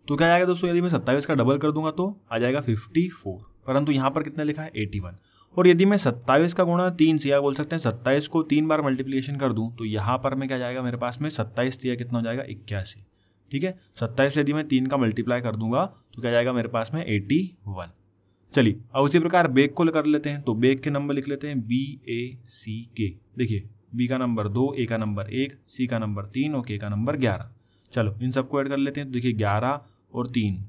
तो क्या आएगा दोस्तों यदि मैं सत्ताईस का डबल कर दूंगा तो आ जाएगा फिफ्टी फोर परंतु यहाँ पर कितना लिखा है एटी वन और यदि मैं सत्ताईस का गुणा तीन से या बोल सकते हैं सत्ताईस को तीन बार मल्टीप्लीकेशन कर दूँ तो यहाँ पर मैं क्या जाएगा मेरे पास में सत्ताईस या कितना हो जाएगा इक्यासी ठीक है सत्ताईस यदि मैं तीन का मल्टीप्लाई कर दूंगा तो क्या जाएगा मेरे पास में एटी वन चलिए अब उसी प्रकार बेग को कर लेते हैं तो बेग के नंबर लिख लेते हैं बी ए सी के देखिए बी का नंबर दो ए का नंबर एक सी का नंबर तीन और के का नंबर ग्यारह चलो इन सबको ऐड कर लेते हैं तो देखिए ग्यारह और तीन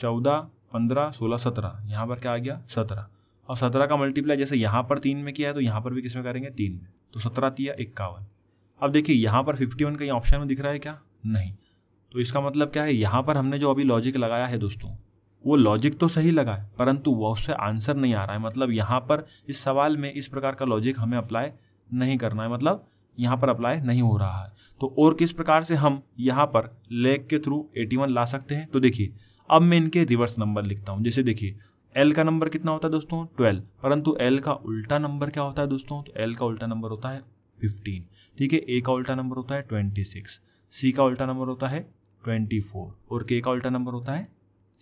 चौदह पंद्रह सोलह सत्रह यहाँ पर क्या आ गया सत्रह और सत्रह का मल्टीप्लाई जैसे यहाँ पर तीन में किया है तो यहाँ पर भी किस में करेंगे तीन में तो सत्रह तीया इक्यावन अब देखिए यहाँ पर फिफ्टी वन कहीं ऑप्शन में दिख रहा है क्या नहीं तो इसका मतलब क्या है यहाँ पर हमने जो अभी लॉजिक लगाया है दोस्तों वो लॉजिक तो सही लगा है परंतु वह उससे आंसर नहीं आ रहा है मतलब यहाँ पर इस सवाल में इस प्रकार का लॉजिक हमें अप्लाई नहीं करना है मतलब यहाँ पर अप्लाई नहीं हो रहा है तो और किस प्रकार से हम यहाँ पर लेग के थ्रू 81 ला सकते हैं तो देखिए अब मैं इनके रिवर्स नंबर लिखता हूँ जैसे देखिए एल का नंबर कितना होता है दोस्तों ट्वेल्व परंतु एल का उल्टा नंबर क्या होता है दोस्तों तो एल का उल्टा नंबर होता है फिफ्टीन ठीक है ए का उल्टा नंबर होता है ट्वेंटी सिक्स सी का उल्टा नंबर होता है ट्वेंटी फोर और के का उल्टा नंबर होता है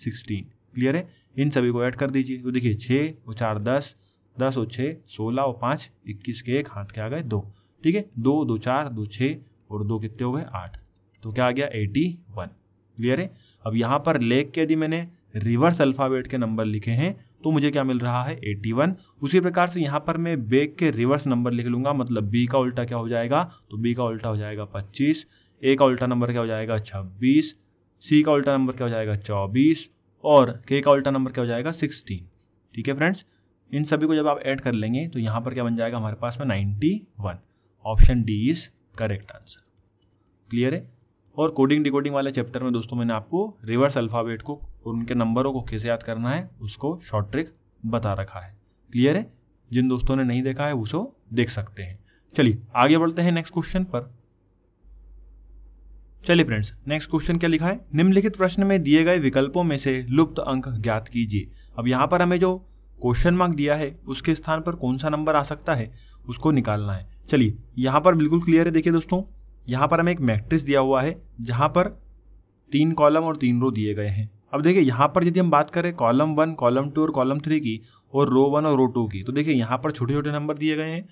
सिक्सटीन क्लियर है इन सभी को ऐड कर दीजिए तो देखिए छः और चार दस दस और छः सोलह और पाँच इक्कीस के एक हाथ के आ गए दो ठीक है दो दो चार दो छः और दो कितने हो गए आठ तो क्या आ गया एटी वन क्लियर है अब यहाँ पर लेक के यदि मैंने रिवर्स अल्फ़ाबेट के नंबर लिखे हैं तो मुझे क्या मिल रहा है 81 उसी प्रकार से यहाँ पर मैं बेग के रिवर्स नंबर लिख लूंगा मतलब बी का उल्टा क्या हो जाएगा तो बी का उल्टा हो जाएगा 25 ए का उल्टा नंबर क्या हो जाएगा 26 सी का उल्टा नंबर क्या हो जाएगा 24 और के का उल्टा नंबर क्या हो जाएगा 16 ठीक है फ्रेंड्स इन सभी को जब आप ऐड कर लेंगे तो यहाँ पर क्या बन जाएगा हमारे पास में one option D is correct answer clear है और कोडिंग डिकोडिंग वाले चैप्टर में दोस्तों मैंने आपको रिवर्स अल्फ़ाबेट को और उनके नंबरों को कैसे याद करना है उसको शॉर्ट ट्रिक बता रखा है क्लियर है जिन दोस्तों ने नहीं देखा है उसको देख सकते हैं चलिए आगे बढ़ते हैं नेक्स्ट क्वेश्चन पर चलिए फ्रेंड्स नेक्स्ट क्वेश्चन क्या लिखा है निम्नलिखित प्रश्न में दिए गए विकल्पों में से लुप्त अंक ज्ञात कीजिए अब यहाँ पर हमें जो क्वेश्चन मार्क दिया है उसके स्थान पर कौन सा नंबर आ सकता है उसको निकालना है चलिए यहाँ पर बिल्कुल क्लियर है देखिए दोस्तों यहाँ पर हमें एक मैट्रिक्स दिया हुआ है जहाँ पर तीन कॉलम और तीन रो दिए गए हैं अब देखिए यहाँ पर यदि हम बात करें कॉलम वन कॉलम टू और कॉलम थ्री की और रो वन और रो टू की तो देखिए यहाँ पर छोटे छोटे नंबर दिए गए हैं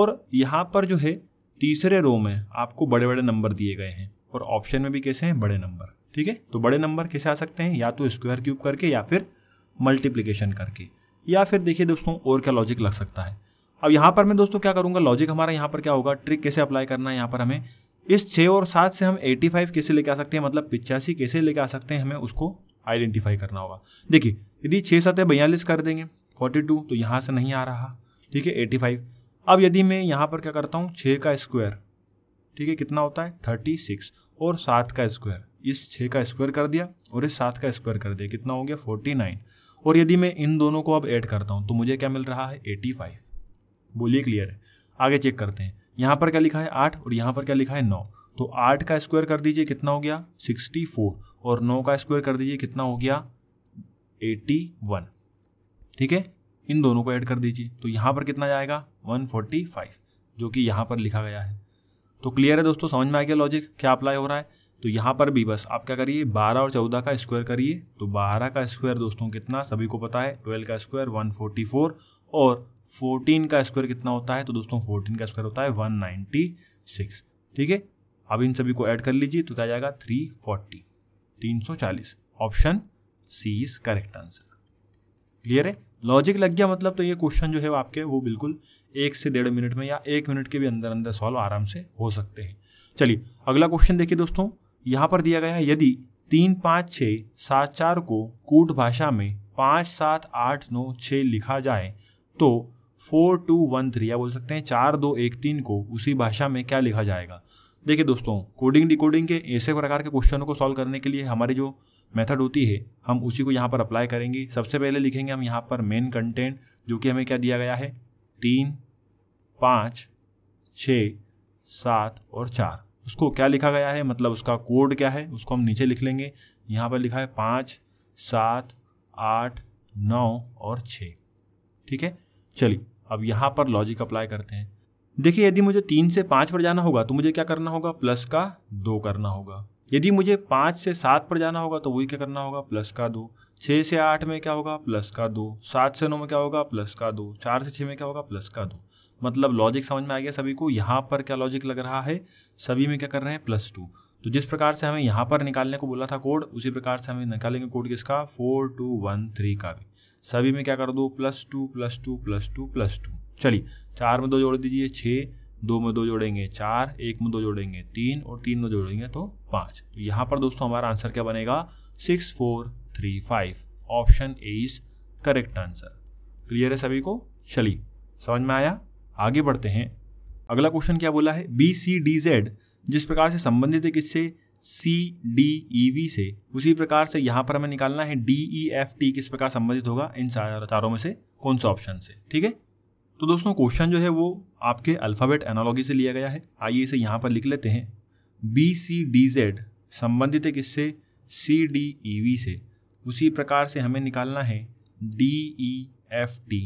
और यहाँ पर जो है तीसरे रो में आपको बड़े बड़े नंबर दिए गए हैं और ऑप्शन में भी कैसे हैं बड़े नंबर ठीक है तो बड़े नंबर कैसे आ सकते हैं या तो स्क्वायर क्यूब करके या फिर मल्टीप्लीकेशन करके या फिर देखिए दोस्तों और क्या लॉजिक लग सकता है अब यहाँ पर मैं दोस्तों क्या करूँगा लॉजिक हमारा यहाँ पर क्या होगा ट्रिक कैसे अप्लाई करना है यहाँ पर हमें इस छः और सात से हम एटी फाइव कैसे लेके आ सकते हैं मतलब पिचासी कैसे लेके आ सकते हैं हमें उसको आइडेंटिफाई करना होगा देखिए यदि छः सतह बयालीस कर देंगे फोर्टी टू तो यहाँ से नहीं आ रहा ठीक है एटी फाइव अब यदि मैं यहाँ पर क्या करता हूँ छः का स्क्वायर ठीक है कितना होता है थर्टी सिक्स और सात का स्क्वायर इस छः का स्क्वायर कर दिया और इस सात का स्क्वायर कर दिया कितना हो गया नाइन और यदि मैं इन दोनों को अब ऐड करता हूँ तो मुझे क्या मिल रहा है एटी फाइव बोलिए क्लियर है आगे चेक करते हैं यहाँ पर क्या लिखा है आठ और यहाँ पर क्या लिखा है नौ तो आठ का स्क्वायर कर दीजिए कितना हो गया सिक्सटी फोर और नौ का स्क्वायर कर दीजिए कितना हो गया एट्टी वन ठीक है इन दोनों को ऐड कर दीजिए तो यहाँ पर कितना जाएगा वन फोर्टी फाइव जो कि यहाँ पर लिखा गया है तो क्लियर है दोस्तों समझ में आ गया लॉजिक क्या अप्लाई हो रहा है तो यहाँ पर भी बस आप क्या करिए बारह और चौदह का स्क्वायर करिए तो बारह का स्क्वायर दोस्तों कितना सभी को पता है ट्वेल्व का स्क्वायर फोर और 14 का स्क्वायर कितना होता है तो दोस्तों 14 का स्क्वायर होता है 196 ठीक है अब इन सभी को ऐड कर लीजिए तो क्या जाएगा 340 340 option C is correct answer clear है लॉजिक लग गया मतलब तो ये क्वेश्चन जो है आपके वो बिल्कुल एक से डेढ़ मिनट में या एक मिनट के भी अंदर अंदर सॉल्व आराम से हो सकते हैं चलिए अगला क्वेश्चन देखिए दोस्तों यहाँ पर दिया गया है यदि तीन पाँच छः सात चार को कूट भाषा में पाँच सात आठ नौ छः लिखा जाए तो फोर टू वन थ्री या बोल सकते हैं चार दो एक तीन को उसी भाषा में क्या लिखा जाएगा देखिए दोस्तों कोडिंग डिकोडिंग के ऐसे प्रकार के क्वेश्चनों को सॉल्व करने के लिए हमारी जो मेथड होती है हम उसी को यहाँ पर अप्लाई करेंगे सबसे पहले लिखेंगे हम यहाँ पर मेन कंटेंट जो कि हमें क्या दिया गया है तीन पाँच छ सात और चार उसको क्या लिखा गया है मतलब उसका कोड क्या है उसको हम नीचे लिख लेंगे यहाँ पर लिखा है पाँच सात आठ नौ और छः ठीक है चलिए अब यहाँ पर लॉजिक अप्लाई करते हैं देखिए यदि मुझे तीन से पाँच पर जाना होगा तो मुझे क्या करना होगा प्लस का दो करना होगा यदि मुझे पाँच से सात पर जाना होगा तो वही क्या करना होगा प्लस का दो छः से आठ में क्या होगा प्लस का दो सात से नौ में क्या होगा प्लस का दो चार से छः में क्या होगा प्लस का दो मतलब लॉजिक समझ में आ गया सभी को यहाँ पर क्या लॉजिक लग रहा है सभी में क्या कर रहे हैं प्लस टू तो जिस प्रकार से हमें यहाँ पर निकालने को बोला था कोड उसी प्रकार से हमें निकालेंगे कोड किसका फोर टू वन थ्री का भी सभी में क्या कर दो plus two plus two plus two plus two चलिए चार में दो जोड़ दीजिए छः दो में दो जोड़ेंगे चार एक में दो जोड़ेंगे तीन और तीन में जोड़ेंगे तो पाँच तो यहाँ पर दोस्तों हमारा आंसर क्या बनेगा six four three five option A is correct answer clear है सभी को चलिए समझ में आया आगे बढ़ते हैं अगला क्वेश्चन क्या बोला है बी सी डी जेड जिस प्रकार से संबंधित है किससे सी डी ई वी से उसी प्रकार से यहाँ पर हमें निकालना है डी ई एफ टी किस प्रकार संबंधित होगा इन चारों में से कौन सा ऑप्शन से ठीक है तो दोस्तों क्वेश्चन जो है वो आपके अल्फ़ाबेट एनालॉजी से लिया गया है आइए इसे यहाँ पर लिख लेते हैं बी सी डी जेड संबंधित है किससे सी डी ई वी से उसी प्रकार से हमें निकालना है डी ई एफ टी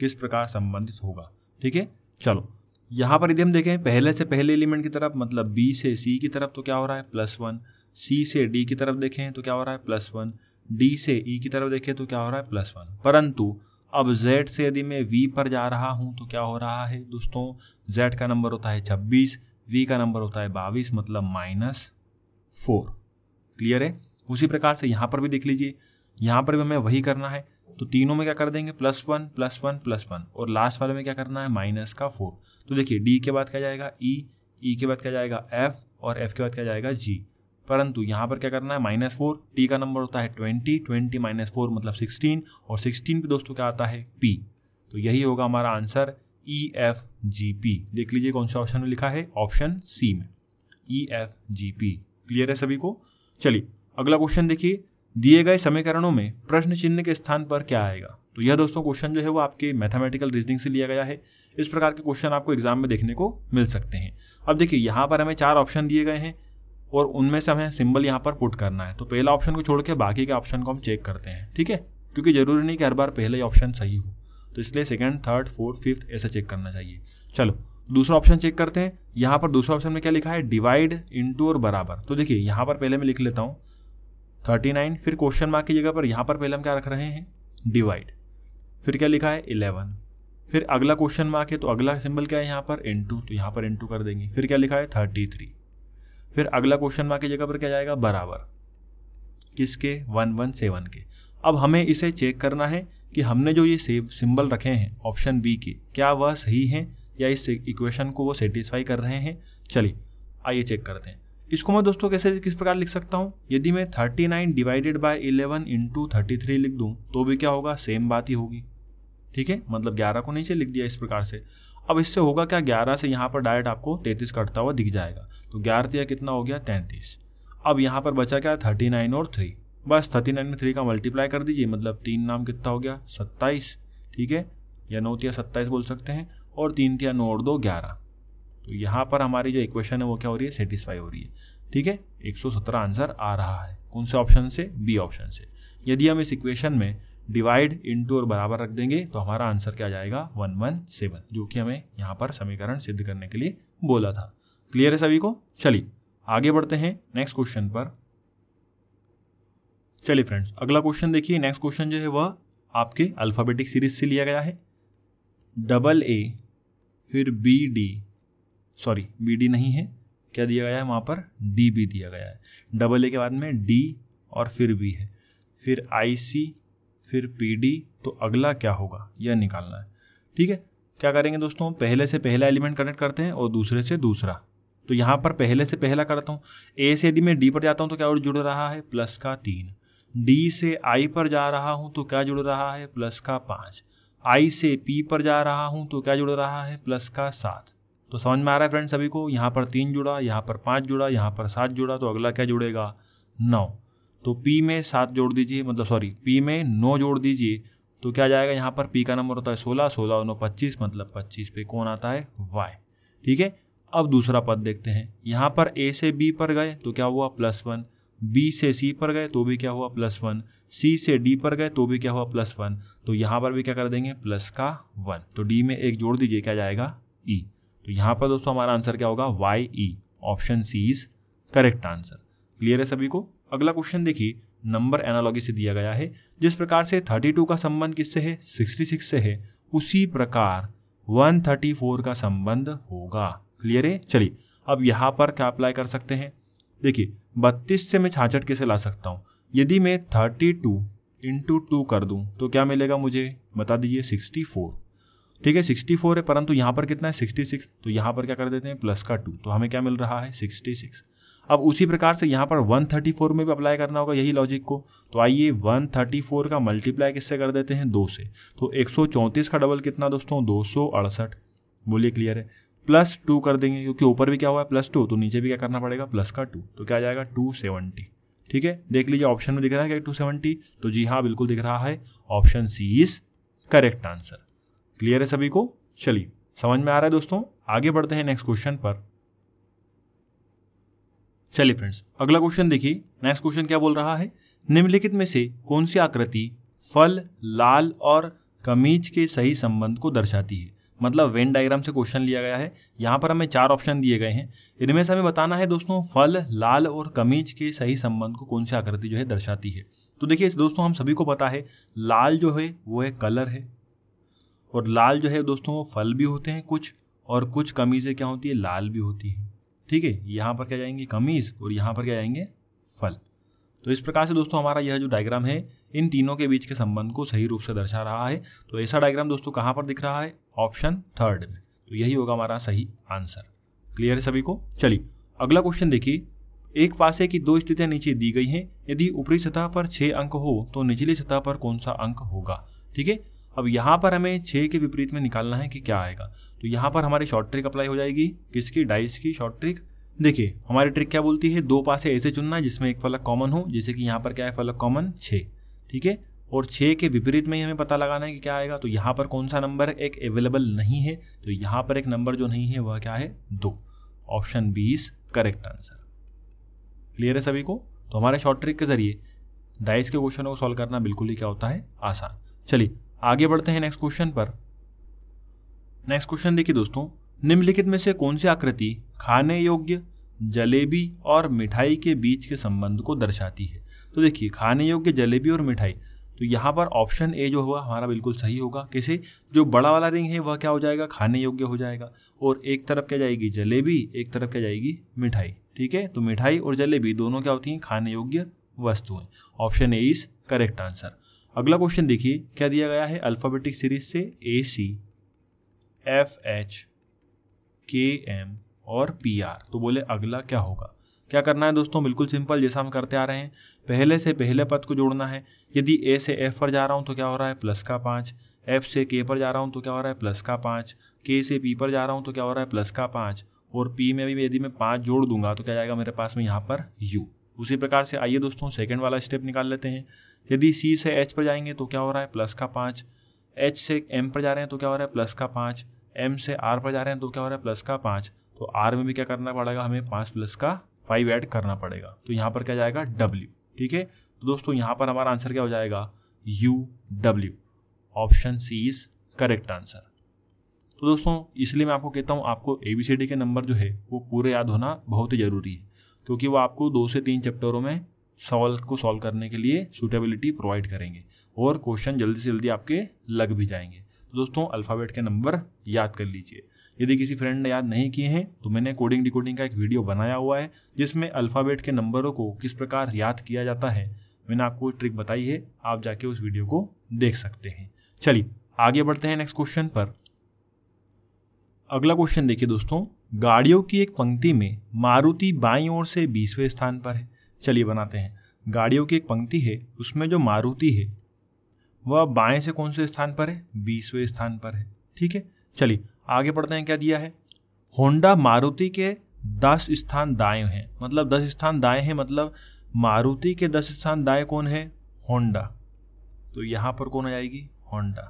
किस प्रकार संबंधित होगा ठीक है चलो यहाँ पर यदि हम देखें पहले से पहले एलिमेंट की तरफ मतलब बी से सी की तरफ तो क्या हो रहा है प्लस वन सी से डी की तरफ देखें तो क्या हो रहा है प्लस वन डी से ई e की तरफ देखें तो क्या हो रहा है प्लस वन परंतु अब जेड से यदि मैं वी पर जा रहा हूँ तो क्या हो रहा है दोस्तों जेड का नंबर होता है छब्बीस वी का नंबर होता है बाईस मतलब माइनस फोर क्लियर है उसी प्रकार से यहाँ पर भी देख लीजिए यहाँ पर भी हमें वही करना है तो तीनों में क्या कर देंगे plus one plus one plus one और लास्ट वाले में क्या करना है माइनस का फोर तो देखिए डी के बाद क्या जाएगा ई e, ई e के बाद क्या जाएगा एफ और एफ के बाद क्या जाएगा जी परंतु यहाँ पर क्या करना है माइनस फोर टी का नंबर होता है ट्वेंटी ट्वेंटी माइनस फोर मतलब सिक्सटीन और सिक्सटीन पे दोस्तों क्या आता है पी तो यही होगा हमारा answer E F G P देख लीजिए कौन सा ऑप्शन में लिखा है ऑप्शन सी में E F G P clear है सभी को चलिए अगला क्वेश्चन देखिए दिए गए समीकरणों में प्रश्न चिन्ह के स्थान पर क्या आएगा तो यह दोस्तों क्वेश्चन जो है वो आपके मैथमेटिकल रीजनिंग से लिया गया है इस प्रकार के क्वेश्चन आपको एग्जाम में देखने को मिल सकते हैं अब देखिए यहाँ पर हमें चार ऑप्शन दिए गए हैं और उनमें से हमें सिंबल यहाँ पर पुट करना है तो पहला ऑप्शन को छोड़ के बाकी के ऑप्शन को हम चेक करते हैं ठीक है क्योंकि जरूरी नहीं कि हर बार पहले ही ऑप्शन सही हो तो इसलिए सेकेंड थर्ड फोर्थ फिफ्थ ऐसा चेक करना चाहिए चलो दूसरा ऑप्शन चेक करते हैं यहाँ पर दूसरा ऑप्शन में क्या लिखा है डिवाइड इंटू और बराबर तो देखिए यहाँ पर पहले मैं लिख लेता हूँ थर्टी नाइन फिर क्वेश्चन मार्क की जगह पर यहाँ पर पहले हम क्या रख रहे हैं डिवाइड फिर क्या लिखा है इलेवन फिर अगला क्वेश्चन मार्क है तो अगला सिंबल क्या है यहाँ पर इन टू तो यहाँ पर इन टू कर देंगे फिर क्या लिखा है थर्टी थ्री फिर अगला क्वेश्चन मार्क की जगह पर क्या जाएगा बराबर किसके वन वन सेवन के अब हमें इसे चेक करना है कि हमने जो ये सेव सिंबल रखे हैं ऑप्शन बी के क्या वह सही हैं या इस इक्वेशन को वो सेटिस्फाई कर रहे हैं चलिए आइए चेक करते हैं इसको मैं दोस्तों कैसे किस प्रकार लिख सकता हूँ यदि मैं 39 डिवाइडेड बाय 11 इंटू थर्टी लिख दूँ तो भी क्या होगा सेम बात ही होगी ठीक है मतलब ग्यारह को नीचे लिख दिया इस प्रकार से अब इससे होगा क्या ग्यारह से यहाँ पर डायरेक्ट आपको तैंतीस कटता हुआ दिख जाएगा तो ग्यारह तिया कितना हो गया तैंतीस अब यहाँ पर बचा क्या थर्टी नाइन और थ्री बस थर्टी नाइन में थ्री का मल्टीप्लाई कर दीजिए मतलब तीन नाम कितना हो गया सत्ताईस ठीक है या नौ तिया सत्ताईस बोल सकते हैं और तीन तिया नौ और दो ग्यारह तो यहाँ पर हमारी जो इक्वेशन है वो क्या हो रही है सेटिस्फाई हो रही है ठीक है एक आंसर आ रहा है कौन से ऑप्शन से बी ऑप्शन से यदि हम इस इक्वेशन में डिवाइड इनटू और बराबर रख देंगे तो हमारा आंसर क्या जाएगा वन वन सेवन जो कि हमें यहाँ पर समीकरण सिद्ध करने के लिए बोला था क्लियर है सभी को चलिए आगे बढ़ते हैं नेक्स्ट क्वेश्चन पर चलिए फ्रेंड्स अगला क्वेश्चन देखिए नेक्स्ट क्वेश्चन जो है वह आपके अल्फ़ाबेटिक सीरीज से लिया गया है डबल ए फिर B D sorry B D नहीं है क्या दिया गया है वहाँ पर डी बी दिया गया है डबल ए के बाद में डी और फिर बी है फिर आई सी फिर पी तो अगला क्या होगा यह निकालना है ठीक है क्या करेंगे दोस्तों पहले से पहला एलिमेंट कनेक्ट करते हैं और दूसरे से दूसरा तो यहाँ पर पहले से पहला करता हूँ ए से यदि मैं डी पर जाता हूँ तो क्या और जुड़ रहा है प्लस का तीन डी से आई पर जा रहा हूँ तो क्या जुड़ रहा है प्लस का पाँच आई से पी पर जा रहा हूँ तो क्या जुड़ रहा है प्लस का सात तो समझ में आ रहा है फ्रेंड सभी को यहाँ पर तीन जुड़ा यहाँ पर पाँच जुड़ा यहाँ पर सात जुड़ा तो अगला क्या जुड़ेगा नौ तो पी में सात जोड़ दीजिए मतलब सॉरी पी में नौ जोड़ दीजिए तो क्या जाएगा यहाँ पर पी का नंबर होता है सोलह सोलह और नौ पच्चीस मतलब पच्चीस पे कौन आता है वाई ठीक है अब दूसरा पद देखते हैं यहाँ पर ए से बी पर गए तो क्या हुआ प्लस वन बी से सी पर गए तो भी क्या हुआ प्लस वन सी से डी पर गए तो भी क्या हुआ प्लस वन तो यहाँ पर भी क्या कर देंगे प्लस का वन तो डी में एक जोड़ दीजिए क्या जाएगा ई e. तो यहाँ पर दोस्तों हमारा आंसर क्या होगा Y E option C is correct answer clear है सभी को अगला क्वेश्चन देखिए नंबर एनालॉजी से दिया गया है जिस प्रकार से 32 का संबंध किससे है 66 से है उसी प्रकार 134 का संबंध होगा क्लियर है चलिए अब यहाँ पर क्या अप्लाई कर सकते हैं देखिए 32 से मैं छाछठ कैसे ला सकता हूँ यदि मैं 32 टू इंटू टू कर दूँ तो क्या मिलेगा मुझे बता दीजिए 64 ठीक है 64 है परंतु यहाँ पर कितना है 66 तो यहाँ पर क्या कर देते हैं प्लस का टू तो हमें क्या मिल रहा है 66 अब उसी प्रकार से यहाँ पर 134 में भी अप्लाई करना होगा यही लॉजिक को तो आइए 134 का मल्टीप्लाई किससे कर देते हैं दो से तो 134 का डबल कितना दोस्तों दो बोलिए क्लियर है प्लस टू कर देंगे क्योंकि ऊपर भी क्या हुआ है प्लस टू तो नीचे भी क्या करना पड़ेगा प्लस का टू तो क्या आ जाएगा टू सेवेंटी ठीक है देख लीजिए ऑप्शन में दिख रहा है क्या टू सेवेंटी तो जी हाँ बिल्कुल दिख रहा है option C is correct answer clear है सभी को चलिए समझ में आ रहा है दोस्तों आगे बढ़ते हैं नेक्स्ट क्वेश्चन पर चलिए फ्रेंड्स अगला क्वेश्चन देखिए नेक्स्ट क्वेश्चन क्या बोल रहा है निम्नलिखित में से कौन सी आकृति फल लाल और कमीज के सही संबंध को दर्शाती है मतलब वेन डायग्राम से क्वेश्चन लिया गया है यहाँ पर हमें चार ऑप्शन दिए गए हैं इनमें से हमें बताना है दोस्तों फल लाल और कमीज के सही संबंध को कौन सी आकृति जो है दर्शाती है तो देखिए इस दोस्तों हम सभी को पता है लाल जो है वो है कलर है और लाल जो है दोस्तों वो फल भी होते हैं कुछ और कुछ कमीज़ें क्या होती है लाल भी होती है ठीक है यहाँ पर क्या जाएंगे कमीज़ और यहाँ पर क्या जाएंगे फल तो इस प्रकार से दोस्तों हमारा यह जो डायग्राम है इन तीनों के बीच के संबंध को सही रूप से दर्शा रहा है तो ऐसा डायग्राम दोस्तों कहाँ पर दिख रहा है ऑप्शन थर्ड में तो यही होगा हमारा सही आंसर क्लियर है सभी को चलिए अगला क्वेश्चन देखिए एक पासे की दो स्थितियां नीचे दी गई हैं यदि ऊपरी सतह पर छः अंक हो तो निचली सतह पर कौन सा अंक होगा ठीक है अब यहाँ पर हमें छः के विपरीत में निकालना है कि क्या आएगा तो यहाँ पर हमारी शॉर्ट ट्रिक अप्लाई हो जाएगी किसकी डाइस की शॉर्ट ट्रिक देखिए हमारी ट्रिक क्या बोलती है दो पासे ऐसे चुनना है जिसमें एक फलक कॉमन हो जैसे कि यहाँ पर क्या है फलक कॉमन छः ठीक है और छः के विपरीत में ही हमें पता लगाना है कि क्या आएगा तो यहाँ पर कौन सा नंबर एक अवेलेबल नहीं है तो यहाँ पर एक नंबर जो नहीं है वह क्या है दो option B is correct answer clear है सभी को तो हमारे शॉर्ट ट्रिक के जरिए डाइस के क्वेश्चनों को सॉल्व करना बिल्कुल ही क्या होता है आसान चलिए आगे बढ़ते हैं नेक्स्ट क्वेश्चन पर नेक्स्ट क्वेश्चन देखिए दोस्तों निम्नलिखित में से कौन सी आकृति खाने योग्य जलेबी और मिठाई के बीच के संबंध को दर्शाती है तो देखिए खाने योग्य जलेबी और मिठाई तो यहाँ पर ऑप्शन ए जो हुआ हमारा बिल्कुल सही होगा कैसे जो बड़ा वाला रिंग है वह क्या हो जाएगा खाने योग्य हो जाएगा और एक तरफ क्या जाएगी जलेबी एक तरफ क्या जाएगी मिठाई ठीक है तो मिठाई और जलेबी दोनों क्या होती हैं खाने योग्य वस्तुएं option A is correct answer अगला क्वेश्चन देखिए क्या दिया गया है अल्फाबेटिक सीरीज से A C F H K M और पी आर तो बोले अगला क्या होगा क्या करना है दोस्तों बिल्कुल सिंपल जैसा हम करते आ रहे हैं पहले से पहले पद को जोड़ना है यदि ए से एफ पर जा रहा हूँ तो क्या हो रहा है प्लस का पाँच एफ से के पर जा रहा हूँ तो क्या हो रहा है प्लस का पाँच के से पी पर जा रहा हूँ तो क्या हो रहा है प्लस का पाँच और पी में भी यदि मैं पाँच जोड़ दूंगा तो क्या जाएगा मेरे पास में यहाँ पर यू उसी प्रकार से आइए दोस्तों सेकेंड वाला स्टेप निकाल लेते हैं यदि सी से एच पर जाएंगे तो क्या हो रहा है प्लस का पाँच एच से एम पर जा रहे हैं तो क्या हो रहा है प्लस का पाँच एम से आर पर जा रहे हैं तो क्या हो रहा है प्लस का पाँच तो आर में भी क्या करना पड़ेगा हमें पाँच प्लस का फाइव ऐड करना पड़ेगा तो यहाँ पर क्या जाएगा डब्ल्यू ठीक है तो दोस्तों यहाँ पर हमारा आंसर क्या हो जाएगा U W option C is correct answer तो दोस्तों इसलिए मैं आपको कहता हूँ आपको ए बी सी डी के नंबर जो है वो पूरे याद होना बहुत ही ज़रूरी है क्योंकि वो आपको दो से तीन चैप्टरों में सवाल को सॉल्व करने के लिए सूटेबिलिटी प्रोवाइड करेंगे और क्वेश्चन जल्दी से जल्दी आपके लग भी जाएंगे तो दोस्तों अल्फ़ाबेट के नंबर याद कर लीजिए यदि किसी फ्रेंड ने याद नहीं किए हैं तो मैंने कोडिंग डिकोडिंग का एक वीडियो बनाया हुआ है जिसमें अल्फ़ाबेट के नंबरों को किस प्रकार याद किया जाता है मैंने आपको ट्रिक बताई है आप जाके उस वीडियो को देख सकते हैं चलिए आगे बढ़ते हैं नेक्स्ट क्वेश्चन पर अगला क्वेश्चन देखिए दोस्तों गाड़ियों की एक पंक्ति में मारुति बाई ओर से बीसवें स्थान पर है चलिए बनाते हैं गाड़ियों की एक पंक्ति है उसमें जो मारुति है वह बाएं से कौन से स्थान पर है बीसवें स्थान पर है ठीक है चलिए आगे पढ़ते हैं क्या दिया है होंडा मारुति के दस स्थान दाएं हैं मतलब दस स्थान दाएं हैं मतलब मारुति के दस स्थान दाएं कौन है होंडा तो यहाँ पर कौन आ जाएगी होंडा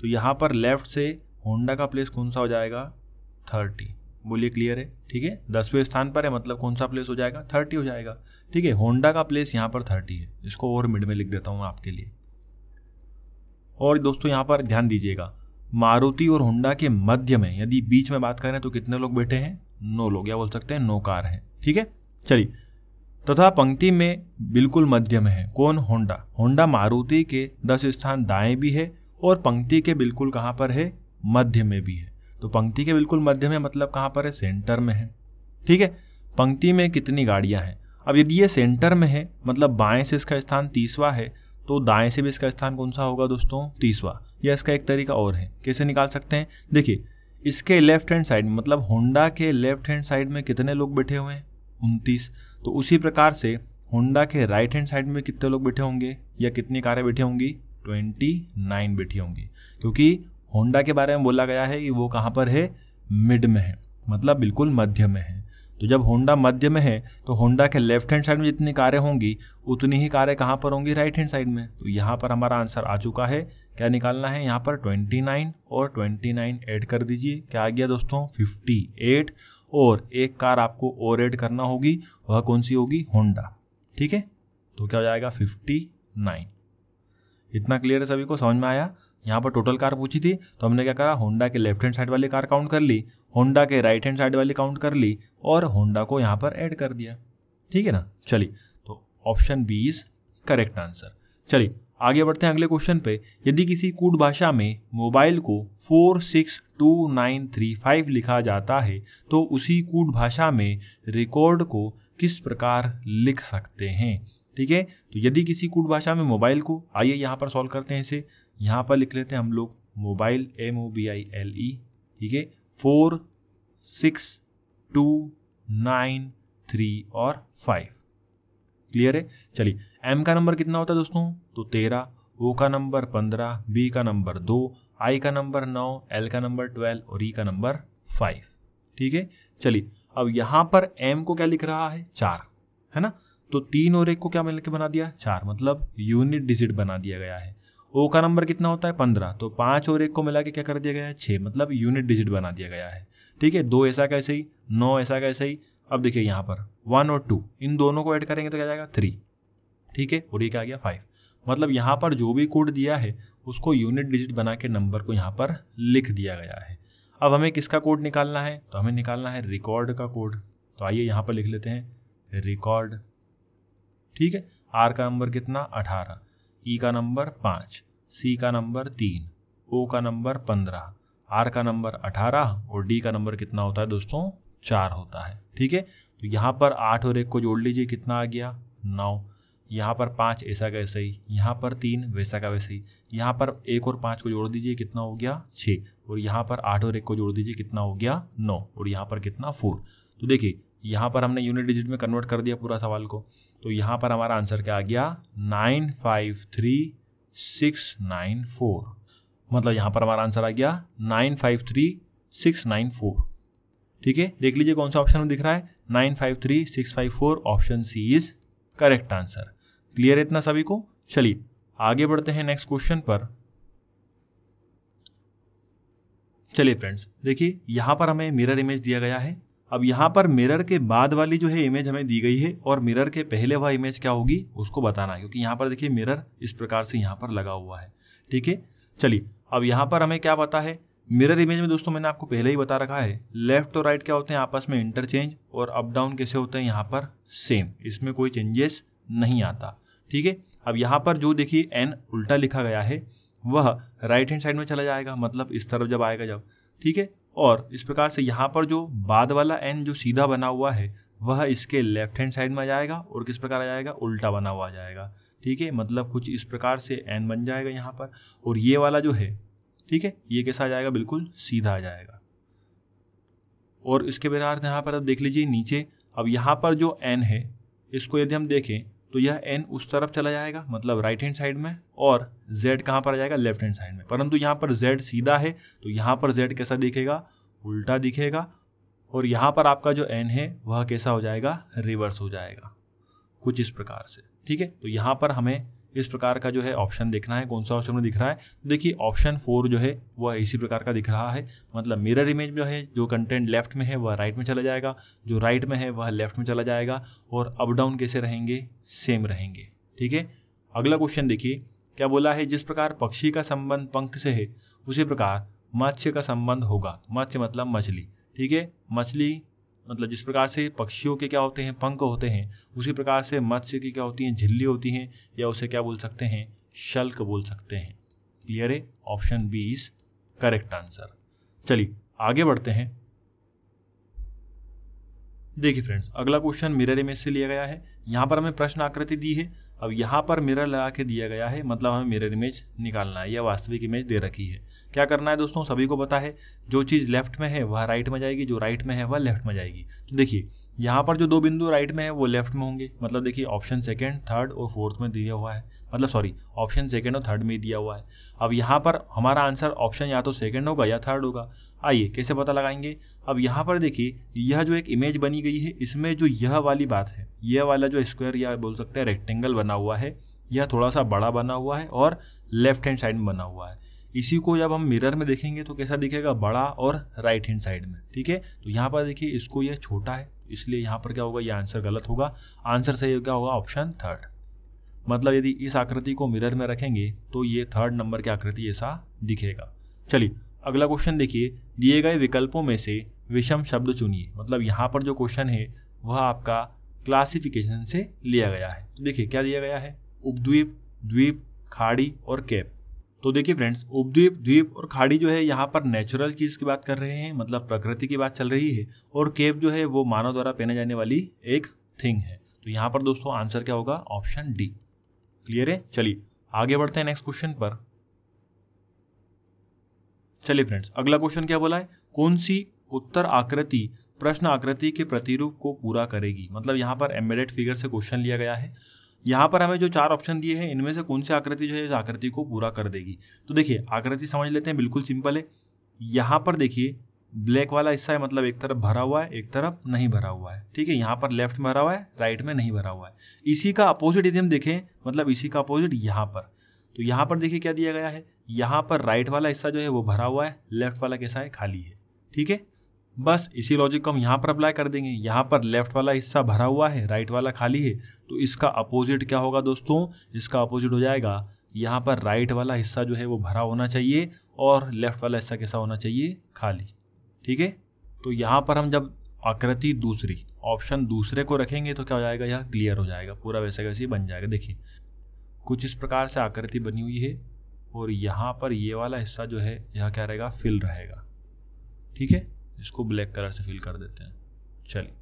तो यहाँ पर लेफ्ट से होंडा का प्लेस कौन सा हो जाएगा थर्टी बोलिए क्लियर है ठीक है दसवें स्थान पर है मतलब कौन सा प्लेस हो जाएगा थर्टी हो जाएगा ठीक है होंडा का प्लेस यहाँ पर थर्टी है इसको और मिड में लिख देता हूँ आपके लिए और दोस्तों यहाँ पर ध्यान दीजिएगा मारुति और होंडा के मध्य में यदि बीच में बात करें तो कितने लोग बैठे हैं नो लोग या बोल सकते हैं नो कार है ठीक है चलिए तथा पंक्ति में बिल्कुल मध्य में है कौन होंडा होंडा मारुति के दस स्थान दाएं भी है और पंक्ति के बिल्कुल कहाँ पर है मध्य में भी है तो पंक्ति के बिल्कुल मध्य में मतलब कहाँ पर है सेंटर में है ठीक है पंक्ति में कितनी गाड़ियाँ हैं अब यदि ये सेंटर में है मतलब बाएं से इसका स्थान तीसवा है तो दाएं से भी इसका स्थान कौन सा होगा दोस्तों तीसवा यह इसका एक तरीका और है कैसे निकाल सकते हैं देखिए इसके लेफ्ट हैंड साइड मतलब होंडा के लेफ्ट हैंड साइड में कितने लोग बैठे हुए हैं उनतीस तो उसी प्रकार से होंडा के राइट हैंड साइड में कितने लोग बैठे होंगे या कितनी कारें बैठी होंगी ट्वेंटी नाइन बैठी होंगी क्योंकि होंडा के बारे में बोला गया है कि वो कहाँ पर है मिड में है मतलब बिल्कुल मध्य में है तो जब होंडा मध्य में है तो होंडा के लेफ्ट हैंड साइड में जितनी कारें होंगी उतनी ही कारें कहाँ पर होंगी राइट हैंड साइड में तो यहाँ पर हमारा आंसर आ चुका है क्या निकालना है यहाँ पर 29 और 29 ऐड कर दीजिए क्या आ गया दोस्तों 58 और एक कार आपको और ऐड करना होगी वह कौन सी होगी होंडा ठीक है तो क्या हो जाएगा नाइन इतना क्लियर है सभी को समझ में आया यहाँ पर टोटल कार पूछी थी तो हमने क्या करा होंडा के लेफ्ट हैंड साइड वाली कार काउंट कर ली होंडा के राइट हैंड साइड वाली काउंट कर ली और होंडा को यहाँ पर ऐड कर दिया ठीक है ना चलिए तो option B is correct answer चलिए आगे बढ़ते हैं अगले क्वेश्चन पे यदि किसी कूट भाषा में मोबाइल को four six two nine three five लिखा जाता है तो उसी कूट भाषा में रिकॉर्ड को किस प्रकार लिख सकते हैं ठीक है तो यदि किसी कूट भाषा में मोबाइल को आइए यहाँ पर सॉल्व करते हैं इसे यहाँ पर लिख लेते हैं हम लोग mobile M O B I L E ठीक है four six two nine three और फाइव क्लियर है चलिए एम का नंबर कितना होता है दोस्तों तो तेरह ओ का नंबर पंद्रह बी का नंबर दो आई का नंबर नौ एल का नंबर ट्वेल्व और ई e का नंबर फाइव ठीक है चलिए अब यहाँ पर एम को क्या लिख रहा है चार है ना तो तीन और एक को क्या मिलकर बना दिया चार मतलब यूनिट डिजिट बना दिया गया है ओ का नंबर कितना होता है पंद्रह तो पाँच और एक को मिला के क्या कर दिया गया है छः मतलब यूनिट डिजिट बना दिया गया है ठीक है दो ऐसा कैसे ही नौ ऐसा कैसे ही अब देखिए यहाँ पर वन और टू इन दोनों को ऐड करेंगे तो क्या जाएगा थ्री ठीक है और ये क्या आ गया फाइव मतलब यहाँ पर जो भी कोड दिया है उसको यूनिट डिजिट बना के नंबर को यहाँ पर लिख दिया गया है अब हमें किसका कोड निकालना है तो हमें निकालना है रिकॉर्ड का कोड तो आइए यहाँ पर लिख लेते हैं रिकॉर्ड ठीक है आर का नंबर कितना अठारह ई e का नंबर पाँच सी का नंबर तीन ओ का नंबर पंद्रह आर का नंबर अठारह और डी का नंबर कितना होता है दोस्तों चार होता है ठीक है तो यहाँ पर आठ और एक को जोड़ लीजिए कितना आ गया नौ यहाँ पर पाँच ऐसा का ऐसा ही यहाँ पर तीन वैसा का वैसा ही यहाँ पर एक और पाँच को जोड़ दीजिए कितना हो गया छः और यहाँ पर आठ और एक को जोड़ दीजिए कितना हो गया नौ और यहाँ पर कितना फोर तो देखिए यहाँ पर हमने यूनिट डिजिट में कन्वर्ट कर दिया पूरा सवाल को तो यहाँ पर हमारा आंसर क्या आ गया nine five three six nine four मतलब यहाँ पर हमारा आंसर आ गया nine five three six nine four ठीक है देख लीजिए कौन सा ऑप्शन में दिख रहा है nine five three six five four option C is correct answer clear है इतना सभी को चलिए आगे बढ़ते हैं नेक्स्ट क्वेश्चन पर चलिए फ्रेंड्स देखिए यहाँ पर हमें मिरर इमेज दिया गया है अब यहाँ पर मिरर के बाद वाली जो है इमेज हमें दी गई है और मिरर के पहले वह इमेज क्या होगी उसको बताना है क्योंकि यहाँ पर देखिए मिरर इस प्रकार से यहाँ पर लगा हुआ है ठीक है चलिए अब यहाँ पर हमें क्या पता है मिरर इमेज में दोस्तों मैंने आपको पहले ही बता रखा है लेफ्ट और राइट क्या होते हैं आपस में इंटरचेंज और अप डाउन कैसे होते हैं यहाँ पर सेम इसमें कोई चेंजेस नहीं आता ठीक है अब यहाँ पर जो देखिए एन उल्टा लिखा गया है वह राइट हैंड साइड में चला जाएगा मतलब इस तरफ जब आएगा जब ठीक है और इस प्रकार से यहाँ पर जो बाद वाला एन जो सीधा बना हुआ है वह इसके लेफ्ट हैंड साइड में आ जाएगा और किस प्रकार आ जाएगा उल्टा बना हुआ आ जाएगा ठीक है मतलब कुछ इस प्रकार से एन बन जाएगा यहाँ पर और ये वाला जो है ठीक है ये कैसा आ जाएगा बिल्कुल सीधा आ जाएगा और इसके बिरार्थ यहाँ पर अब देख लीजिए नीचे अब यहाँ पर जो एन है इसको यदि हम देखें तो यह एन उस तरफ चला जाएगा मतलब राइट हैंड साइड में और जेड कहाँ पर आ जाएगा लेफ्ट हैंड साइड में परंतु यहाँ पर जेड सीधा है तो यहाँ पर जेड कैसा दिखेगा उल्टा दिखेगा और यहाँ पर आपका जो एन है वह कैसा हो जाएगा रिवर्स हो जाएगा कुछ इस प्रकार से ठीक है तो यहाँ पर हमें इस प्रकार का जो है ऑप्शन देखना है कौन सा ऑप्शन में दिख रहा है तो देखिए ऑप्शन फोर जो है वह इसी प्रकार का दिख रहा है मतलब मिरर इमेज जो है जो कंटेंट लेफ्ट में है वह राइट में चला जाएगा जो राइट में है वह लेफ्ट में चला जाएगा और अप डाउन कैसे रहेंगे सेम रहेंगे ठीक है अगला क्वेश्चन देखिए क्या बोला है जिस प्रकार पक्षी का संबंध पंख से है उसी प्रकार मत्स्य का संबंध होगा मत्स्य मतलब मछली ठीक है मछली मतलब जिस प्रकार से पक्षियों के क्या होते हैं पंख होते हैं उसी प्रकार से मत्स्य की क्या होती हैं झिल्ली होती हैं या उसे क्या बोल सकते हैं शल्क बोल सकते हैं क्लियर है option B is correct answer चलिए आगे बढ़ते हैं देखिए फ्रेंड्स अगला क्वेश्चन मिरर इमेज से लिया गया है यहाँ पर हमें प्रश्न आकृति दी है अब यहाँ पर मिरर लगा के दिया गया है मतलब हमें मिरर इमेज निकालना है या वास्तविक इमेज दे रखी है क्या करना है दोस्तों सभी को पता है जो चीज़ लेफ्ट में है वह राइट में जाएगी जो राइट में है वह लेफ्ट में जाएगी तो देखिए यहाँ पर जो दो बिंदु राइट में है वो लेफ्ट में होंगे मतलब देखिए ऑप्शन सेकेंड थर्ड और फोर्थ में दिया हुआ है मतलब सॉरी ऑप्शन सेकेंड और थर्ड में दिया हुआ है अब यहाँ पर हमारा आंसर ऑप्शन या तो सेकेंड होगा या थर्ड होगा आइए कैसे पता लगाएंगे अब यहाँ पर देखिए यह जो एक इमेज बनी गई है इसमें जो यह वाली बात है यह वाला जो स्क्वायर या बोल सकते हैं रेक्टेंगल बना हुआ है यह थोड़ा सा बड़ा बना हुआ है और लेफ्ट हैंड साइड में बना हुआ है इसी को जब हम मिरर में देखेंगे तो कैसा दिखेगा बड़ा और राइट हैंड साइड में ठीक है तो यहाँ पर देखिए इसको यह छोटा है इसलिए यहाँ पर क्या होगा यह आंसर गलत होगा आंसर सही क्या होगा ऑप्शन थर्ड मतलब यदि इस आकृति को मिरर में रखेंगे तो ये थर्ड नंबर की आकृति ऐसा दिखेगा चलिए अगला क्वेश्चन देखिए दिए गए विकल्पों में से विषम शब्द चुनिए मतलब यहाँ पर जो क्वेश्चन है वह आपका क्लासिफिकेशन से लिया गया है तो देखिए क्या दिया गया है उपद्वीप द्वीप खाड़ी और कैप तो देखिए फ्रेंड्स उपद्वीप द्वीप और खाड़ी जो है यहाँ पर नेचुरल चीज़ की बात कर रहे हैं मतलब प्रकृति की बात चल रही है और केप जो है वो मानव द्वारा पहने जाने वाली एक थिंग है तो यहाँ पर दोस्तों आंसर क्या होगा ऑप्शन डी क्लियर है चलिए आगे बढ़ते हैं नेक्स्ट क्वेश्चन पर चलिए फ्रेंड्स अगला क्वेश्चन क्या बोला है कौन सी उत्तर आकृति प्रश्न आकृति के प्रतिरूप को पूरा करेगी मतलब यहाँ पर एम्बेडेड फिगर से क्वेश्चन लिया गया है यहाँ पर हमें जो चार ऑप्शन दिए हैं इनमें से कौन सी आकृति जो है इस आकृति को पूरा कर देगी तो देखिए आकृति समझ लेते हैं बिल्कुल सिंपल है यहाँ पर देखिए ब्लैक वाला हिस्सा है मतलब एक तरफ भरा हुआ है एक तरफ नहीं भरा हुआ है ठीक है यहाँ पर लेफ्ट में भरा हुआ है राइट में नहीं भरा हुआ है इसी का अपोजिट यदि हम देखें मतलब इसी का अपोजिट यहाँ पर तो यहाँ पर देखिए क्या दिया गया है यहाँ पर राइट वाला हिस्सा जो है वो भरा हुआ है लेफ्ट वाला कैसा है खाली है ठीक है बस इसी लॉजिक को हम यहाँ पर अप्लाई कर देंगे यहाँ पर लेफ्ट वाला हिस्सा भरा हुआ है राइट वाला खाली है तो इसका अपोजिट क्या होगा दोस्तों इसका अपोजिट हो जाएगा यहाँ पर राइट वाला हिस्सा जो है वो भरा होना चाहिए और लेफ्ट वाला हिस्सा कैसा होना चाहिए खाली ठीक है तो यहाँ पर हम जब आकृति दूसरी ऑप्शन दूसरे को रखेंगे तो क्या हो जाएगा यह क्लियर हो जाएगा पूरा वैसे वैसे ही बन जाएगा देखिए कुछ इस प्रकार से आकृति बनी हुई है और यहाँ पर ये वाला हिस्सा जो है यह क्या रहेगा फिल रहेगा ठीक है इसको ब्लैक कलर से फिल कर देते हैं चलिए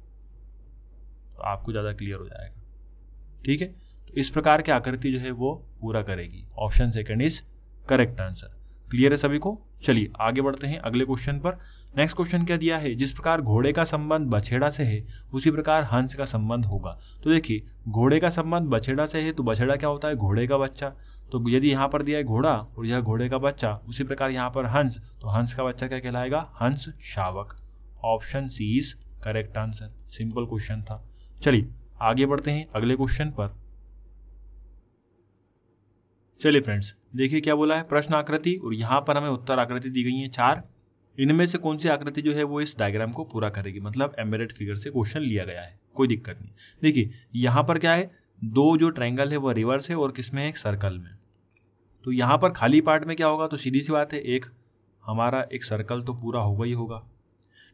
तो आपको ज़्यादा क्लियर हो जाएगा ठीक है तो इस प्रकार की आकृति जो है वो पूरा करेगी option second is correct answer clear है सभी को चलिए आगे बढ़ते हैं अगले क्वेश्चन पर नेक्स्ट क्वेश्चन क्या दिया है जिस प्रकार घोड़े का संबंध बछेड़ा से है उसी प्रकार हंस का संबंध होगा तो देखिए घोड़े का संबंध बछेड़ा से है तो बछेड़ा क्या होता है घोड़े का बच्चा तो यदि यहाँ पर दिया है घोड़ा और यह घोड़े का बच्चा उसी प्रकार यहाँ पर हंस तो हंस का बच्चा क्या कहलाएगा हंस शावक option C is correct answer simple question था चलिए आगे बढ़ते हैं अगले क्वेश्चन पर चलिए फ्रेंड्स देखिए क्या बोला है प्रश्न आकृति और यहाँ पर हमें उत्तर आकृति दी गई है चार इनमें से कौन सी आकृति जो है वो इस डायग्राम को पूरा करेगी मतलब एम्बेडेड फिगर से क्वेश्चन लिया गया है कोई दिक्कत नहीं देखिए यहाँ पर क्या है दो जो ट्रैंगल है वह रिवर्स है और किसमें है एक सर्कल में तो यहाँ पर खाली पार्ट में क्या होगा तो सीधी सी बात है एक हमारा एक सर्कल तो पूरा होगा ही होगा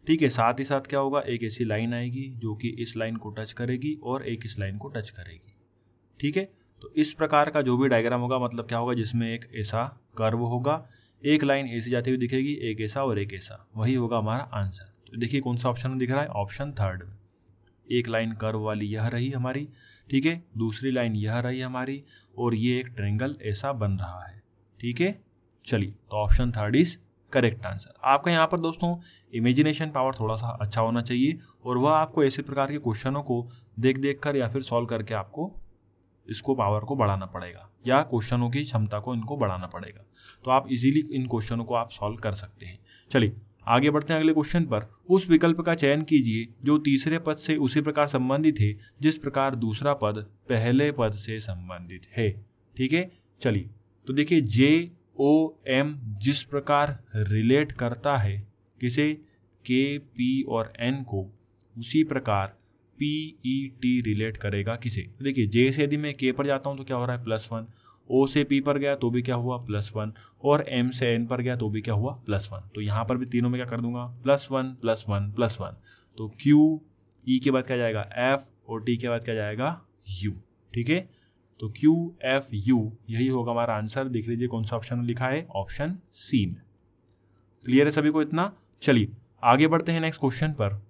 ठीक है साथ ही साथ क्या होगा एक ऐसी लाइन आएगी जो कि इस लाइन को टच करेगी और एक इस लाइन को टच करेगी ठीक है तो इस प्रकार का जो भी डायग्राम होगा मतलब क्या होगा जिसमें एक ऐसा कर्व होगा एक लाइन ऐसी जाती हुई दिखेगी एक ऐसा और एक ऐसा वही होगा हमारा आंसर तो देखिए कौन सा ऑप्शन में दिख रहा है ऑप्शन थर्ड में एक लाइन कर्व वाली यह रही हमारी ठीक है दूसरी लाइन यह रही हमारी और ये एक ट्रेंगल ऐसा बन रहा है ठीक है चलिए तो option third is correct answer आपका यहाँ पर दोस्तों इमेजिनेशन पावर थोड़ा सा अच्छा होना चाहिए और वह आपको ऐसे प्रकार के क्वेश्चनों को देख देख कर या फिर सॉल्व करके आपको इसको पावर को बढ़ाना पड़ेगा या क्वेश्चनों की क्षमता को इनको बढ़ाना पड़ेगा तो आप इजीली इन क्वेश्चनों को आप सॉल्व कर सकते हैं चलिए आगे बढ़ते हैं अगले क्वेश्चन पर उस विकल्प का चयन कीजिए जो तीसरे पद से उसी प्रकार संबंधित है जिस प्रकार दूसरा पद पहले पद से संबंधित है ठीक है चलिए तो देखिए जे ओ एम जिस प्रकार रिलेट करता है किसे के पी और एन को उसी प्रकार पी ई टी रिलेट करेगा किसे देखिए जे से यदि मैं के पर जाता हूँ तो क्या हो रहा है प्लस वन ओ से पी पर गया तो भी क्या हुआ प्लस वन और एम से एन पर गया तो भी क्या हुआ प्लस वन तो यहाँ पर भी तीनों में क्या कर दूंगा plus one plus one plus one तो क्यू ई e के बाद क्या जाएगा एफ और टी के बाद क्या जाएगा यू ठीक है तो क्यू एफ यू यही होगा हमारा आंसर देख लीजिए कौन सा ऑप्शन लिखा है ऑप्शन सी में क्लियर है सभी को इतना चलिए आगे बढ़ते हैं नेक्स्ट क्वेश्चन पर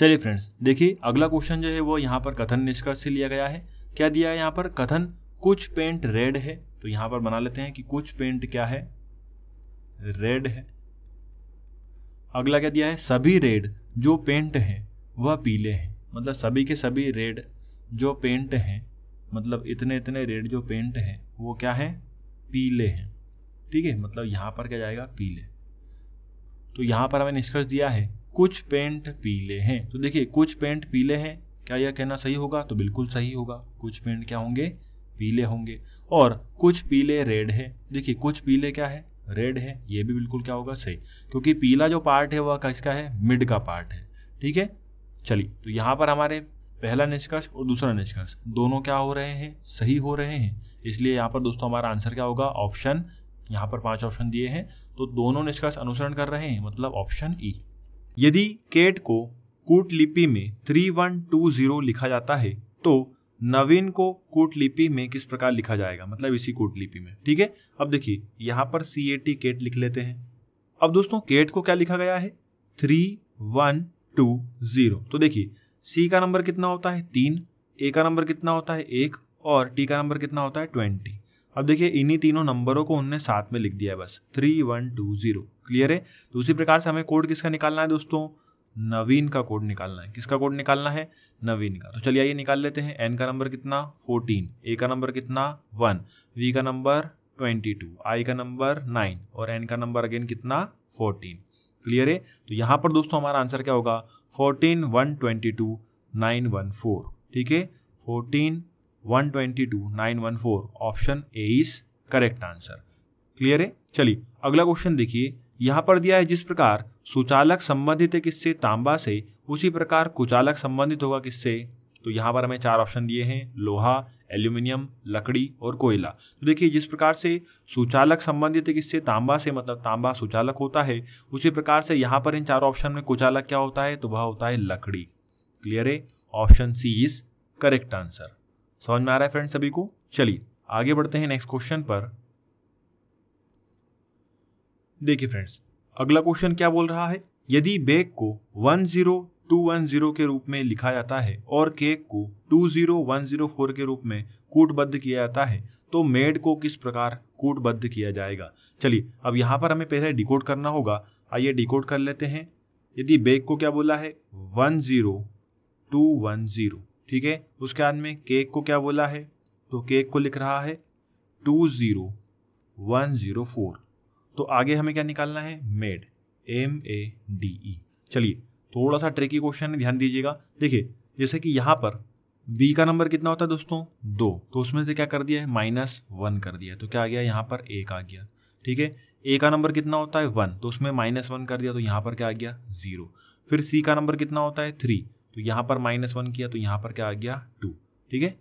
चलिए फ्रेंड्स देखिए अगला क्वेश्चन जो है वो यहाँ पर कथन निष्कर्ष से लिया गया है क्या दिया है यहाँ पर कथन कुछ पेंट रेड है तो यहाँ पर बना लेते हैं कि कुछ पेंट क्या है रेड है अगला क्या दिया है सभी रेड जो पेंट हैं वह पीले हैं मतलब सभी के सभी रेड जो पेंट हैं मतलब इतने इतने रेड जो पेंट हैं वो क्या हैं पीले हैं ठीक है मतलब यहाँ पर क्या जाएगा पीले तो यहाँ पर हमें निष्कर्ष दिया है कुछ पेंट पीले हैं तो देखिए कुछ पेंट पीले हैं क्या यह कहना सही होगा तो बिल्कुल सही होगा कुछ पेंट क्या होंगे पीले होंगे और कुछ पीले रेड है देखिए कुछ पीले क्या है रेड है ये भी बिल्कुल क्या होगा सही क्योंकि पीला जो पार्ट है वह किसका है मिड का पार्ट है ठीक है चलिए तो यहाँ पर हमारे पहला निष्कर्ष और दूसरा निष्कर्ष दोनों क्या हो रहे हैं सही हो रहे हैं इसलिए यहाँ पर दोस्तों हमारा आंसर क्या होगा ऑप्शन यहाँ पर पांच ऑप्शन दिए हैं तो दोनों निष्कर्ष अनुसरण कर रहे हैं मतलब ऑप्शन ई e। यदि केट को कूटलिपि में थ्री वन टू जीरो लिखा जाता है तो नवीन को कूटलिपि में किस प्रकार लिखा जाएगा मतलब इसी कूटलिपि में ठीक है अब देखिए यहां पर सी ए टी केट लिख लेते हैं अब दोस्तों केट को क्या लिखा गया है थ्री वन टू जीरो तो देखिए सी का नंबर कितना होता है तीन ए का नंबर कितना होता है एक और टी का नंबर कितना होता है ट्वेंटी अब देखिए इन्हीं तीनों नंबरों को उनने साथ में लिख दिया है बस three one two zero clear है तो उसी प्रकार से हमें कोड किसका निकालना है दोस्तों नवीन का कोड निकालना है किसका कोड निकालना है नवीन का तो चलिए आइए निकाल लेते हैं एन का नंबर कितना फोर्टीन ए का नंबर कितना वन वी का नंबर ट्वेंटी टू आई का नंबर नाइन और एन का नंबर अगेन कितना फोर्टीन क्लियर है तो यहाँ पर दोस्तों हमारा आंसर क्या होगा fourteen one twenty two nine one four ठीक है fourteen 122914 option A is correct answer clear है चलिए अगला क्वेश्चन देखिए यहाँ पर दिया है जिस प्रकार सुचालक संबंधित है किससे तांबा से उसी प्रकार कुचालक संबंधित होगा किससे तो यहाँ पर हमें चार ऑप्शन दिए हैं लोहा एल्यूमिनियम लकड़ी और कोयला तो देखिए जिस प्रकार से सुचालक संबंधित है किससे तांबा से मतलब तांबा सुचालक होता है उसी प्रकार से यहाँ पर इन चार ऑप्शन में कुचालक क्या होता है तो वह होता है लकड़ी क्लियर है option C is correct answer समझ में आ रहा है फ्रेंड सभी को चलिए आगे बढ़ते हैं नेक्स्ट क्वेश्चन पर देखिए फ्रेंड्स अगला क्वेश्चन क्या बोल रहा है यदि बेग को one zero two one zero के रूप में लिखा जाता है और केक को two zero one zero four के रूप में कूटबद्ध किया जाता है तो मेड को किस प्रकार कूटबद्ध किया जाएगा चलिए अब यहाँ पर हमें पहले डिकोड करना होगा आइए डिकोड कर लेते हैं यदि बेग को क्या बोला है one zero two one zero ठीक है उसके बाद में केक को क्या बोला है तो केक को लिख रहा है two zero one zero four तो आगे हमें क्या निकालना है made M A D E चलिए थोड़ा सा ट्रिकी क्वेश्चन ध्यान दीजिएगा देखिए जैसे कि यहाँ पर बी का नंबर कितना होता है दोस्तों दो तो उसमें से क्या कर दिया है माइनस वन कर दिया तो क्या आ गया यहाँ पर एक आ गया ठीक है ए का नंबर कितना होता है वन तो उसमें माइनस वन कर दिया तो यहाँ पर क्या आ गया जीरो फिर सी का नंबर कितना होता है थ्री तो यहाँ पर माइनस वन किया तो यहाँ पर क्या आ गया टू ठीक है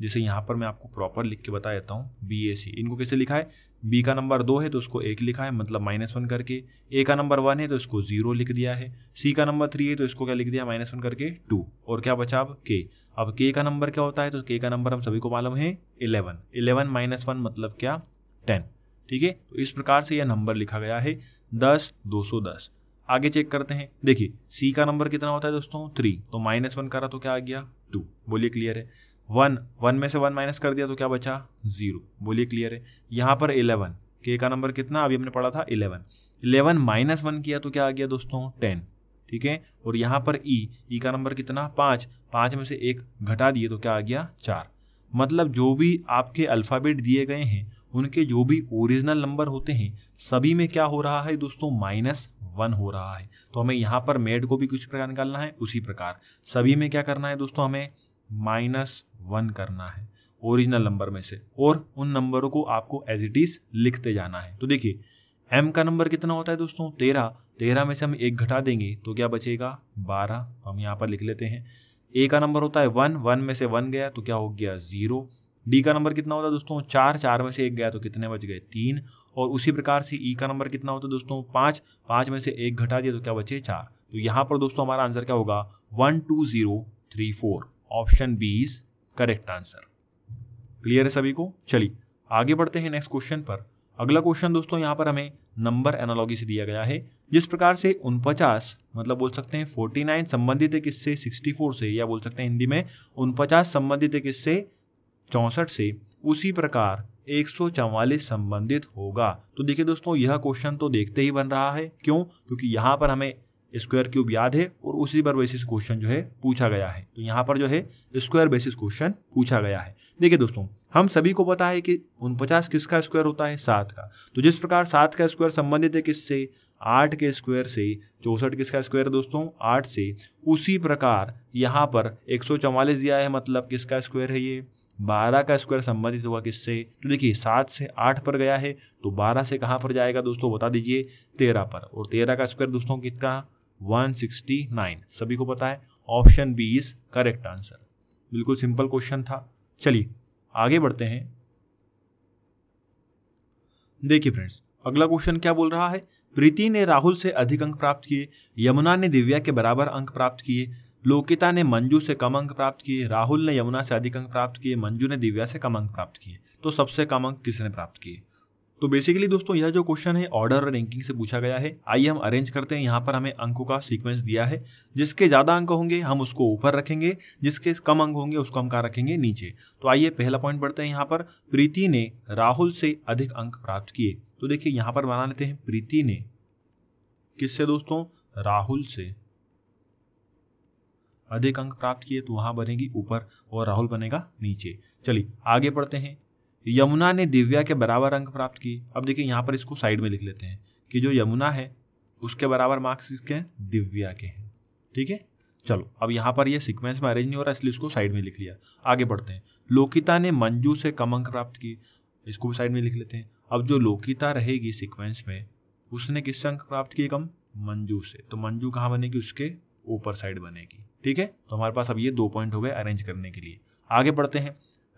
जैसे यहाँ पर मैं आपको प्रॉपर लिख के बता देता हूँ बी ए सी इनको कैसे लिखा है बी का नंबर दो है तो उसको एक लिखा है मतलब माइनस वन करके ए का नंबर वन है तो इसको जीरो लिख दिया है सी का नंबर थ्री है तो इसको क्या लिख दिया माइनस वन करके टू और क्या बचा अब के अब के का नंबर क्या होता है तो के का नंबर हम सभी को मालूम है इलेवन इलेवन माइनस वन मतलब क्या टेन ठीक है तो इस प्रकार से यह नंबर लिखा गया है दस दो सौ दस आगे चेक करते हैं देखिए सी का नंबर कितना होता है दोस्तों थ्री तो माइनस वन करा तो क्या आ गया टू बोलिए क्लियर है वन वन में से वन माइनस कर दिया तो क्या बचा जीरो बोलिए क्लियर है यहाँ पर इलेवन के का नंबर कितना अभी हमने पढ़ा था इलेवन इलेवन माइनस वन किया तो क्या आ गया दोस्तों टेन ठीक है और यहाँ पर ई e. ई e का नंबर कितना पाँच पाँच में से एक घटा दिए तो क्या आ गया चार मतलब जो भी आपके अल्फ़ाबेट दिए गए हैं उनके जो भी ओरिजिनल नंबर होते हैं सभी में क्या हो रहा है दोस्तों माइनस वन हो रहा है तो हमें यहाँ पर मेड को भी किसी प्रकार निकालना है उसी प्रकार सभी में क्या करना है दोस्तों हमें माइनस वन करना है ओरिजिनल नंबर में से और उन नंबरों को आपको एज इट इज लिखते जाना है तो देखिए एम का नंबर कितना होता है दोस्तों तेरह तेरह में से हम एक घटा देंगे तो क्या बचेगा बारह तो हम यहाँ पर लिख लेते हैं ए का नंबर होता है वन वन में से वन गया तो क्या हो गया ज़ीरो डी का नंबर कितना होता है दोस्तों चार चार में से एक गया तो कितने बच गए तीन और उसी प्रकार से ई e का नंबर कितना होता है दोस्तों पाँच पाँच में से एक घटा दिया तो क्या बचे चार तो यहाँ पर दोस्तों हमारा आंसर क्या होगा one two zero three four option B is correct answer clear है सभी को चलिए आगे बढ़ते हैं नेक्स्ट क्वेश्चन पर अगला क्वेश्चन दोस्तों यहाँ पर हमें नंबर एनालॉगी से दिया गया है जिस प्रकार से उनपचास मतलब बोल सकते हैं 49 संबंधित है किससे 64 से या बोल सकते हैं हिंदी में उनपचास संबंधित है किससे चौंसठ से उसी प्रकार 144 संबंधित होगा तो देखिए दोस्तों यह क्वेश्चन तो देखते ही बन रहा है क्यों क्योंकि यहाँ पर हमें स्क्वायर क्यूब याद है और उसी पर बेसिस क्वेश्चन जो है पूछा गया है तो यहाँ पर जो है स्क्वायर बेसिस क्वेश्चन पूछा गया है देखिए दोस्तों हम सभी को पता है कि उनपचास किसका स्क्वायर होता है सात का तो जिस प्रकार सात का स्क्वायर संबंधित है किससे आठ के स्क्वायर से चौसठ किसका स्क्वायर दोस्तों आठ से उसी प्रकार यहाँ पर एक दिया है मतलब किसका स्क्वायर है ये बारह का स्क्वायर संबंधित होगा किससे तो देखिए सात से आठ पर गया है तो बारह से कहाँ पर जाएगा दोस्तों बता दीजिए तेरह पर और तेरह का स्क्वायर दोस्तों कितना वन सिक्सटी नाइन सभी को पता है option B is correct answer बिल्कुल सिंपल क्वेश्चन था चलिए आगे बढ़ते हैं देखिए फ्रेंड्स अगला क्वेश्चन क्या बोल रहा है प्रीति ने राहुल से अधिक अंक प्राप्त किए यमुना ने दिव्या के बराबर अंक प्राप्त किए लोकिता ने मंजू से कम अंक प्राप्त किए राहुल ने यमुना से अधिक अंक प्राप्त किए मंजू ने दिव्या से कम अंक प्राप्त किए तो सबसे कम अंक किसने प्राप्त किए तो बेसिकली दोस्तों यह जो क्वेश्चन है ऑर्डर और रैंकिंग से पूछा गया है आइए हम अरेंज करते हैं यहाँ पर हमें अंकों का सीक्वेंस दिया है जिसके ज़्यादा अंक होंगे हम उसको ऊपर रखेंगे जिसके कम अंक होंगे उसको हम कहाँ रखेंगे नीचे तो आइए पहला पॉइंट पढ़ते हैं यहाँ पर प्रीति ने राहुल से अधिक अंक प्राप्त किए तो देखिए यहाँ पर बना लेते हैं प्रीति ने किससे दोस्तों राहुल से अधिक अंक प्राप्त किए तो वहां बनेगी ऊपर और राहुल बनेगा नीचे चलिए आगे पढ़ते हैं यमुना ने दिव्या के बराबर अंक प्राप्त किए अब देखिए यहाँ पर इसको साइड में लिख लेते हैं कि जो यमुना है उसके बराबर मार्क्स इसके हैं दिव्या के हैं ठीक है चलो अब यहाँ पर ये सीक्वेंस में अरेंज नहीं हो रहा इसलिए इसको साइड में लिख लिया आगे बढ़ते हैं लोकिता ने मंजू से कम अंक प्राप्त किए इसको भी साइड में लिख लेते हैं अब जो लोकिता रहेगी सिक्वेंस में उसने किससे अंक प्राप्त किए कम मंजू से तो मंजू कहाँ बनेगी उसके ऊपर साइड बनेगी ठीक है तो हमारे पास अब ये दो पॉइंट हो गए अरेंज करने के लिए आगे बढ़ते हैं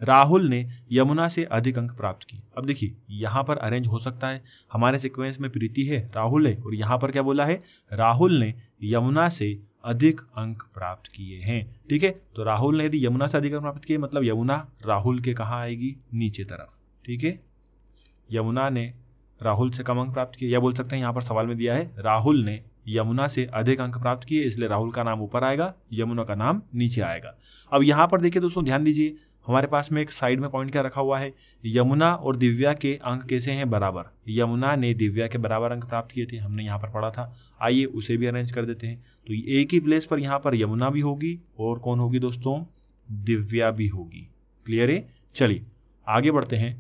राहुल ने यमुना से अधिक अंक प्राप्त किए अब देखिए यहाँ पर अरेंज हो सकता है हमारे सिक्वेंस में प्रीति है राहुल है और यहाँ पर क्या बोला है राहुल ने यमुना से अधिक अंक प्राप्त किए हैं ठीक है तो राहुल ने यदि यमुना से अधिक अंक प्राप्त किए मतलब यमुना राहुल के कहाँ आएगी नीचे तरफ ठीक है यमुना ने राहुल से कम अंक प्राप्त किए या बोल सकते हैं यहाँ पर सवाल में दिया है राहुल ने यमुना से अधिक अंक प्राप्त किए इसलिए राहुल का नाम ऊपर आएगा यमुना का नाम नीचे आएगा अब यहाँ पर देखिए दोस्तों ध्यान दीजिए हमारे पास में एक साइड में पॉइंट क्या रखा हुआ है यमुना और दिव्या के अंक कैसे हैं बराबर यमुना ने दिव्या के बराबर अंक प्राप्त किए थे हमने यहाँ पर पढ़ा था आइए उसे भी अरेंज कर देते हैं तो एक ही प्लेस पर यहाँ पर यमुना भी होगी और कौन होगी दोस्तों दिव्या भी होगी क्लियर है चलिए आगे बढ़ते हैं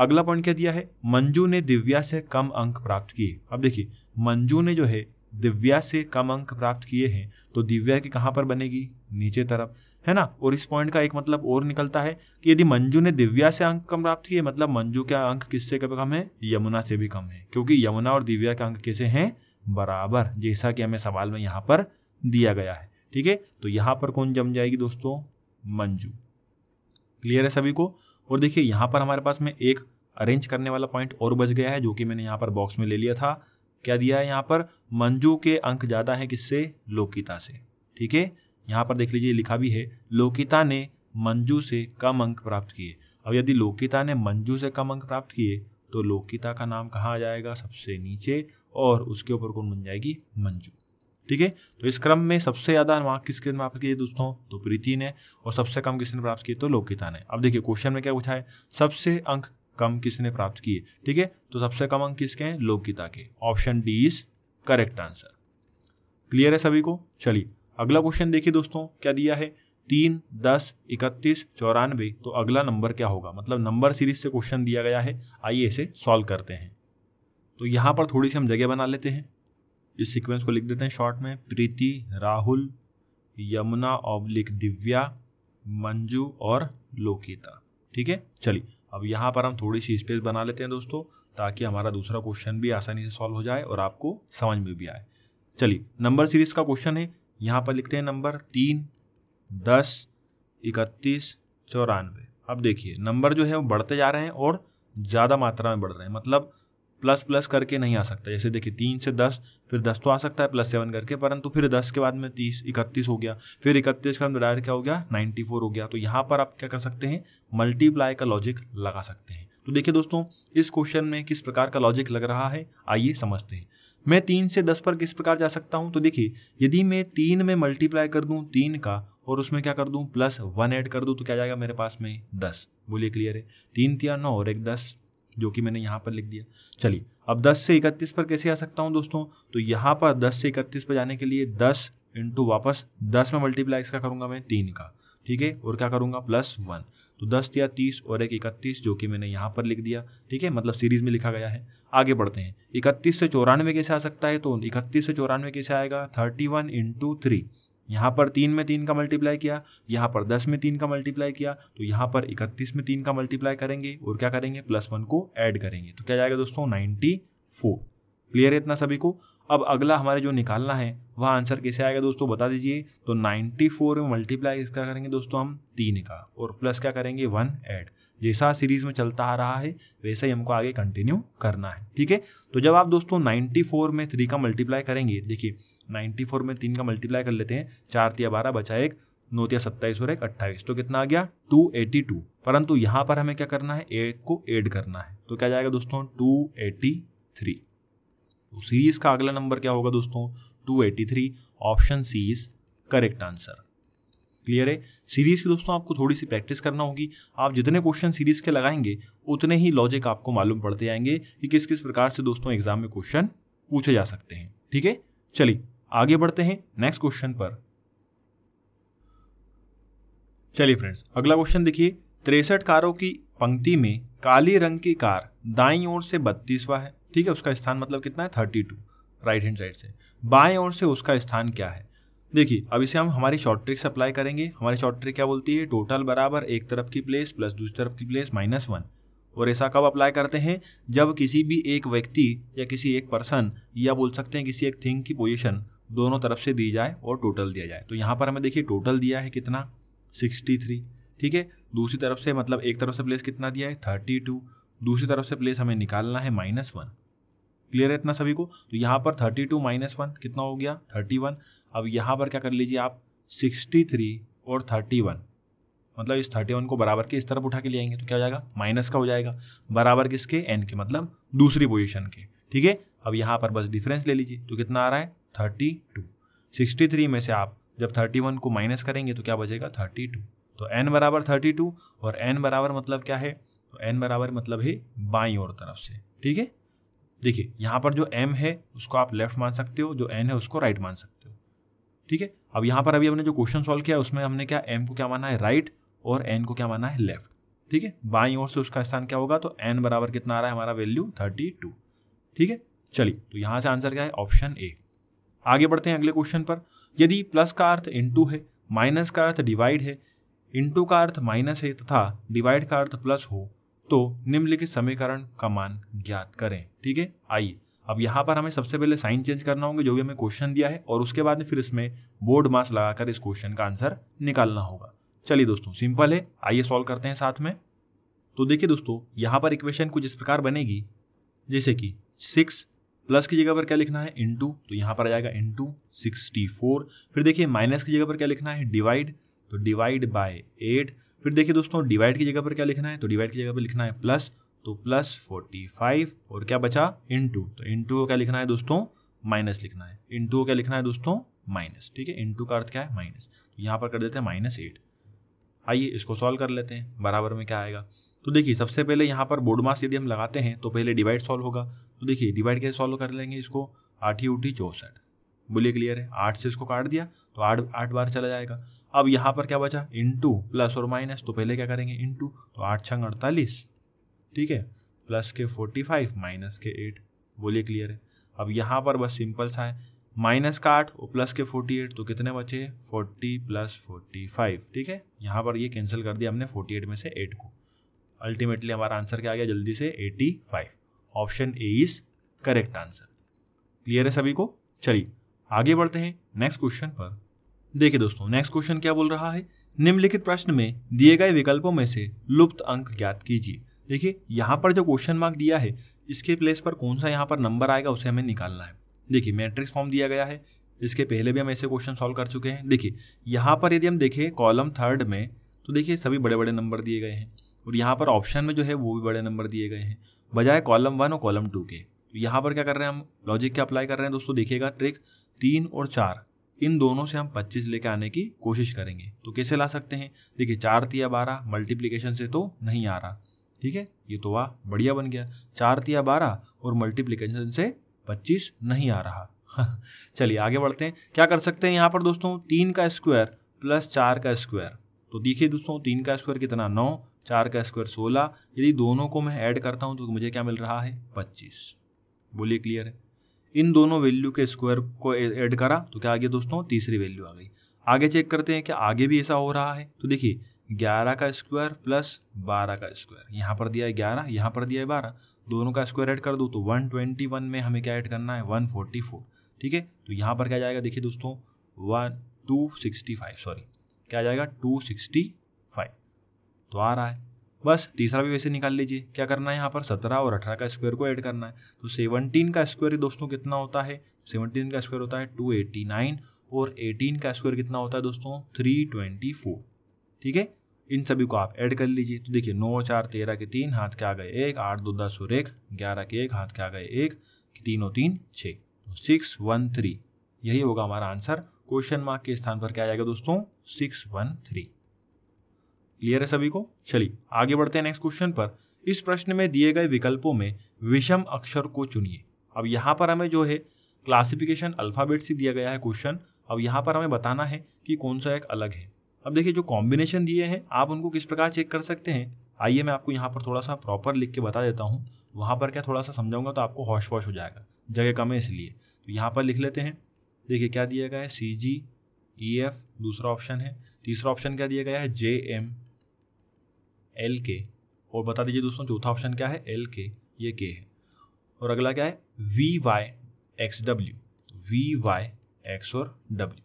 अगला पॉइंट क्या दिया है मंजू ने दिव्या से कम अंक प्राप्त किए अब देखिए मंजू ने जो है दिव्या से कम अंक प्राप्त किए हैं तो दिव्या की कहाँ पर बनेगी नीचे तरफ है ना और इस पॉइंट का एक मतलब और निकलता है कि यदि मंजू ने दिव्या से अंक कम प्राप्त किए मतलब मंजू के अंक किससे कम है यमुना से भी कम है क्योंकि यमुना और दिव्या के अंक कैसे हैं बराबर जैसा कि हमें सवाल में यहाँ पर दिया गया है ठीक है तो यहाँ पर कौन जम जाएगी दोस्तों मंजू क्लियर है सभी को और देखिए यहाँ पर हमारे पास में एक अरेंज करने वाला पॉइंट और बच गया है जो कि मैंने यहाँ पर बॉक्स में ले लिया था क्या दिया है यहाँ पर मंजू के अंक ज़्यादा हैं किससे लोकिता से ठीक है यहाँ पर देख लीजिए लिखा भी है लोकिता ने मंजू से कम अंक प्राप्त किए अब यदि लोकिता ने मंजू से कम अंक प्राप्त किए तो लोकिता का नाम कहाँ आ जाएगा सबसे नीचे और उसके ऊपर कौन बन जाएगी मंजू ठीक है तो इस क्रम में सबसे ज़्यादा मार्क किसके प्राप्त किए दोस्तों तो प्रीति ने और सबसे कम किसने प्राप्त किए तो लोकिता ने अब देखिए क्वेश्चन में क्या पूछा है सबसे अंक कम किसने प्राप्त किए ठीक है तो सबसे कम अंक किसके हैं लोकगीता के option D is correct answer clear है सभी को चलिए अगला क्वेश्चन देखिए दोस्तों क्या दिया है तीन दस इकतीस चौरानवे तो अगला नंबर क्या होगा मतलब नंबर सीरीज से क्वेश्चन दिया गया है आइए इसे सॉल्व करते हैं तो यहाँ पर थोड़ी सी हम जगह बना लेते हैं इस सीक्वेंस को लिख देते हैं शॉर्ट में प्रीति राहुल यमुना ऑब्लिक दिव्या मंजू और लोकिता ठीक है चलिए अब यहाँ पर हम थोड़ी सी स्पेस बना लेते हैं दोस्तों ताकि हमारा दूसरा क्वेश्चन भी आसानी से सॉल्व हो जाए और आपको समझ में भी आए चलिए नंबर सीरीज का क्वेश्चन है यहाँ पर लिखते हैं नंबर तीन दस इकतीस चौरानवे अब देखिए नंबर जो है वो बढ़ते जा रहे हैं और ज़्यादा मात्रा में बढ़ रहे हैं मतलब प्लस प्लस करके नहीं आ सकता जैसे देखिए तीन से दस फिर दस तो आ सकता है प्लस सेवन करके परंतु फिर दस के बाद में तीस इकतीस हो गया फिर इकतीस का डायर क्या हो गया नाइन्टी फोर हो गया तो यहाँ पर आप क्या कर सकते हैं मल्टीप्लाई का लॉजिक लगा सकते हैं तो देखिए दोस्तों इस क्वेश्चन में किस प्रकार का लॉजिक लग रहा है आइए समझते हैं मैं तीन से दस पर किस प्रकार जा सकता हूँ तो देखिए यदि मैं तीन में मल्टीप्लाई कर दूँ तीन का और उसमें क्या कर दूँ प्लस वन ऐड कर दूँ तो क्या जाएगा मेरे पास में दस बोलिए क्लियर है तीन तिया नौ और एक दस जो कि मैंने यहाँ पर लिख दिया चलिए अब 10 से 31 पर कैसे आ सकता हूँ दोस्तों तो यहाँ पर 10 से 31 पर जाने के लिए 10 इंटू वापस 10 में मल्टीप्लाई इसका करूँगा मैं तीन का ठीक है और क्या करूँगा प्लस वन तो दस या तीस और एक इकतीस जो कि मैंने यहाँ पर लिख दिया ठीक है मतलब सीरीज में लिखा गया है आगे बढ़ते हैं इकतीस से चौरानवे कैसे आ सकता है तो इकतीस से चौरानवे कैसे आएगा थर्टी वन इंटू थ्री यहाँ पर तीन में तीन का मल्टीप्लाई किया यहाँ पर दस में तीन का मल्टीप्लाई किया तो यहाँ पर इकतीस में तीन का मल्टीप्लाई करेंगे और क्या करेंगे प्लस वन को ऐड करेंगे तो क्या जाएगा दोस्तों नाइन्टी फोर क्लियर है इतना सभी को अब अगला हमारे जो निकालना है वह आंसर कैसे आएगा दोस्तों बता दीजिए तो नाइन्टी फोर में मल्टीप्लाई इसका करेंगे दोस्तों हम तीन का और प्लस क्या करेंगे वन ऐड जैसा सीरीज में चलता आ रहा है वैसा ही हमको आगे कंटिन्यू करना है ठीक है तो जब आप दोस्तों 94 में थ्री का मल्टीप्लाई करेंगे देखिए 94 में तीन का मल्टीप्लाई कर लेते हैं चार तिया बारह बचा एक नौ तिया सत्ताईस और एक अट्ठाईस तो कितना आ गया टू एटी टू परंतु यहाँ पर हमें क्या करना है एक को एड करना है तो क्या जाएगा दोस्तों टू एटी थ्री तो सीरीज का अगला नंबर क्या होगा दोस्तों two eighty three option C is correct answer clear है सीरीज़ की दोस्तों आपको थोड़ी सी प्रैक्टिस करना होगी आप जितने क्वेश्चन सीरीज़ के लगाएंगे उतने ही लॉजिक आपको मालूम पड़ते जाएंगे कि किस किस प्रकार से दोस्तों एग्जाम में क्वेश्चन पूछे जा सकते हैं ठीक है चलिए आगे बढ़ते हैं नेक्स्ट क्वेश्चन पर चलिए फ्रेंड्स अगला क्वेश्चन देखिए तिरसठ कारों की पंक्ति में काली रंग की कार दाई ओर से बत्तीसवा है ठीक है उसका स्थान मतलब कितना है thirty two right hand side से बाएं ओर से उसका स्थान क्या है देखिए अब इसे हम हमारी शॉर्ट ट्रिक से अप्लाई करेंगे हमारी शॉर्ट ट्रिक क्या बोलती है टोटल बराबर एक तरफ की प्लेस प्लस दूसरी तरफ की प्लेस माइनस वन और ऐसा कब अप्लाई करते हैं जब किसी भी एक व्यक्ति या किसी एक पर्सन या बोल सकते हैं किसी एक थिंग की पोजिशन दोनों तरफ से दी जाए और टोटल दिया जाए तो यहाँ पर हमें देखिए टोटल दिया है कितना सिक्सटी थ्री ठीक है दूसरी तरफ से मतलब एक तरफ से प्लेस कितना दिया है थर्टी टू दूसरी तरफ से प्लेस हमें निकालना है माइनस वन क्लियर है इतना सभी को तो यहाँ पर थर्टी टू माइनस वन कितना हो गया थर्टी वन अब यहाँ पर क्या कर लीजिए आप सिक्सटी थ्री और थर्टी वन मतलब इस थर्टी वन को बराबर के इस तरफ उठा के ले आएंगे तो क्या हो जाएगा माइनस का हो जाएगा बराबर किसके एन के मतलब दूसरी पोजिशन के ठीक है अब यहाँ पर बस डिफरेंस ले लीजिए तो कितना आ रहा है थर्टी टू सिक्सटी थ्री में से आप जब थर्टी वन को माइनस करेंगे तो क्या बचेगा थर्टी टू तो एन बराबर थर्टी टू और एन बराबर मतलब क्या है तो एन बराबर मतलब है बाई और तरफ से ठीक है देखिए यहाँ पर जो एम है उसको आप लेफ्ट मान सकते हो जो एन है उसको राइट मान सकते हो ठीक है अब यहाँ पर अभी हमने जो क्वेश्चन सॉल्व किया उसमें हमने क्या एम को क्या माना है राइट और एन को क्या माना है लेफ्ट ठीक है बाई ओर से उसका स्थान क्या होगा तो एन बराबर कितना आ रहा है हमारा वैल्यू थर्टी टू ठीक है चलिए तो यहाँ से आंसर क्या है ऑप्शन ए आगे बढ़ते हैं अगले क्वेश्चन पर यदि प्लस का अर्थ इंटू है माइनस का अर्थ डिवाइड है इंटू का अर्थ माइनस है तथा डिवाइड का अर्थ प्लस हो तो निम्नलिखित समीकरण का मान ज्ञात करें ठीक है आइए अब यहाँ पर हमें सबसे पहले साइन चेंज करना होगा जो भी हमें क्वेश्चन दिया है और उसके बाद में फिर इसमें बोर्ड मास लगाकर इस क्वेश्चन का आंसर निकालना होगा चलिए दोस्तों सिंपल है आइए सॉल्व करते हैं साथ में तो देखिए दोस्तों यहाँ पर इक्वेशन कुछ इस प्रकार बनेगी जैसे कि सिक्स प्लस की जगह पर क्या लिखना है इन तो यहाँ पर आ जाएगा इन सिक्सटी फोर फिर देखिए माइनस की जगह पर क्या लिखना है डिवाइड तो डिवाइड बाय एट फिर देखिए दोस्तों डिवाइड की जगह पर क्या लिखना है तो डिवाइड की जगह पर लिखना है प्लस तो प्लस फोर्टी फाइव और क्या बचा इन टू तो इन टू को क्या लिखना है दोस्तों माइनस लिखना है इन टू को क्या लिखना है दोस्तों माइनस ठीक है इन टू का अर्थ क्या है माइनस तो यहाँ पर कर देते हैं माइनस एट आइए इसको सॉल्व कर लेते हैं बराबर में क्या आएगा तो देखिए सबसे पहले यहाँ पर बोर्ड मास यदि हम लगाते हैं तो पहले डिवाइड सॉल्व होगा तो देखिए डिवाइड कैसे सॉल्व कर लेंगे इसको आठ ही उठी चौंसठ बोलिए क्लियर है आठ से इसको काट दिया तो आठ आठ बार चला जाएगा अब यहाँ पर क्या बचा इन टू प्लस और माइनस तो पहले क्या करेंगे इन टू तो आठ छंग अड़तालीस ठीक है प्लस के फोर्टी फाइव माइनस के एट बोलिए क्लियर है अब यहाँ पर बस सिंपल सा है माइनस का आठ और प्लस के फोर्टी एट तो कितने बचे फोर्टी प्लस फोर्टी फाइव ठीक है यहाँ पर ये कैंसिल कर दिया हमने फोर्टी एट में से एट को अल्टीमेटली हमारा आंसर क्या आ गया जल्दी से eighty five option A is correct answer clear है सभी को चलिए आगे बढ़ते हैं नेक्स्ट क्वेश्चन पर देखिए दोस्तों नेक्स्ट क्वेश्चन क्या बोल रहा है निम्नलिखित प्रश्न में दिए गए विकल्पों में से लुप्त अंक ज्ञात कीजिए देखिए यहाँ पर जो क्वेश्चन मार्क दिया है इसके प्लेस पर कौन सा यहाँ पर नंबर आएगा उसे हमें निकालना है देखिए मैट्रिक्स फॉर्म दिया गया है इसके पहले भी हम ऐसे क्वेश्चन सॉल्व कर चुके हैं देखिए यहाँ पर यदि हम देखें कॉलम थर्ड में तो देखिए सभी बड़े बड़े नंबर दिए गए हैं और यहाँ पर ऑप्शन में जो है वो भी बड़े नंबर दिए गए हैं बजाय कॉलम वन और कॉलम टू के तो यहाँ पर क्या कर रहे हैं हम लॉजिक के अप्लाई कर रहे हैं दोस्तों देखिएगा ट्रिक तीन और चार इन दोनों से हम 25 लेके आने की कोशिश करेंगे तो कैसे ला सकते हैं देखिए चार या बारह मल्टीप्लीकेशन से तो नहीं आ रहा ठीक है ये तो वाह बढ़िया बन गया चार तिया बारह और मल्टीप्लीकेशन से पच्चीस नहीं आ रहा चलिए आगे बढ़ते हैं क्या कर सकते हैं यहाँ पर दोस्तों तीन का स्क्वायर प्लस चार का स्क्वायर तो देखिए दोस्तों तीन का स्क्वायर कितना नौ चार का स्क्वायर सोलह यदि दोनों को मैं ऐड करता हूँ तो मुझे क्या मिल रहा है पच्चीस बोलिए क्लियर है इन दोनों वैल्यू के स्क्वायर को ऐड करा तो क्या आ गया दोस्तों तीसरी वैल्यू आ गई आगे चेक करते हैं कि आगे भी ऐसा हो रहा है तो देखिए ग्यारह का स्क्वायर प्लस बारह का स्क्वायर यहाँ पर दिया है ग्यारह यहाँ पर दिया है बारह दोनों का स्क्वायर ऐड कर दो तो वन ट्वेंटी वन में हमें क्या ऐड करना है वन फोर्टी फोर ठीक है तो यहाँ पर क्या जाएगा देखिए दोस्तों one two sixty five sorry क्या जाएगा टू सिक्सटी फाइव तो आ रहा है बस तीसरा भी वैसे निकाल लीजिए क्या करना है यहाँ पर सत्रह और अठारह का स्क्वायर को ऐड करना है तो सेवनटीन का स्क्वायर दोस्तों कितना होता है सेवनटीन का स्क्वायर होता है टू एटी नाइन और एटीन का स्क्वायर कितना होता है दोस्तों थ्री ट्वेंटी फोर ठीक है इन सभी को आप ऐड कर लीजिए तो देखिए नौ चार तेरह के तीन हाथ के आ गए एक आठ दो दस और एक ग्यारह के एक हाथ के आ गए एक तीन और तीन छः सिक्स वन थ्री यही होगा हमारा आंसर क्वेश्चन मार्क के स्थान पर क्या आएगा दोस्तों सिक्स वन थ्री क्लियर है सभी को चलिए आगे बढ़ते हैं नेक्स्ट क्वेश्चन पर इस प्रश्न में दिए गए विकल्पों में विषम अक्षर को चुनिए अब यहाँ पर हमें जो है क्लासिफिकेशन अल्फाबेट से दिया गया है क्वेश्चन अब यहाँ पर हमें बताना है कि कौन सा एक अलग है अब देखिए जो कॉम्बिनेशन दिए हैं आप उनको किस प्रकार चेक कर सकते हैं आइए मैं आपको यहाँ पर थोड़ा सा प्रॉपर लिख के बता देता हूँ वहाँ पर क्या थोड़ा सा समझाऊंगा तो आपको हॉश वॉश हो जाएगा जगह कम है इसलिए तो यहाँ पर लिख लेते हैं देखिए क्या दिया गया है सी जी ई एफ दूसरा ऑप्शन है तीसरा ऑप्शन क्या दिया गया है जे एम एल के और बता दीजिए दोस्तों चौथा ऑप्शन क्या है एल के ये के है और अगला क्या है V Y X W V Y X और डब्ल्यू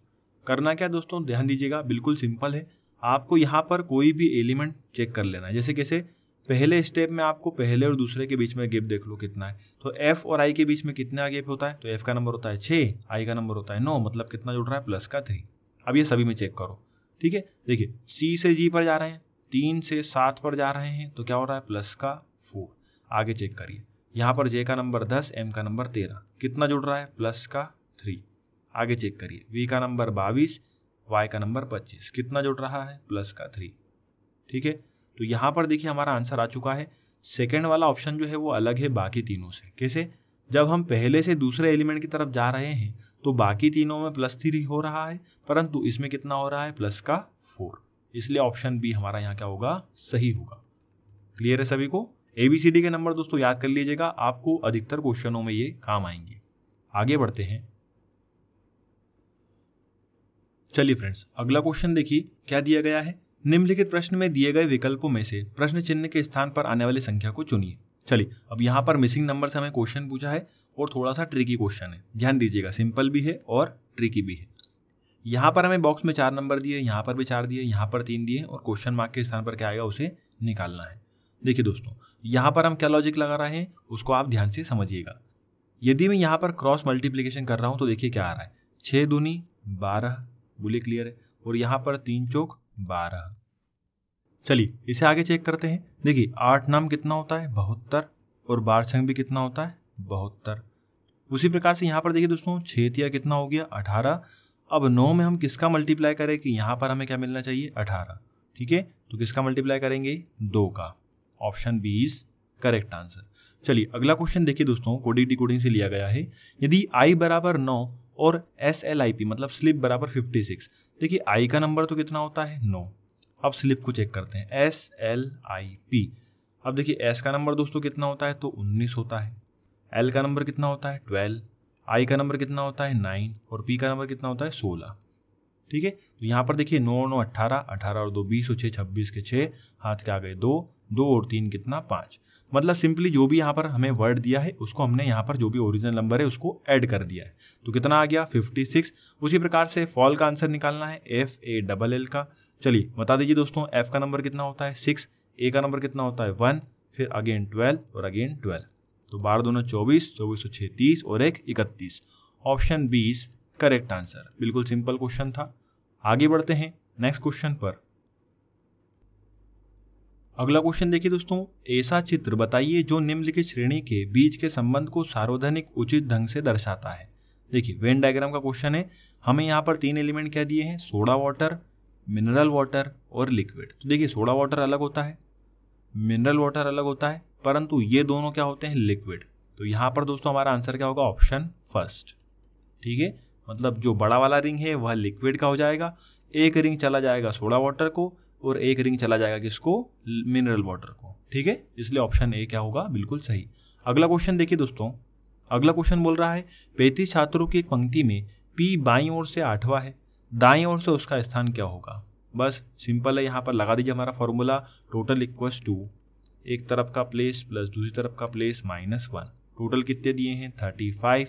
करना क्या दोस्तों ध्यान दीजिएगा बिल्कुल सिंपल है आपको यहाँ पर कोई भी एलिमेंट चेक कर लेना है जैसे कैसे पहले स्टेप में आपको पहले और दूसरे के बीच में गैप देख लो कितना है तो एफ और आई के बीच में कितना गैप होता है तो एफ का नंबर होता है छः आई का नंबर होता है नौ मतलब कितना जुड़ रहा है प्लस का थ्री अब ये सभी में चेक करो ठीक है देखिए सी से जी पर जा रहे हैं तीन से सात पर जा रहे हैं तो क्या हो रहा है प्लस का फोर आगे चेक करिए यहाँ पर जे का नंबर दस एम का नंबर तेरह कितना जुड़ रहा है प्लस का थ्री आगे चेक करिए वी का नंबर बाईस वाई का नंबर पच्चीस कितना जुड़ रहा है प्लस का थ्री ठीक है तो यहाँ पर देखिए हमारा आंसर आ चुका है सेकेंड वाला ऑप्शन जो है वो अलग है बाकी तीनों से कैसे जब हम पहले से दूसरे एलिमेंट की तरफ जा रहे हैं तो बाकी तीनों में प्लस थ्री हो रहा है परंतु इसमें कितना हो रहा है प्लस का फोर इसलिए ऑप्शन बी हमारा यहाँ क्या होगा सही होगा क्लियर है सभी को ए बी सी डी के नंबर दोस्तों याद कर लीजिएगा आपको अधिकतर क्वेश्चनों में ये काम आएंगे आगे बढ़ते हैं चलिए फ्रेंड्स अगला क्वेश्चन देखिए क्या दिया गया है निम्नलिखित प्रश्न में दिए गए विकल्पों में से प्रश्न चिन्ह के स्थान पर आने वाली संख्या को चुनिए चलिए अब यहाँ पर मिसिंग नंबर से हमें क्वेश्चन पूछा है और थोड़ा सा ट्रिकी क्वेश्चन है ध्यान दीजिएगा सिंपल भी है और ट्रिकी भी है यहाँ पर हमें बॉक्स में चार नंबर दिए यहाँ पर भी चार दिए यहाँ पर तीन दिए और क्वेश्चन मार्क के स्थान पर क्या आएगा उसे निकालना है देखिए दोस्तों यहाँ पर हम क्या लॉजिक लगा रहे हैं उसको आप ध्यान से समझिएगा यदि मैं यहाँ पर क्रॉस मल्टीप्लीकेशन कर रहा हूँ तो देखिए क्या आ रहा है छः दूनी बारह बोलिए क्लियर है और यहाँ पर तीन चौक बारह चलिए इसे आगे चेक करते हैं देखिए आठ नाम कितना होता है बहत्तर और बार छंग भी कितना होता है बहत्तर उसी प्रकार से यहाँ पर देखिए दोस्तों छेतिया कितना हो गया अठारह अब नौ में हम किसका मल्टीप्लाई करें कि यहाँ पर हमें क्या मिलना चाहिए अठारह ठीक है तो किसका मल्टीप्लाई करेंगे दो का option B is correct answer चलिए अगला क्वेश्चन देखिए दोस्तों कोडिंग डिकोडिंग से लिया गया है यदि आई बराबर नौ और एस एल आई पी मतलब स्लिप बराबर फिफ्टी सिक्स देखिए आई का नंबर तो कितना होता है नौ अब स्लिप को चेक करते हैं एस एल आई पी अब देखिए एस का नंबर दोस्तों कितना होता है तो उन्नीस होता है एल का नंबर कितना होता है ट्वेल्व आई का नंबर कितना होता है नाइन और पी का नंबर कितना होता है सोलह ठीक है तो यहाँ पर देखिए नौ नौ अट्ठारह अठारह और दो बीस और छः छब्बीस के छः हाथ के आ गए दो दो और तीन कितना पाँच मतलब सिंपली जो भी यहाँ पर हमें वर्ड दिया है उसको हमने यहाँ पर जो भी ओरिजिनल नंबर है उसको ऐड कर दिया है तो कितना आ गया 56 उसी प्रकार से फॉल का आंसर निकालना है एफ ए डबल एल का चलिए बता दीजिए दोस्तों एफ का नंबर कितना होता है सिक्स ए का नंबर कितना होता है वन फिर अगेन ट्वेल्व और अगेन ट्वेल्व तो बारह दोनों चौबीस चौबीस सौ छः तीस और एक इकतीस ऑप्शन बीस करेक्ट आंसर बिल्कुल सिंपल क्वेश्चन था आगे बढ़ते हैं नेक्स्ट क्वेश्चन पर अगला क्वेश्चन देखिए दोस्तों ऐसा चित्र बताइए जो निम्नलिखित श्रेणी के बीच के संबंध को सार्वधानिक उचित ढंग से दर्शाता है देखिए वेन डायग्राम का क्वेश्चन है हमें यहाँ पर तीन एलिमेंट क्या दिए हैं सोडा वाटर मिनरल वाटर और लिक्विड तो देखिए सोडा वाटर अलग होता है मिनरल वाटर अलग होता है परंतु ये दोनों क्या होते हैं लिक्विड तो यहाँ पर दोस्तों हमारा आंसर क्या होगा ऑप्शन फर्स्ट ठीक है मतलब जो बड़ा वाला रिंग है वह लिक्विड का हो जाएगा एक रिंग चला जाएगा सोडा वाटर को और एक रिंग चला जाएगा किसको मिनरल वाटर को ठीक है इसलिए ऑप्शन ए क्या होगा बिल्कुल सही अगला क्वेश्चन देखिए दोस्तों अगला क्वेश्चन बोल रहा है पैंतीस छात्रों की एक पंक्ति में पी बाई ओर से आठवा है दाई ओर से उसका स्थान क्या होगा बस सिंपल है यहाँ पर लगा दीजिए हमारा फॉर्मूला टोटल इक्वस टू एक तरफ का प्लेस प्लस दूसरी तरफ का प्लेस माइनस वन टोटल कितने दिए हैं थर्टी फाइव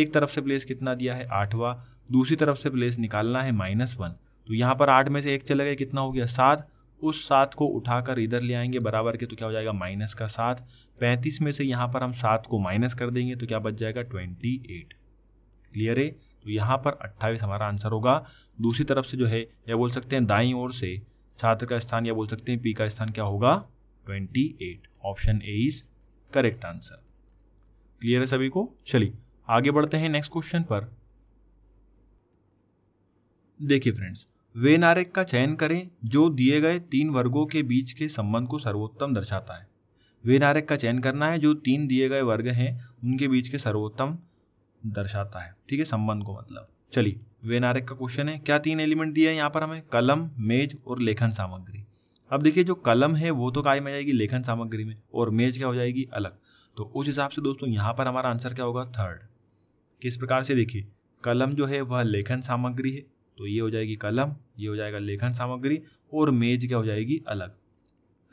एक तरफ से प्लेस कितना दिया है आठवा दूसरी तरफ से प्लेस निकालना है माइनस वन तो यहाँ पर आठ में से एक चले गए कितना हो गया सात उस सात को उठाकर इधर ले आएंगे बराबर के तो क्या हो जाएगा माइनस का सात पैंतीस में से यहाँ पर हम सात को माइनस कर देंगे तो क्या बच जाएगा ट्वेंटी एट क्लियर है तो यहाँ पर अट्ठाईस हमारा आंसर होगा दूसरी तरफ से जो है या बोल सकते हैं दाई ओर से छात्र का स्थान या बोल सकते हैं पी का स्थान क्या होगा twenty eight option A is correct answer clear है सभी को चलिए आगे बढ़ते हैं नेक्स्ट क्वेश्चन पर देखिए फ्रेंड्स वे नारक का चयन करें जो दिए गए तीन वर्गों के बीच के संबंध को सर्वोत्तम दर्शाता है वे नारक का चयन करना है जो तीन दिए गए वर्ग हैं उनके बीच के सर्वोत्तम दर्शाता है ठीक है संबंध को मतलब चलिए वे नारक का क्वेश्चन है क्या तीन एलिमेंट दिया है यहाँ पर हमें कलम मेज और लेखन सामग्री अब देखिए जो कलम है वो तो काय में जाएगी लेखन सामग्री में और मेज क्या हो जाएगी अलग तो उस हिसाब से दोस्तों यहाँ पर हमारा आंसर क्या होगा थर्ड किस प्रकार से देखिए कलम जो है वह लेखन सामग्री है तो ये हो जाएगी कलम ये हो जाएगा लेखन सामग्री और मेज क्या हो जाएगी अलग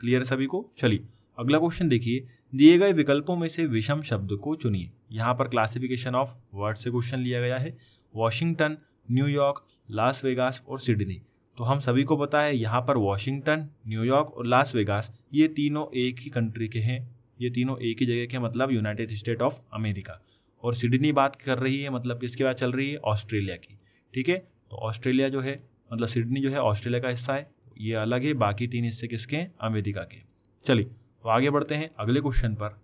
क्लियर सभी को चलिए अगला क्वेश्चन देखिए दिए गए विकल्पों में से विषम शब्द को चुनिए यहाँ पर क्लासिफिकेशन ऑफ वर्ड से क्वेश्चन लिया गया है वॉशिंगटन न्यूयॉर्क लास वेगास और सिडनी तो हम सभी को पता है यहाँ पर वॉशिंगटन न्यूयॉर्क और लास वेगास ये तीनों एक ही कंट्री के हैं ये तीनों एक ही जगह के मतलब यूनाइटेड स्टेट ऑफ अमेरिका और सिडनी बात कर रही है मतलब किसकी बात चल रही है ऑस्ट्रेलिया की ठीक है तो ऑस्ट्रेलिया जो है मतलब सिडनी जो है ऑस्ट्रेलिया का हिस्सा है ये अलग है बाकी तीन हिस्से किसके हैं अमेरिका के चलिए तो आगे बढ़ते हैं अगले क्वेश्चन पर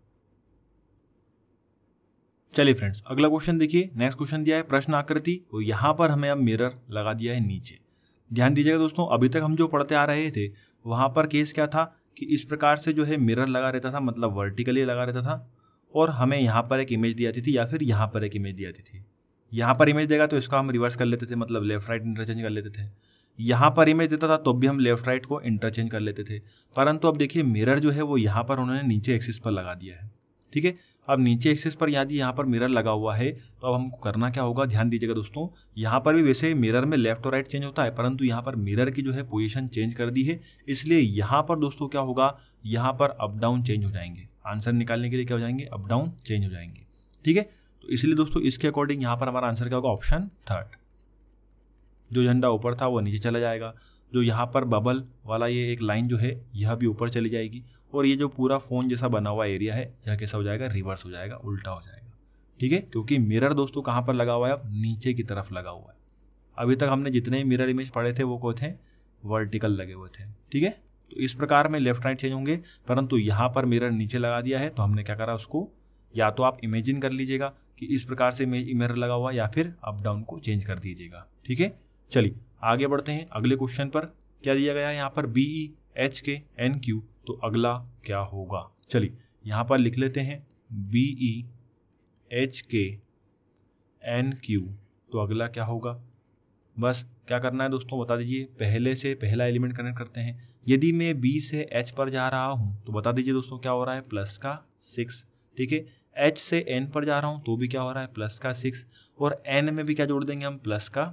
चलिए फ्रेंड्स अगला क्वेश्चन देखिए नेक्स्ट क्वेश्चन दिया है प्रश्न आकृति और यहाँ पर हमें अब मिरर लगा दिया है नीचे ध्यान दीजिएगा दोस्तों अभी तक हम जो पढ़ते आ रहे थे वहाँ पर केस क्या था कि इस प्रकार से जो है मिरर लगा रहता था मतलब वर्टिकली लगा रहता था और हमें यहाँ पर एक इमेज दी जाती थी या फिर यहाँ पर एक इमेज दी जाती थी यहाँ पर इमेज देगा तो इसका हम रिवर्स कर लेते थे मतलब लेफ्ट राइट इंटरचेंज कर लेते थे यहाँ पर इमेज देता था तो भी हम लेफ्ट राइट को इंटरचेंज कर लेते थे परंतु अब देखिए मिरर जो है वो यहाँ पर उन्होंने नीचे एक्सिस पर लगा दिया है ठीक है अब नीचे एक्सिस पर यदि यहाँ पर मिरर लगा हुआ है तो अब हमको करना क्या होगा ध्यान दीजिएगा दोस्तों यहाँ पर भी वैसे मिरर में लेफ्ट और राइट चेंज होता है परंतु यहाँ पर मिरर की जो है पोजीशन चेंज कर दी है इसलिए यहाँ पर दोस्तों क्या होगा यहाँ पर अप डाउन चेंज हो जाएंगे आंसर निकालने के लिए क्या हो जाएंगे अप डाउन चेंज हो जाएंगे ठीक है तो इसलिए दोस्तों इसके अकॉर्डिंग यहाँ पर हमारा आंसर क्या होगा ऑप्शन थर्ड जो झंडा ऊपर था वो नीचे चला जाएगा जो यहाँ पर बबल वाला ये एक लाइन जो है यह भी ऊपर चली जाएगी और ये जो पूरा फ़ोन जैसा बना हुआ एरिया है यह कैसा हो जाएगा रिवर्स हो जाएगा उल्टा हो जाएगा ठीक है क्योंकि मिरर दोस्तों कहाँ पर लगा हुआ है अब नीचे की तरफ लगा हुआ है अभी तक हमने जितने मिरर इमेज पढ़े थे वो को थे वर्टिकल लगे हुए थे ठीक है तो इस प्रकार में लेफ्ट राइट चेंज होंगे परंतु यहाँ पर मिरर नीचे लगा दिया है तो हमने क्या करा उसको या तो आप इमेजिन कर लीजिएगा कि इस प्रकार से मिरर लगा हुआ या फिर अप डाउन को चेंज कर दीजिएगा ठीक है चलिए आगे बढ़ते हैं अगले क्वेश्चन पर क्या दिया गया है यहाँ पर B E H K N Q तो अगला क्या होगा चलिए यहाँ पर लिख लेते हैं B E H K N Q तो अगला क्या होगा बस क्या करना है दोस्तों बता दीजिए पहले से पहला एलिमेंट कनेक्ट करते हैं यदि मैं बी से एच पर जा रहा हूँ तो बता दीजिए दोस्तों क्या हो रहा है प्लस का सिक्स ठीक है एच से एन पर जा रहा हूँ तो भी क्या हो रहा है प्लस का सिक्स और एन में भी क्या जोड़ देंगे हम प्लस का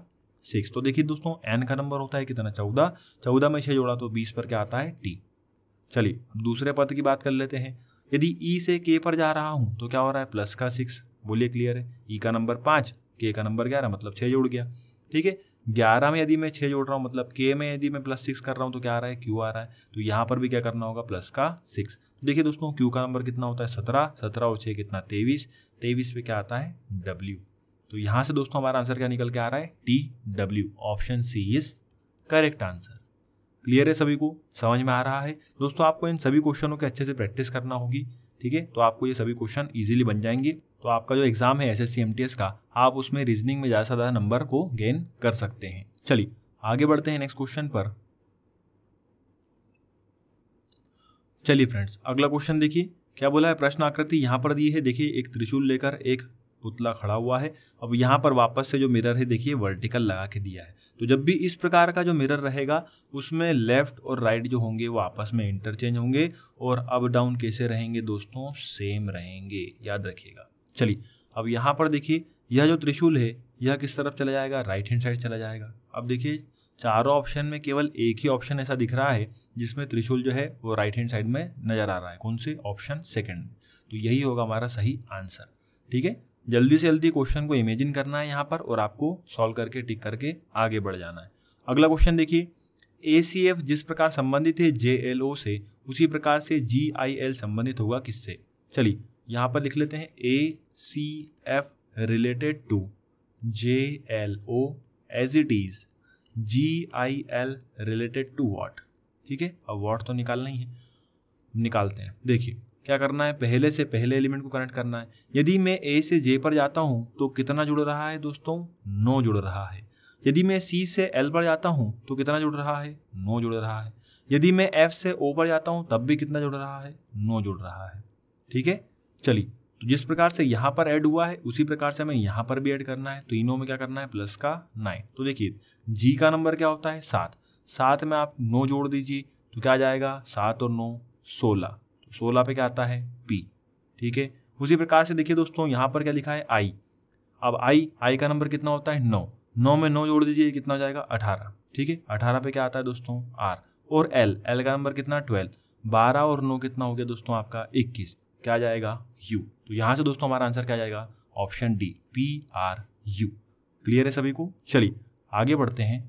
सिक्स तो देखिए दोस्तों एन का नंबर होता है कितना चौदह चौदह में छः जोड़ा तो बीस पर क्या आता है टी चलिए दूसरे पद की बात कर लेते हैं यदि ई e से के पर जा रहा हूँ तो क्या हो रहा है प्लस का सिक्स बोलिए क्लियर है ई e का नंबर पाँच के का नंबर ग्यारह मतलब छः जोड़ गया ठीक है ग्यारह में यदि मैं छः जोड़ रहा हूँ मतलब के में यदि मैं प्लस सिक्स कर रहा हूँ तो क्या आ रहा है क्यू आ रहा है तो यहाँ पर भी क्या करना होगा प्लस का सिक्स तो देखिए दोस्तों क्यू का नंबर कितना होता है सत्रह सत्रह और छः कितना तेईस तेईस पे क्या आता है डब्ल्यू तो यहाँ से दोस्तों हमारा आंसर क्या निकल के आ रहा है T W option C is correct answer clear है सभी को समझ में आ रहा है दोस्तों आपको इन सभी क्वेश्चनों के अच्छे से प्रैक्टिस करना होगी ठीक है तो आपको ये सभी क्वेश्चन ईजिली बन जाएंगे तो आपका जो एग्ज़ाम है एस एस का आप उसमें रीजनिंग में ज़्यादा से ज़्यादा नंबर को गेन कर सकते हैं चलिए आगे बढ़ते हैं नेक्स्ट क्वेश्चन पर चलिए फ्रेंड्स अगला क्वेश्चन देखिए क्या बोला है प्रश्न आकृति यहाँ पर दी है देखिए एक त्रिशूल लेकर एक पुतला खड़ा हुआ है अब यहाँ पर वापस से जो मिरर है देखिए वर्टिकल लगा के दिया है तो जब भी इस प्रकार का जो मिरर रहेगा उसमें लेफ्ट और राइट जो होंगे वो आपस में इंटरचेंज होंगे और अप डाउन कैसे रहेंगे दोस्तों सेम रहेंगे याद रखिएगा चलिए अब यहाँ पर देखिए यह जो त्रिशूल है यह किस तरफ चला जाएगा राइट हैंड साइड चला जाएगा अब देखिए चारों ऑप्शन में केवल एक ही ऑप्शन ऐसा दिख रहा है जिसमें त्रिशूल जो है वो राइट हैंड साइड में नजर आ रहा है कौन से ऑप्शन सेकंड तो यही होगा हमारा सही आंसर ठीक है जल्दी से जल्दी क्वेश्चन को इमेजिन करना है यहाँ पर और आपको सॉल्व करके टिक करके आगे बढ़ जाना है अगला क्वेश्चन देखिए ए सी एफ जिस प्रकार संबंधित है जे एल ओ से उसी प्रकार से जी आई एल संबंधित होगा किससे चलिए यहाँ पर लिख लेते हैं A C F related to J L O as it is G I L related to what ठीक है अब वॉट तो निकालना ही है निकालते हैं देखिए क्या करना है पहले से पहले एलिमेंट को कनेक्ट करना है यदि मैं ए से जे पर जाता हूँ तो कितना जुड़ रहा है दोस्तों नो जुड़ रहा है यदि मैं सी से एल पर जाता हूँ तो कितना जुड़ रहा है नो जुड़ रहा है यदि मैं एफ से ओ पर जाता हूँ तब भी कितना जुड़ रहा है नो जुड़ रहा है ठीक है चलिए तो जिस प्रकार से यहाँ पर ऐड हुआ है उसी प्रकार से हमें यहाँ पर भी ऐड करना है तो इनो में क्या करना है प्लस का नाइन तो देखिए जी का नंबर क्या होता है सात सात में आप नौ जोड़ दीजिए तो क्या जाएगा सात और नौ सोलह तो सोलह पे क्या आता है पी ठीक है उसी प्रकार से देखिए दोस्तों यहाँ पर क्या लिखा है आई अब आई आई का नंबर कितना होता है नौ नौ में नौ जोड़ दीजिए कितना हो जाएगा अठारह ठीक है अठारह पे क्या आता है दोस्तों आर और एल एल का नंबर कितना ट्वेल्व बारह और नौ कितना हो गया दोस्तों आपका इक्कीस क्या जाएगा यू तो यहाँ से दोस्तों हमारा आंसर क्या जाएगा option D P R U clear है सभी को चलिए आगे बढ़ते हैं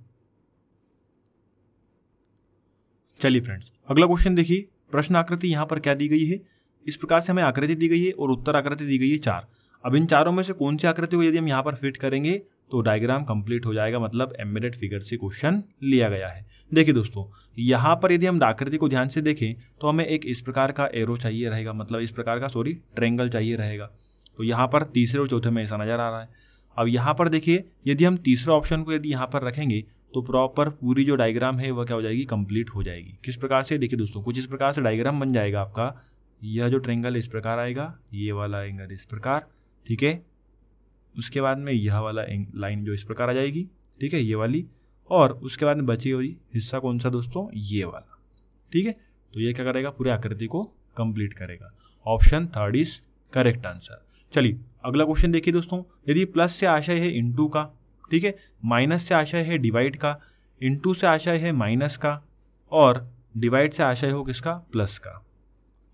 चलिए फ्रेंड्स अगला क्वेश्चन देखिए प्रश्न आकृति यहाँ पर क्या दी गई है इस प्रकार से हमें आकृति दी गई है और उत्तर आकृति दी गई है चार अब इन चारों में से कौन सी आकृति को यदि हम यहाँ पर फिट करेंगे तो डायग्राम कंप्लीट हो जाएगा मतलब एम्बेडेड फिगर से क्वेश्चन लिया गया है देखिए दोस्तों यहाँ पर यदि हम आकृति को ध्यान से देखें तो हमें एक इस प्रकार का एरो चाहिए रहेगा मतलब इस प्रकार का सॉरी ट्रेंगल चाहिए रहेगा तो यहाँ पर तीसरे और चौथे में ऐसा नज़र आ रहा है अब यहाँ पर देखिए यदि हम तीसरे ऑप्शन को यदि यहाँ पर रखेंगे तो प्रॉपर पूरी जो डायग्राम है वह क्या हो जाएगी कंप्लीट हो जाएगी किस प्रकार से देखिए दोस्तों कुछ इस प्रकार से डायग्राम बन जाएगा आपका यह जो ट्रेंगल इस प्रकार आएगा ये वाला एंगल इस प्रकार ठीक है उसके बाद में यह वाला लाइन जो इस प्रकार आ जाएगी ठीक है ये वाली और उसके बाद में बची हुई हिस्सा कौन सा दोस्तों ये वाला ठीक है तो ये क्या करेगा पूरे आकृति को कंप्लीट करेगा option third is correct answer चलिए अगला क्वेश्चन देखिए दोस्तों यदि प्लस से आशय है इंटू का ठीक है माइनस से आशय है डिवाइड का इंटू से आशय है माइनस का और डिवाइड से आशय हो किसका प्लस का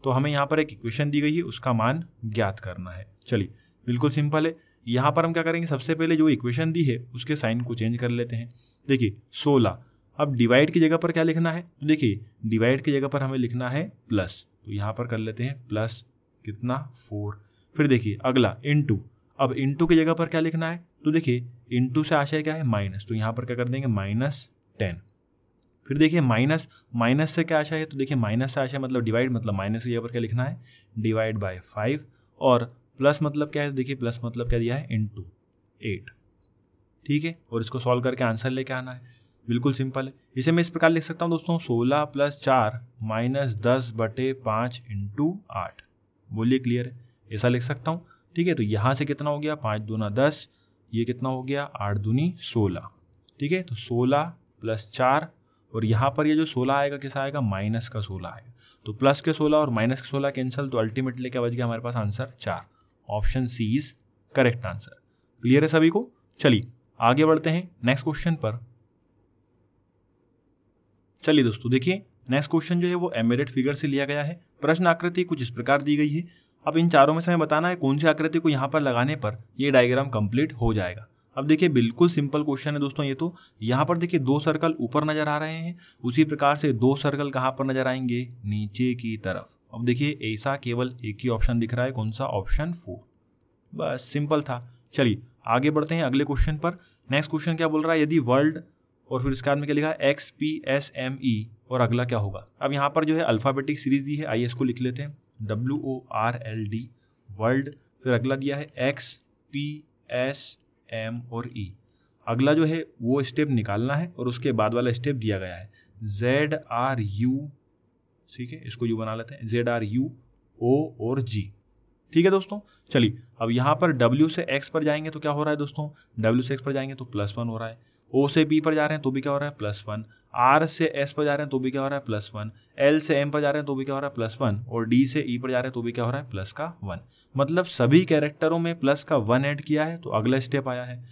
तो हमें यहाँ पर एक इक्वेशन दी गई है उसका मान ज्ञात करना है चलिए बिल्कुल सिंपल है यहाँ पर हम क्या करेंगे सबसे पहले जो इक्वेशन दी है उसके साइन को चेंज कर लेते हैं देखिए सोलह अब डिवाइड की जगह पर क्या लिखना है तो देखिए डिवाइड की जगह पर हमें लिखना है प्लस तो यहाँ पर कर लेते हैं प्लस कितना फोर फिर देखिए अगला टू अब टू की जगह पर क्या लिखना है तो देखिए टू से आशय क्या है माइनस तो यहाँ पर क्या कर देंगे माइनस टेन फिर देखिए माइनस माइनस से क्या आशा है तो देखिए माइनस से आशा मतलब डिवाइड मतलब माइनस की जगह पर क्या लिखना है डिवाइड बाय फाइव और प्लस मतलब क्या है देखिए प्लस मतलब क्या दिया है इन टू एट ठीक है और इसको सॉल्व करके आंसर लेके आना है बिल्कुल सिंपल है इसे मैं इस प्रकार लिख सकता हूँ दोस्तों सोलह प्लस चार माइनस दस बटे पाँच इंटू आठ बोलिए क्लियर है ऐसा लिख सकता हूँ ठीक है तो यहाँ से कितना हो गया पाँच दूना दस ये कितना हो गया आठ दूनी सोलह ठीक है तो सोलह प्लस चार और यहाँ पर ये जो सोलह आएगा कैसा आएगा माइनस का सोलह आएगा तो प्लस के सोलह और माइनस के सोलह कैंसिल तो अल्टीमेटली क्या बच गया हमारे पास आंसर चार option C is correct answer clear है सभी को चलिए आगे बढ़ते हैं नेक्स्ट क्वेश्चन पर चलिए दोस्तों देखिए नेक्स्ट क्वेश्चन जो है वो एमेडेड फिगर से लिया गया है प्रश्न आकृति कुछ इस प्रकार दी गई है अब इन चारों में से हमें बताना है कौन सी आकृति को यहाँ पर लगाने पर ये डायग्राम कंप्लीट हो जाएगा अब देखिए बिल्कुल सिंपल क्वेश्चन है दोस्तों ये तो यहाँ पर देखिए दो सर्कल ऊपर नजर आ रहे हैं उसी प्रकार से दो सर्कल कहाँ पर नजर आएंगे नीचे की तरफ अब देखिए ऐसा केवल एक ही ऑप्शन दिख रहा है कौन सा ऑप्शन फोर बस सिंपल था चलिए आगे बढ़ते हैं अगले क्वेश्चन पर नेक्स्ट क्वेश्चन क्या बोल रहा है यदि वर्ल्ड और फिर इसके बाद में क्या लिखा X P S M E और अगला क्या होगा अब यहाँ पर जो है अल्फ़ाबेटिक सीरीज दी है आई को लिख लेते हैं W O R L D world फिर अगला दिया है एक्स पी एस एम और ई e. अगला जो है वो स्टेप निकालना है और उसके बाद वाला स्टेप दिया गया है जेड आर यू ठीक है इसको यू बना लेते हैं जेड आर यू ओ और जी ठीक है दोस्तों चलिए अब यहाँ पर W से X पर जाएंगे तो क्या हो रहा है दोस्तों W से X पर जाएंगे तो प्लस वन हो रहा है O से B पर जा रहे हैं तो भी क्या हो रहा है प्लस वन R से S पर जा रहे हैं तो भी क्या हो रहा है प्लस वन L से M पर जा रहे हैं तो भी क्या हो रहा है प्लस वन और D से E पर जा रहे हैं तो भी क्या हो रहा है प्लस का वन मतलब सभी कैरेक्टरों में प्लस का वन ऐड किया है तो अगला स्टेप आया है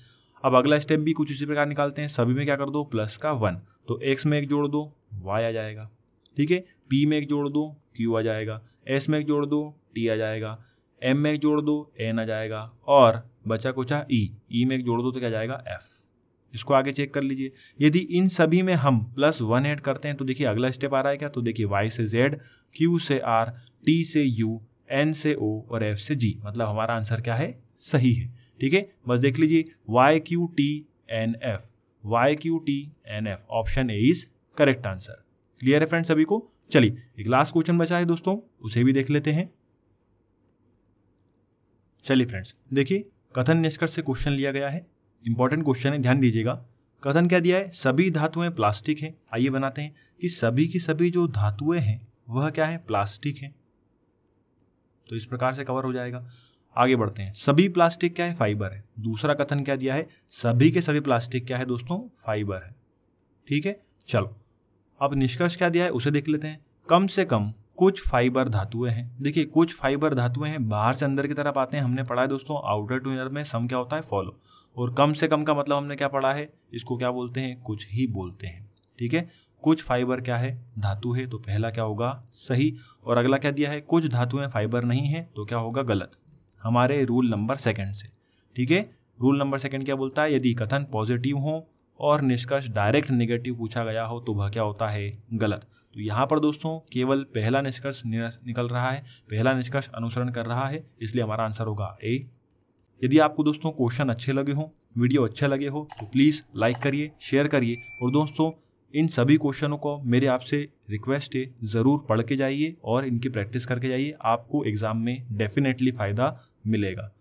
अब अगला स्टेप भी कुछ इसी प्रकार निकालते हैं सभी में क्या कर दो प्लस का वन तो एक्स में एक जोड़ दो वाई आ जाएगा ठीक है पी में एक जोड़ दो क्यू आ जाएगा एस में एक जोड़ दो टी आ जाएगा एम में एक जोड़ दो एन आ जाएगा और बचा कुचा ई e, ई e में एक जोड़ दो तो क्या जाएगा एफ इसको आगे चेक कर लीजिए यदि इन सभी में हम प्लस वन ऐड करते हैं तो देखिए अगला स्टेप आ रहा है क्या तो देखिए वाई से जेड क्यू से आर टी से यू एन से ओ और एफ से जी मतलब हमारा आंसर क्या है सही है ठीक है बस देख लीजिए Y Q T N F Y Q T N F option A is correct answer clear है फ्रेंड सभी को चलिए एक लास्ट क्वेश्चन बचा है दोस्तों उसे भी देख लेते हैं चलिए फ्रेंड्स देखिए कथन निष्कर्ष से क्वेश्चन लिया गया है इंपॉर्टेंट क्वेश्चन है ध्यान दीजिएगा कथन क्या दिया है सभी धातुएं प्लास्टिक हैं आइए बनाते हैं कि सभी की सभी जो धातुएं हैं वह क्या है प्लास्टिक है तो इस प्रकार से कवर हो जाएगा आगे बढ़ते हैं सभी प्लास्टिक क्या है फाइबर है दूसरा कथन क्या दिया है सभी के सभी प्लास्टिक क्या है दोस्तों फाइबर है ठीक है चलो अब निष्कर्ष क्या दिया है उसे देख लेते हैं कम से कम कुछ फाइबर धातुएं हैं देखिए कुछ फाइबर धातुएं हैं बाहर से अंदर की तरफ आते हैं हमने पढ़ा है दोस्तों आउटर टू इनर में सम क्या होता है फॉलो और कम से कम का मतलब हमने क्या पढ़ा है इसको क्या बोलते हैं कुछ ही बोलते हैं ठीक है कुछ फाइबर क्या है धातु है तो पहला क्या होगा सही और अगला क्या दिया है कुछ धातुएं फाइबर नहीं है तो क्या होगा गलत हमारे रूल नंबर सेकंड से ठीक है रूल नंबर सेकंड क्या बोलता है यदि कथन पॉजिटिव हो और निष्कर्ष डायरेक्ट निगेटिव पूछा गया हो तो वह क्या होता है गलत तो यहाँ पर दोस्तों केवल पहला निष्कर्ष निकल रहा है पहला निष्कर्ष अनुसरण कर रहा है इसलिए हमारा आंसर होगा ए यदि आपको दोस्तों क्वेश्चन अच्छे लगे हों वीडियो अच्छे लगे हो तो प्लीज़ लाइक करिए शेयर करिए और दोस्तों इन सभी क्वेश्चनों को मेरे आपसे रिक्वेस्ट है ज़रूर पढ़ के जाइए और इनकी प्रैक्टिस करके जाइए आपको एग्ज़ाम में डेफिनेटली फ़ायदा मिलेगा